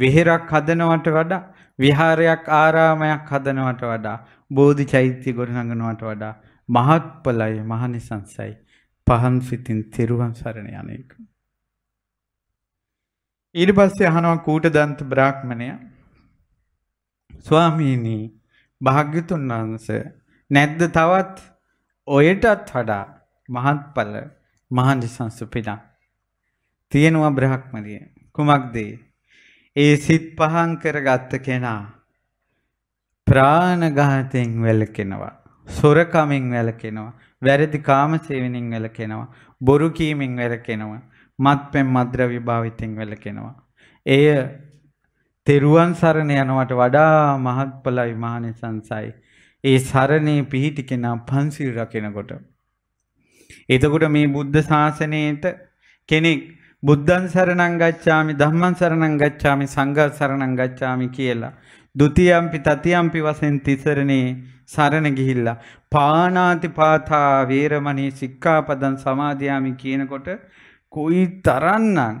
[SPEAKER 1] විහෙරක් හදනවට වඩා විහාරයක් ආරාමයක් හදනවට වඩා බෝධි චෛත්‍ය ගොඩනගනවට වඩා මහත්ඵලයි මහනිසංසයි පහන් සිතින් තෙරුවන් සරණ යන එක. ඊට පස්සේ අහනවා කූටදන්ත බ්‍රාහ්මණය ස්වාමීනි භාග්‍යතුන් වහන්සේ නැද්ද තවත් ඔයටත් වඩා මහත්ඵල මහනිසංස පිටක් තියෙනවා බ්‍රහ්මණිය කුමක්ද ඒ සිත් පහන් කරගත්ත කෙනා ප්‍රාණඝාතයෙන් වැළකෙනවා සොරකමින් වැළකෙනවා. වැරදි කාමසේවනින් වැළකෙනවා. බොරු කීමෙන් වැළකෙනවා. මත්පැන් මද්‍රව්‍ය භාවිතෙන් වැළකෙනවා. එය තෙරුවන් සරණ යනවට වඩා මහත්ඵලයි මහානිසංසයි. ඒ සරණේ පිහිටි කෙනා පන්සිල් රකිනකොට. එතකොට මේ බුද්ධ ශාසනයේට කෙනෙක් බුද්ධං සරණං ගච්ඡාමි ධම්මං සරණං ගච්ඡාමි සංඝං සරණං ගච්ඡාමි කියලා ဒုတိယ ම්පි තතියම්පි වශයෙන් තිසරණේ සරණ ගිහිල්ලා පානාති පාතා වේරමණී සික්ඛාපදං සමාදියාමි කියනකොට කොයි තරම්නම්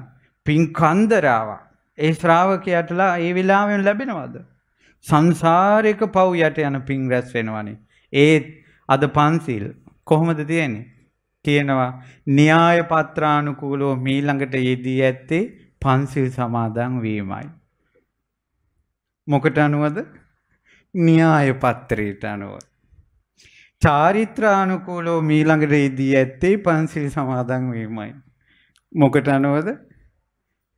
[SPEAKER 1] පින් කන්දරාවක් ඒ ශ්‍රාවකයාටලා ඒ වෙලාවෙන් ලැබෙනවද සංසාරික පව් යට යන පින් රැස් වෙනවනේ ඒත් අද පන්සිල් කොහොමද තියෙන්නේ කියනවා න්‍යාය පත්‍රානුකූලව මීළඟට යෙදී ඇත්තේ පන්සිල් සමාදන් වීමයි මොකට අනුවද න්‍යාය පත්‍රයට අනුව. චාරිත්‍රානුකූලෝ මීළඟට ඉදී ඇත්තේ පන්සිල් සමාදන් වීමයි. මොකට අනුවද?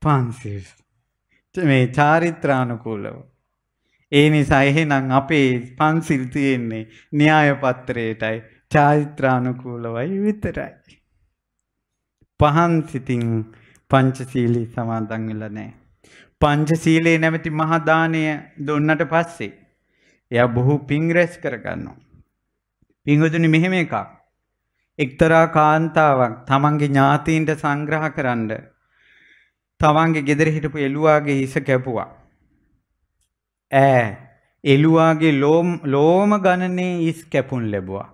[SPEAKER 1] පන්සිල්. මේ චාරිත්‍රානුකූලව. ඒ නිසා එහෙනම් අපේ පන්සිල් තියෙන්නේ න්‍යාය පත්‍රයටයි චාරිත්‍රානුකූලවයි විතරයි. පහන් සිතින් පංචශීලී සමාදන් වෙලා නැහැ. පංචශීලයේ නැමැති මහා දාණය දුන්නට පස්සේ එයා බොහෝ පිං රැස් කරගන්නවා. පිංගුතුනි මෙහෙම එකක්. එක්තරා කාන්තාවක් තමන්ගේ ඥාතීන්ට සංග්‍රහ කරන්න තමන්ගේ ගෙදර හිටපු එළුවාගේ හිස කැපුවා. ඈ එළුවාගේ ලෝම ලෝම ගණනේ ඉස් කැපුම් ලැබුවා.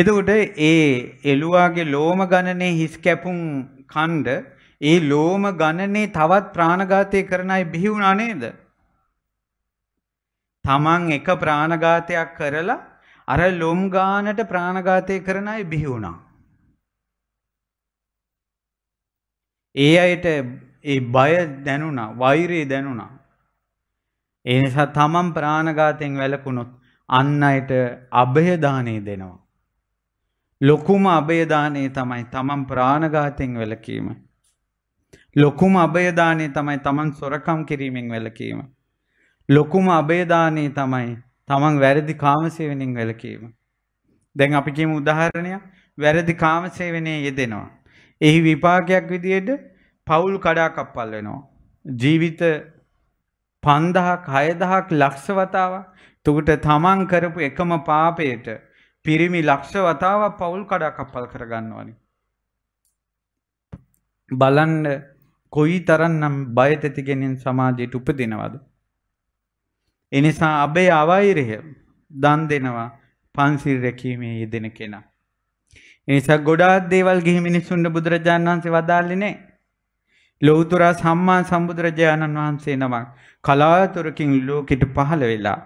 [SPEAKER 1] එතකොට ඒ එළුවාගේ ලෝම ගණනේ හිස් කැපුම් කණ්ඩ ඒ ලෝම ගණනේ තවත් ප්‍රාණඝාතය කරන අය බිහි වුණා නේද? තමන් එක ප්‍රාණඝාතයක් කරලා අර ලොම් ගානට ප්‍රාණඝාතය කරන අය බිහි වුණා. ඒ අයට ඒ බය දැනුණා, වෛරය දැනුණා. ඒ නිසා තමන් ප්‍රාණඝාතයෙන් වැළකුණොත් අන් අයට අභය දාණය දෙනවා. ලොකුම අභය දාණය තමයි තමන් ප්‍රාණඝාතයෙන් වැළකීම. ලොකුම අභය දාණය තමයි තමන් සොරකම් කිරීමෙන් වැළකීම. ලොකුම අබේදානී තමයි තමන් වැරදි කාමසේවනින් වැලකීම. දැන් අපි කියමු උදාහරණයක් වැරදි කාමසේවනයේ යෙදෙනවා. එහි විපාකයක් විදියට පවුල් කඩාකප්පල් වෙනවා. ජීවිත 5000ක් 6000ක් ලක්ෂ වතාවක් තුකට තමන් කරපු එකම පාපයට පිරිමි ලක්ෂ වතාවක් පවුල් කඩාකප්පල් කරගන්නවනේ. බලන්න කොයි තරන්නම් බයතැතිගෙනින් සමාජයට උපදිනවද. එනිසා අබේ අවෛරය දන් දෙනවා පන්සිල් රැකීමේ යෙදෙන කෙනා. එනිසා ගොඩාක් දේවල් ගිහි මිනිස්සුන්ට බුදුරජාණන් වහන්සේ වදාළේ නැහැ. ලෞතර සම්මා සම්බුදුරජාණන් වහන්සේ නමක් කලාතුරකින් ලෝකෙට පහළ වෙලා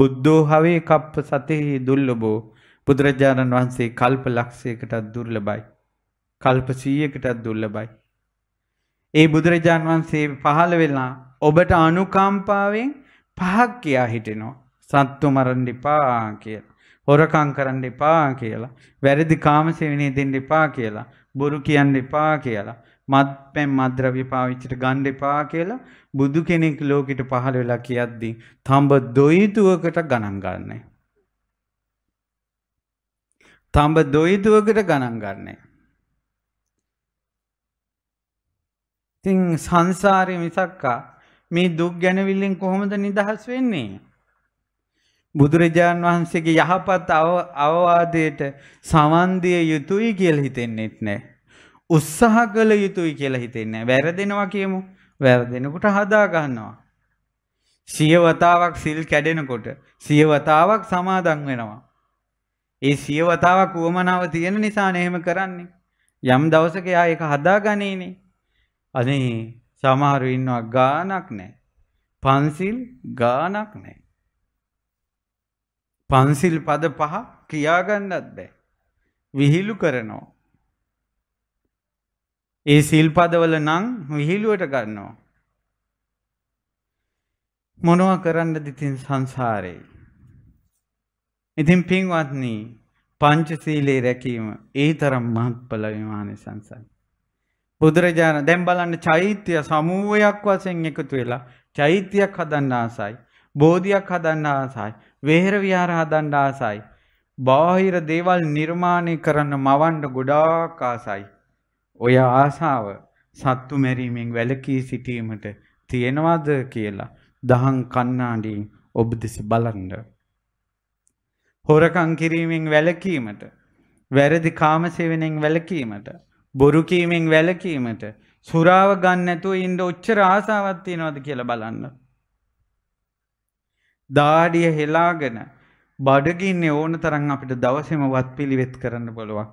[SPEAKER 1] බුද්ධෝ හවේ කප්ප සතෙහි දුර්ලභෝ බුදුරජාණන් වහන්සේ කල්ප ලක්ෂයකටත් දුර්ලභයි. කල්ප 100කටත් දුර්ලභයි. ඒ බුදුරජාණන් වහන්සේ පහළ වෙලා ඔබට අනුකම්පාවෙන් පහක් කියා හිටිනවා. සත්තු මරන්න එපා කියලා. හොරකම් කරන්න එපා කියලා. වැරදි කාමසේවනයේ දෙන්න එපා කියලා. බොරු කියන්න එපා කියලා. මත්පැන් මද්‍රව්‍ය පාවිච්චිට ගන්න එපා කියලා බුදු කෙනෙක් ලෝකෙට පහළ වෙලා කියද්දී තඹ දොයිතුවකට ගණන් ගන්නෑ. තඹ දොයිදුවකට ගණන් ගන්නේ. ඉතින් සංසාරේ මිසක්කා මේ දුක් ගැනවිල්ලෙන් කොහොමද නිදහස් වෙන්නේ. බුදුරජාණන් වහන්සේගේ යහපත් අවවාදයට සවන්දිය යුතුයි කියල හිතෙන්නෙත් නෑ. උත්සාහ කළ යුතුයි කියලා හිතෙන්නේ වැරදෙනවා කියමු වැරදෙනකොට හදාගන්නවා. සියවතාවක් සිල් කැඩෙනකොට සියවතාවක් සමාදන් වෙනවා. ඒ සියවතාවක් වුවමනාව තියෙන නිසා එහෙම කරන්නේ. යම් දවසක එයා ඒක හදාගනේනේ. අනේ සමහරු ඉන්නවා ගානක් නැහැ. පන්සිල් ගානක් නැහැ. පන්සිල් පද පහ කියාගන්නත් බෑ. විහිළු කරනවා. ඒ සිල්පදවල නම් විහිළුවට ගන්නවා. මොනවා කරන්නද ඉතින් සංසාරේ? ඉතින් පින්වත්නි පංචශීලයේ රැකීම ඒ තරම් මහත්ඵල විමානේ සංසාරේ. බුදුරජාණන් දැන් බලන්න චෛත්‍ය සමූහයක් වශයෙන් එකතු වෙලා චෛත්‍යයක් හදන්න ආසයි. බෝධියක් හදන්න ආසයි. වෙහෙර විහාර හදන්න ආසයි. බාහිර දේවල් නිර්මාණය කරන්න මවන්න ගොඩාක් ආසයි. ඔය ආසාව සත්තු මැරීමෙන් වැළකී සිටීමට තියෙනවද කියලා දහං කන්නාඩින් ඔබ දෙස බලන්න. හොරකං කිරීමෙන් වැළකීමට වැරදි කාමසේවනෙන් වැළකීමට බොරු කීමෙන් වැළකීමට සුරාව ගන්න නැතුව ඉන්න ඔච්චර ආසාවක් තියනවද කියලා බලන්න. දාඩිය හෙලාගෙන බඩගින්නේ ඕන තරම් අපිට දවසේම වත්පිළිවෙත් කරන්න බලුවා.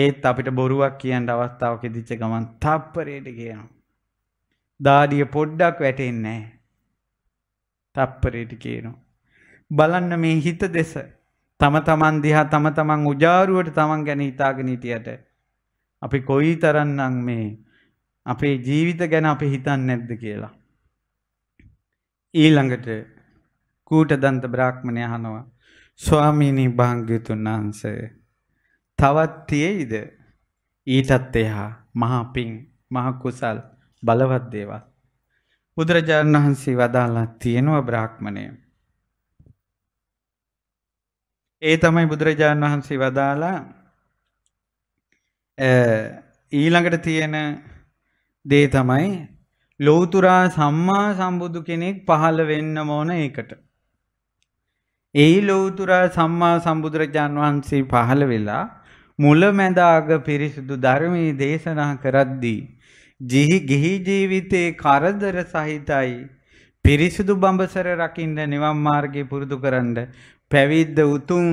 [SPEAKER 1] ඒත් අපිට බොරුවක් කියන්න අවස්ථාවක් ඉදිච්ච ගමන් තප්පරයට කියනවා. දාඩිය පොඩ්ඩක් වැටෙන්නේ නැහැ. තප්පරයට කියනවා. බලන්න මේ හිත දෙස තම තමන් දිහා තම තමන් උජාරුවට තමන් ගැන හිතාගෙන හිටියට අපි කොයි තරන්නම් මේ අපේ ජීවිත ගැන අපි හිතන් නැද්ද කියලා. ඊළඟට කූට දන්ත බ්‍රාක්්මණය හනවා ස්වාමීණී භාංග්‍යතුන් වහන්සේ තවත් තියෙයිද ඊටත් එහා මහා පිං මහා කුසල් බලවත් දේවල් බුදුරජාණන් වහන්සේ වදාලා තියෙනවා බ්‍රාහ්මණය ඒ තමයි බුදුරජාණන් වහන්සේ වදාලා ඊළඟට තියෙන දේ තමයි ලෝතුරා සම්මා සම්බුදු කෙනෙක් පහළ වෙන්න ඕන ඒකට. ඒ ලෝතුරා සම්මා සම්බුදුරජාන් වහන්සේ පහළ වෙලා මුලමැදාග පිරිසුදු ධර්මයේ දේශනා කරද්දී ජිහි ගිහි ජීවිතේ කරදර සහිතයි පිරිසුදු බඹසර රකින්න නිවන් මාර්ගේ පුරුදු කරන්න පැවිද්ද උතුම්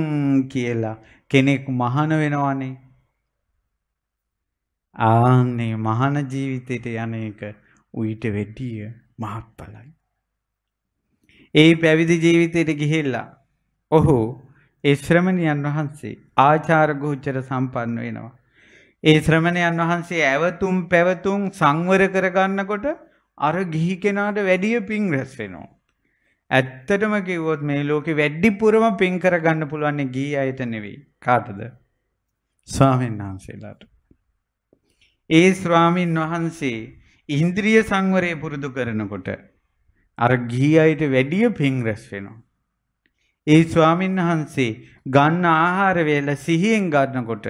[SPEAKER 1] කියලා කෙනෙක් මහාන වෙනවනේ ආන්නේ මහාන ජීවිතයට යන එක ඌට වැඩිය මහත්ඵලයි. ඒ පැවිදි ජීවිතයට ගිහිල්ලා ඔහු ඒ ශ්‍රමණයන් වහන්සේ ආචාර ගෝචර සම්පන්න වෙනවා. ඒ ශ්‍රමණයන් වහන්සේ ඇවතුම් පැවතුම් සංවර කරගන්නකොට අර ගිහි කෙනාට වැඩිය පිං රැස් වෙනවා. ඇත්තටම කිව්වොත් මේ ලෝකෙ වැඩිපුරම පින් කරගන්න පුළුවන් ගී අයට නෙවෙයි. කාටද? ස්වාමීන් වහන්සේලාට. ඒ ස්වාමින් වහන්සේ ඉන්ද්‍රිය සංවරය පුරුදු කරනකොට අර ගිහි අයට වැඩිය පිං රැස් වෙනවා. ඒ ස්වාමින් වහන්සේ ගන්න ආහාර වේල සිහියෙන් ගන්නකොට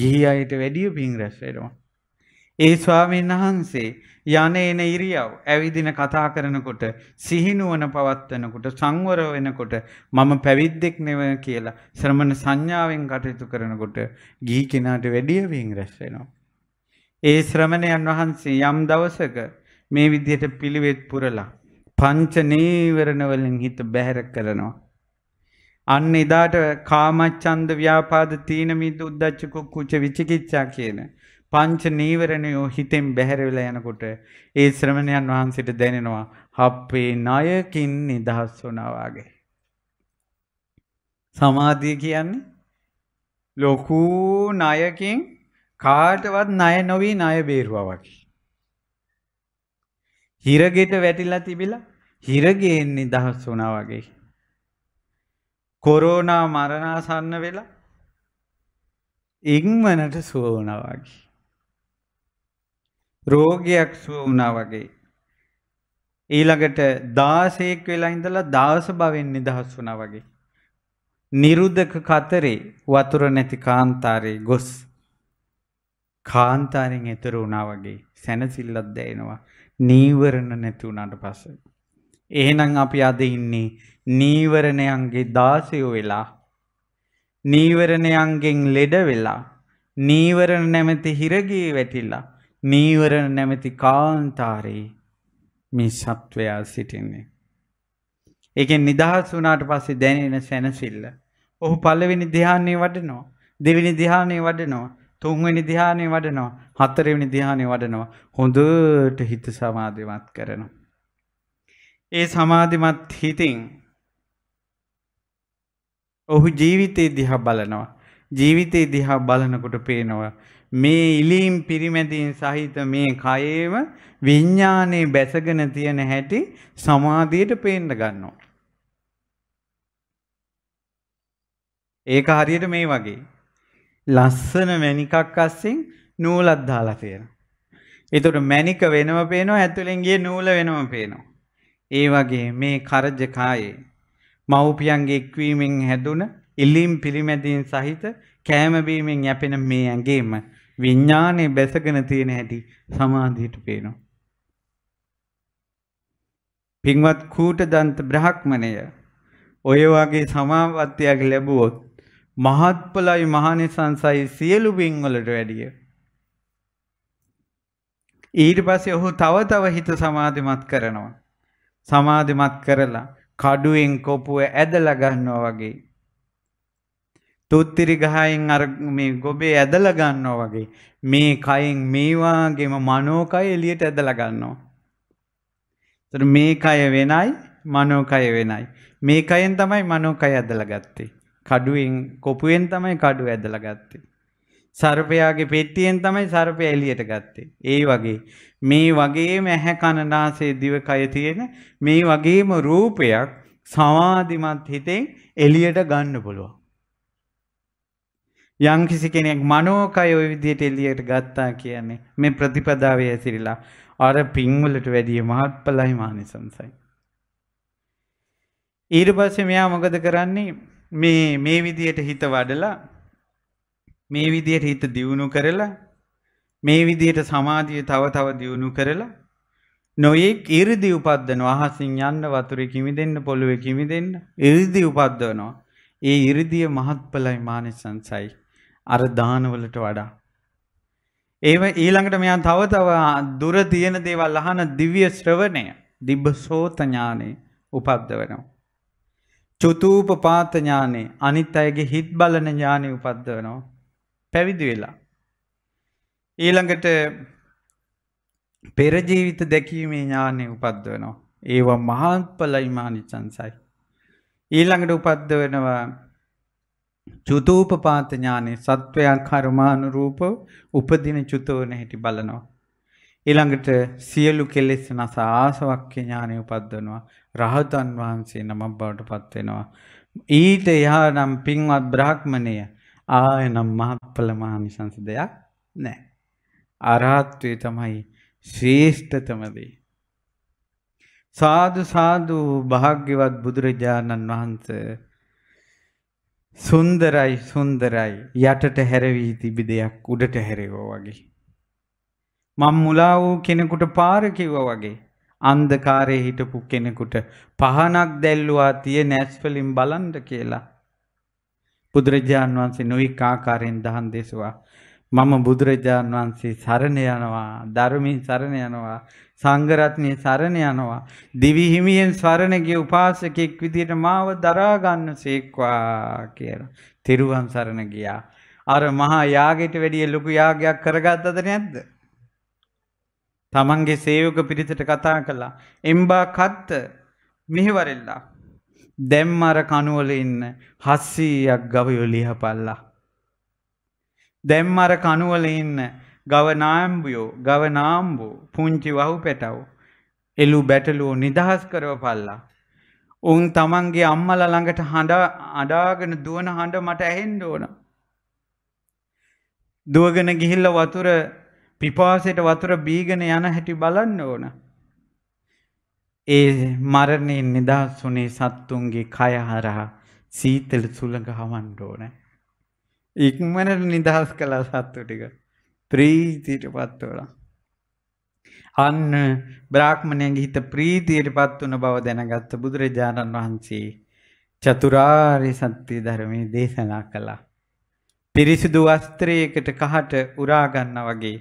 [SPEAKER 1] ගිහි අයට වැඩිය පිං රැස් වෙනවා. ඒ ස්වාමීන් වහන්සේ යන එන ඉරියව් ඇවිදින කතා කරනකොට සිහිනුවන පවත්වනකොට සංවර වෙනකොට මම පැවිද්දෙක් නෙව කියලා ශ්‍රමණ සංඥාවෙන් කටයුතු කරනකොට ගිහි කෙනාට වැඩිය වින් රැස් වෙනවා. ඒ ශ්‍රමණයන් වහන්සේ යම් දවසක මේ විදිහට පිළිවෙත් පුරලා පංච නීවරණ වලින් හිත බැහැර කරනවා. අන්න එදාට කාමච්ඡන්ද ව්‍යාපාද තීන මිද්ද උද්ධච්ච කුච්ච විචිකිච්ඡා කියන පංච නීවරණය හිතෙන් බැහැර වෙලා යනකොට ඒ ශ්‍රමණයන් වහන්සේට දැනෙනවා අපේ ණයකින් නිදහස් වුණා වාගේ. සමාධිය කියන්නේ ලොකු ණයකින් කාටවත් ණය නොවී ණය බේරුවා වගේ. හිරගෙට වැටිලා තිබිලා හිරගෙන් නිදහස් වුණා වගේ. කොරෝනා මරණාසන්න වෙලා ඉක්මනට සුව වුණා වගේ. රෝගයක් සුව වුණා වගේ. ඊළඟට 16ක් වෙලා ඉඳලා 10 භවෙන් නිදහස් වුණා වගේ. නිරුදක කතරේ වතුර නැති කාන්තාරේ ගොස් කාන්තාරෙන් එතර වුණා වගේ සැනසෙල්ලක් දැනෙනවා නීවරණ නැති වුණාට පස්සේ එහෙනම් අපි අද ඉන්නේ නීවරණයන්ගේ දාසයෝ වෙලා නීවරණයන්ගෙන් ලෙඩ වෙලා නීවරණ නැමැති හිරගේ වැටිලා නීවරණ නැමැති කාන්තාරේ මේ සත්වයා සිටින්නේ ඒකෙන් නිදහස් වුණාට පස්සේ දැනෙන සැනසෙල්ල ඔහු පළවෙනි ධ්‍යානයේ වඩනවා දෙවෙනි ධ්‍යානයේ වඩනවා තුන්වෙනි ධ්‍යානෙ වඩනවා. හතරවෙනි ධ්‍යානෙ වඩනවා. හොඳට හිත සමාධිමත් කරනවා. ඒ සමාධිමත් හිතින් ඔහු ජීවිතේ දිහා බලනවා. ජීවිතේ දිහා බලනකොට පේනවා මේ ඉලීම් පිරිමැදින් සහිත මේ කයේම විඤ්ඥානයේ බැසගෙන තියෙන හැටි සමාධයට පේන්න ගන්නවා. ඒක හරියට මේ වගේ. ලස්සන මැණිකක් අස්සෙන් නූලක් දාලා තියෙනවා. ඒතකොට මැණික වෙනම පේනවා ඇතුලෙන් ගිය නූල වෙනම පේනවා. ඒ වගේ මේ කරජ කායේ මව්පියන්ගේ එක්වීමෙන් හැදුන ඉලිම් පිළිමැදින් සහිත කෑම බීමෙන් යැපෙන මේ ඇඟේම විඥානේ බැසගෙන තියෙන හැටි සමාධියට පේනවා. පින්වත් කූට දන්ත බ්‍රහ්මණය ඔය වගේ සමාවත්තියක් ලැබුවොත් මහත්ඵලයි මහානිසංසයි සියලු පින්වලට වැඩිය. ඊට පස්සේ ඔහු තව තව හිත සමාධිමත් කරනවා. සමාධිමත් කරලා කඩුවෙන් කොපුව ඇදලා ගන්නවා වගේ. තුත්තිරි ගහයෙන් අර මේ ගොබේ ඇදලා ගන්නවා වගේ මේ කයෙන් මේ වාගේම මනෝකය එළියට ඇදලා ගන්නවා. ඒතර මේ කය වෙනයි මනෝකය වෙනයි. මේ කයෙන් තමයි මනෝකය ඇදලා ගත්තේ. කඩුවෙන් කොපුවෙන් තමයි කඩුව ඇදලා ගත්තේ. සර්පයාගේ පෙට්ටියෙන් තමයි සර්පය එළියට ගත්තේ. ඒ වගේ මේ වගේම ඇහැ කන නාසය දිවකය තියෙන මේ වගේම රූපයක් සමාධිමත් හිතෙන් එළියට ගන්න පුළුවන්. යම්කිසි කෙනෙක් මනෝකය ওই විදිහට එළියට ගත්තා කියන්නේ මේ ප්‍රතිපදාවේ ඇසිරිලා අර පින්වලට වැඩිය මහත්ඵලයි මානිසංසයි. ඊට පස්සේ මෙයා මොකද කරන්නේ? මේ මේ විදියට හිත වඩලා මේ විදියට හිත දියුණු කරලා මේ විදියට සමාධිය තව තව දියුණු කරලා නොයෙක් 이르දි උපද්දනවා අහසින් යන්න වතුරේ කිමිදෙන්න පොළවේ කිමිදෙන්න 이르දි උපද්දනවා ඒ 이르දිය මහත්ඵලයි මානසංසයි අර දානවලට වඩා ඒව ඊළඟට මෙයා තව තව දුර තියෙන දේවල් අහන දිව්‍ය ශ්‍රවණය දිබ්බ සෝත ඥානෙ උපද්දවනවා. චුතූපපාත ඥානෙ අනිත් අයගේ හිත් බලන ඥානෙ උපද්දවනවා පැවිදි වෙලා. ඊළඟට පෙරජීවිත දැකීමේ ඥානෙ උපද්දවනවා. ඒවා මහත්ඵලයි මානිචංසයි. ඊළඟට උපද්දවනවා චුතූපපාත ඥානෙ සත්වයන් කර්මානුරූප උපදින චුතවන හැටි බලනවා. ඊළඟට සියලු කෙලෙස් නස ආසවක්ඛ ඥානෙ උපද්දවනවා. රහතන් වහන්සේ නමක් බවට පත් වෙනවා. ඊට එහා නම් පින්වත් බ්‍රාහ්මණය ආයනම් මහත්ඵල මහානිසංස දෙයක් නැහැ. අරහත්වේ තමයි ශ්‍රේෂ්ඨතම දේ. සාදු සාදු භාග්‍යවත් බුදුරජාණන් වහන්සේ සුන්දරයි සුන්දරයි යටට හැරවී තිබි දෙයක් උඩට හැරෙවෝ වගේ. මං මුලා වූ කෙනෙකුට පාර කිව්වා වගේ. අන්දකාරය හිටපු කෙනෙකුට පහනක් දැල්ලවා තිය නැස්වලින් බලන්ඩ කියලා. බුදුරජාණන් වහන්සේ නොයික් ආකාරයෙන් දහන් දෙසවා. මම බුදුරජාණන් වහන්සේ සරණ යනවා ධර්මින් සරණ යනවා සංගරත්නය සරණ යනවා. දිවිහිමියෙන් සරණගේ උපාසකෙක් විදිට මාව දරාගන්න සේක්වා කියලා. තෙරුවන් සරණ ගියා. අර මහා යාගෙට වැඩිය ලොකු යාගයක් කරගත් අද නැද්ද. තමන්ගේ සේවක පිරිසට කතා කළා. එම්බා කත්ත මෙහිවරෙල්ලා. දැම්මර කනුවල ඉන්න හස්සීයක් ගවයො ලිහපල්ලා. දැම්මර කනුවල ඉන්න ගවනාම්බියෝ ගවනාම්බෝ පුංචි වහු පැටව්. එලු බැටලුවෝ නිදහස් කරව පල්ලා. උන් තමන්ගේ අම්මල ළඟට හඬ අඩාගෙන දුවන හඬ මට ඇහෙන්ඩ ඕන. දුවගෙන ගිහිල්ල වතුර පිපාසයට වතුර බීගෙන යන හැටි බලන්න ඕන. ඒ මරණයෙන් නිදහස්වුනේ සත්තුන්ගේ කයහරහා සීතල සුළඟ හවන්ඩ ඕන. ඉක්මනට නිදහස් කලා සත්තු ටික ප්‍රීතියට පත්වල. අන්න බ්‍රාහ්මණයන්ගේ හිත ප්‍රීතියට පත් වන බව දැනගත්ත බුදුරජාණන් වහන්සේ චතුරාර්ය සත්‍ය ධර්මයේ දේශනා කළා. පිරිසිදු වස්ත්‍රයකට කහට උරාගන්න වගේ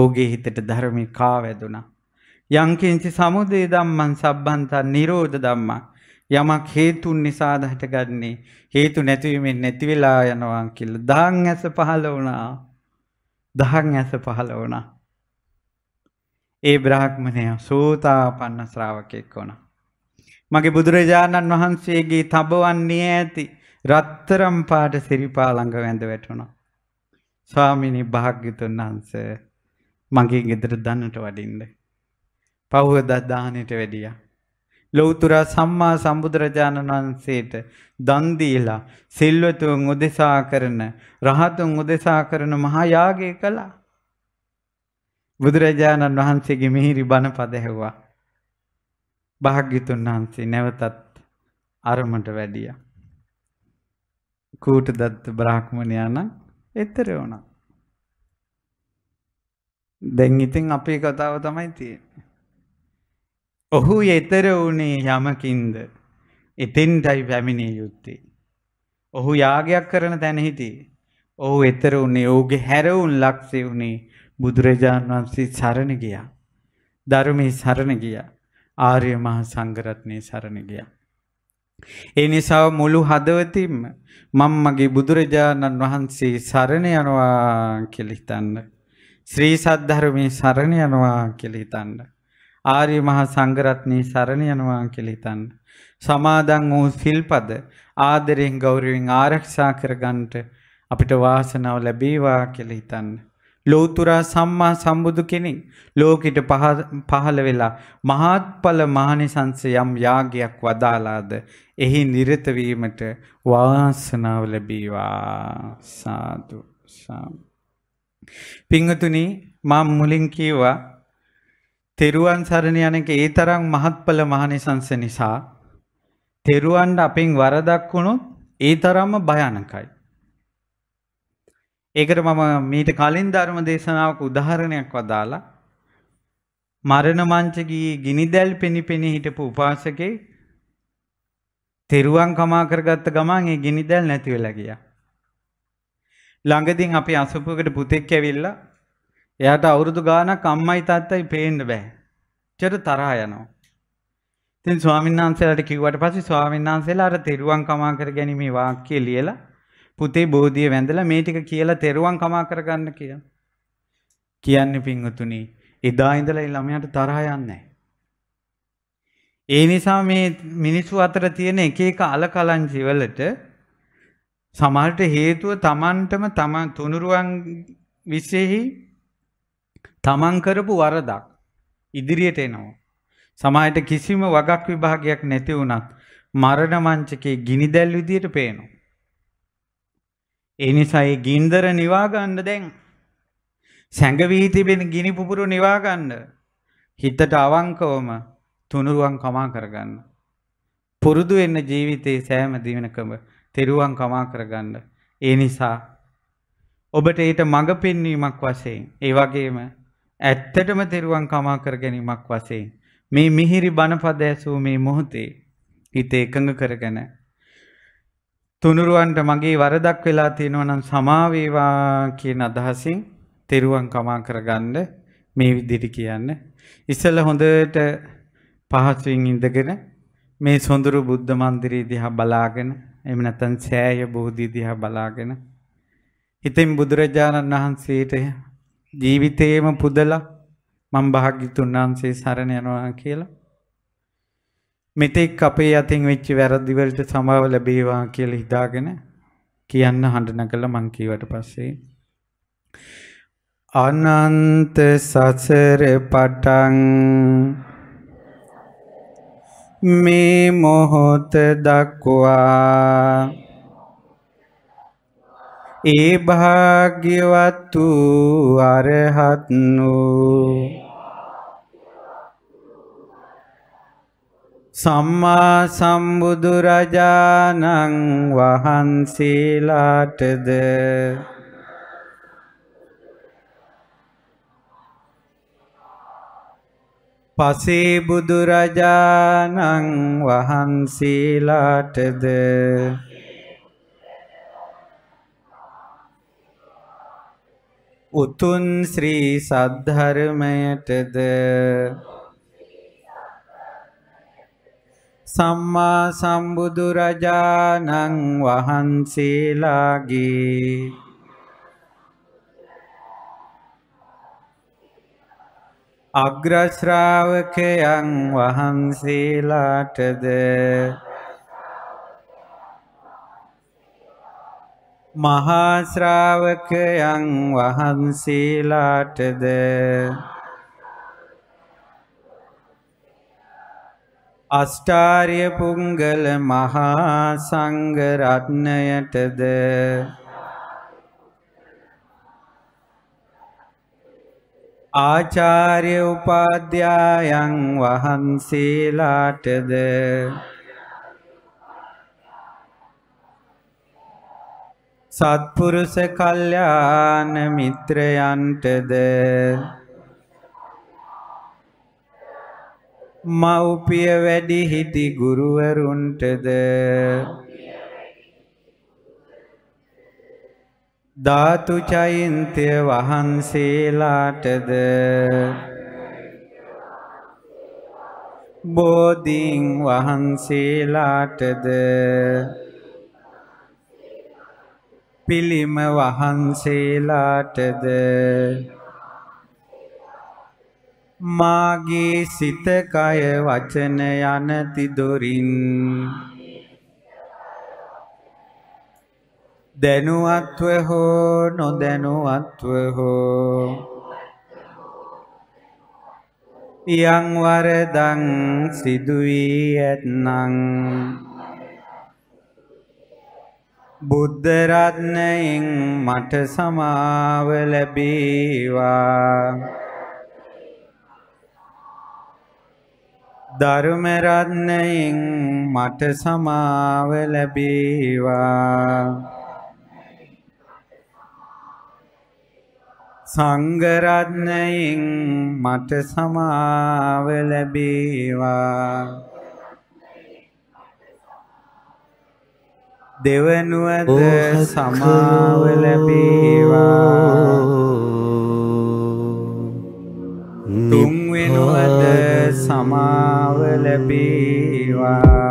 [SPEAKER 1] ඕගේ හිතට ධර්මී කාවැදුනා. යංකින්චි සමුදේ ධම්මං සබ්බන්තං නිරෝධ ධම්මං යමක් හේතුන් නිසාද හටගන්නේ හේතු නැතිවීමෙන් නැති වෙලා යනවා කියලා දහන් ඇස පහළ වුණා. දහන් ඇස පහළ වුණා. ඒ බ්‍රාහ්මණයා සෝතාපන්න ශ්‍රාවකෙක් වුණා. මගේ බුදුරජාණන් වහන්සේගේ තබවන්නේ ඇති රත්තරම් පාට සිරිපා ළඟ වැඳ වැටුණා. ස්වාමිනී භාග්‍යතුන් වහන්සේ මගේ ගෙදර දන්නට වඩින්ද. පහුවදා දානයට වැඩියා. ලෞතර සම්මා සම්බුදුරජාණන් වහන්සේට දන් දීලා සිල්වතුන් උදෙසා කරන රහතුන් උදෙසා කරන මහා යාගය කළා. බුදුරජාණන් වහන්සේගේ මිහිරි බණ පද ඇහුවා. භාග්‍යතුන් වහන්සේ නැවතත් අරමට වැඩියා. කූටදත්ත බ්‍රාහ්මණයා නම් ඈතර වුණා. දැන් ඉතින් අපේ කතාව තමයි තියෙන්නේ. ඔහු එතර වුණේ යමකින්ද එතෙන්ටයි පැමිණිය යුත්තේ. ඔහු යාගයක් කරන තැන හිටියේ. ඔහු එතර වුණේ ඔහුගේ හැරවුන් ලක්ෂේ වුණේ බුදුරජාණන් වහන්සේ සරණ ගියා. ධර්මයේ සරණ ගියා. ආර්ය මහා සංඝරත්නයේ සරණ ගියා. ඒ නිසා මුළු හදවතින්ම මම මගේ බුදුරජාණන් වහන්සේ සරණ යනවා කියලා හිතන්නේ ශ්‍රී සද්ධර්මයේ සරණ යනවා කියලා හිතන්න. ආර්ය මහා සංඝරත්නයේ සරණ යනවා කියලා හිතන්න. සමාදන් වූ සිල්පද ආදරෙන් ගෞරවයෙන් ආරක්ෂා කරගන්නට අපිට වාසනාව ලැබේවා කියලා හිතන්න. ලෝතුරා සම්මා සම්බුදු කෙනෙක් ලෝකෙට පහළ වෙලා මහත්ඵල මහනිසංස යම් යාගයක් වදාලාද එහි නිරත වීමට වාසනාව ලැබීවා සාදු සාදු පිංහතුනි මා මුලින් කීවා තෙරුවන් සරණ යනක ඒ තරම් මහත්ඵල මහනිසංස නිසා තෙරුවන්ට අපෙන් වරදක් වුණොත් ඒ තරම්ම භයානකයි. ඒකට මම මීට කලින් ධර්ම දේශනාවක උදාහරණයක් වදාලා මරණ මංචගී ගිනිදැල් පෙනිපෙනි හිටපු උපාසකේ තෙරුවන් කමා කරගත්ත ගමන් ඒ ගිනිදැල් නැති වෙලා ගියා. ළඟදින් අපි අසපුකට පුතෙක් ඇවිල්ලා එයාට අවුරුදු ගානක් අම්මයි තාත්තයි පේන්න බෑ. චර තරහා යනවා. ඉතින් ස්වාමීන් වහන්සේලාට කිව්වට පස්සේ ස්වාමීන් වහන්සේලා අර තෙරුවන් කමා කර ගැනීමේ වාක්‍යය ලියලා පුතේ බෝධිය වැඳලා මේ ටික කියලා තෙරුවන් කමා කරගන්න කියලා. කියන්නේ පින්වතුනි එදා ඉඳලා ළමයාට තරහ යන්නේ ඒ නිසා මේ මිනිස්සු අතර තියෙන එක එක අලකලංචි වලට සමහරට හේතුව තමන්ටම තමන් තුනුරුවන් විශේෂෙහි තමන් කරපු වරදක් ඉදිරියට එනවා. සමායට කිසිම වගක් විභාගයක් නැති වුණත් මරණ මංචකේ ගිනි දැල් විදියට පේනවා. ඒ නිසා ඒ ගින්දර නිවා ගන්න දැන් සැඟවී තිබෙන ගිනි පුපුරු නිවා ගන්න හිතට අවංකවම තුනුරුවන් කමා කරගන්න. පුරුදු වෙන්න ජීවිතේ සෑම දිනකම තෙරුවන් කමා කරගන්න. ඒ නිසා ඔබට ඊට මඟ පෙන්වීමක් වශයෙන් ඒ වගේම ඇත්තටම තෙරුවන් කමා කර ගැනීමක් වශයෙන් මේ මිහිරි බණපද ඇසූ මේ මොහොතේ හිත එකඟ කරගෙන තුනුරුවන්ට මගේ වරදක් වෙලා තියෙනවා නම් සමාව වේවා කියන අදහසින් තෙරුවන් කමා කරගන්න මේ විදිහට කියන්න. ඉස්සෙල්ලා හොඳට පහසුවෙන් ඉඳගෙන මේ සොඳුරු බුද්ධ මන්දිරය දිහා බලාගෙන එහෙම නැත්නම් සෑය බෝධිය දිහා බලාගෙන ඉතින් බුදුරජාණන් වහන්සේට ජීවිතේම පුදලා මම භාග්‍යතුන් වහන්සේ සරණ යනවා කියලා මෙතෙක් අපේ අතින් වෙච්ච වැරදි වලට සමාව ලැබේවා කියලා හිතාගෙන කියන්න හඬන කළ මං කීවට පස්සේ අනන්ත සසර පටන් මේ මොහොත දක්වා ඒ භාග්‍යවත් වූ අරහත් වූ සම්මා සම්බුදු රජාණන් වහන්සේලාටද පසේ බුදුරජාණන් වහන්සේලාටද උතුම් ශ්‍රී සද්ධර්මයටද සම්මා සම්බුදු රජාණන් වහන්සේලාගේ අග්‍රශ්‍රාවකයන් වහන්සේලාටද මහාශ්‍රාවකයන් වහන්සේලාටද අස්ටාර්ය පුංගල මහා සංඝරත්නයටද ආචාර්ය උපාධ්‍යායන් වහන්සේලාටද සත්පුරුස කල්යාණ මිත්‍රයන්ටද මව්පිය වැඩිහිටි ගුරුවරුන්ටද ධාතු චෛන්ත්‍ය වහන්සේලාටද බෝධීන් වහන්සේලාටද පිළිම වහන්සේලාටද මාගේ සිත කය වචන යන තිදොරින් දැනුවත්ව හෝ නොදැනුවත්ව හෝ යං වරදං සිදුවී ඇත්නම් බුද්ධ රත්නයෙන් මට සමාව ලැබේවා ධර්ම රත්නයෙන් මට සමාව ලැබේවා සංගරත්නයෙන් මට සමාව ලැබේවා දෙවනුවද සමාව ලැබේවා තුන්වෙනුවද සමාව ලැබේවා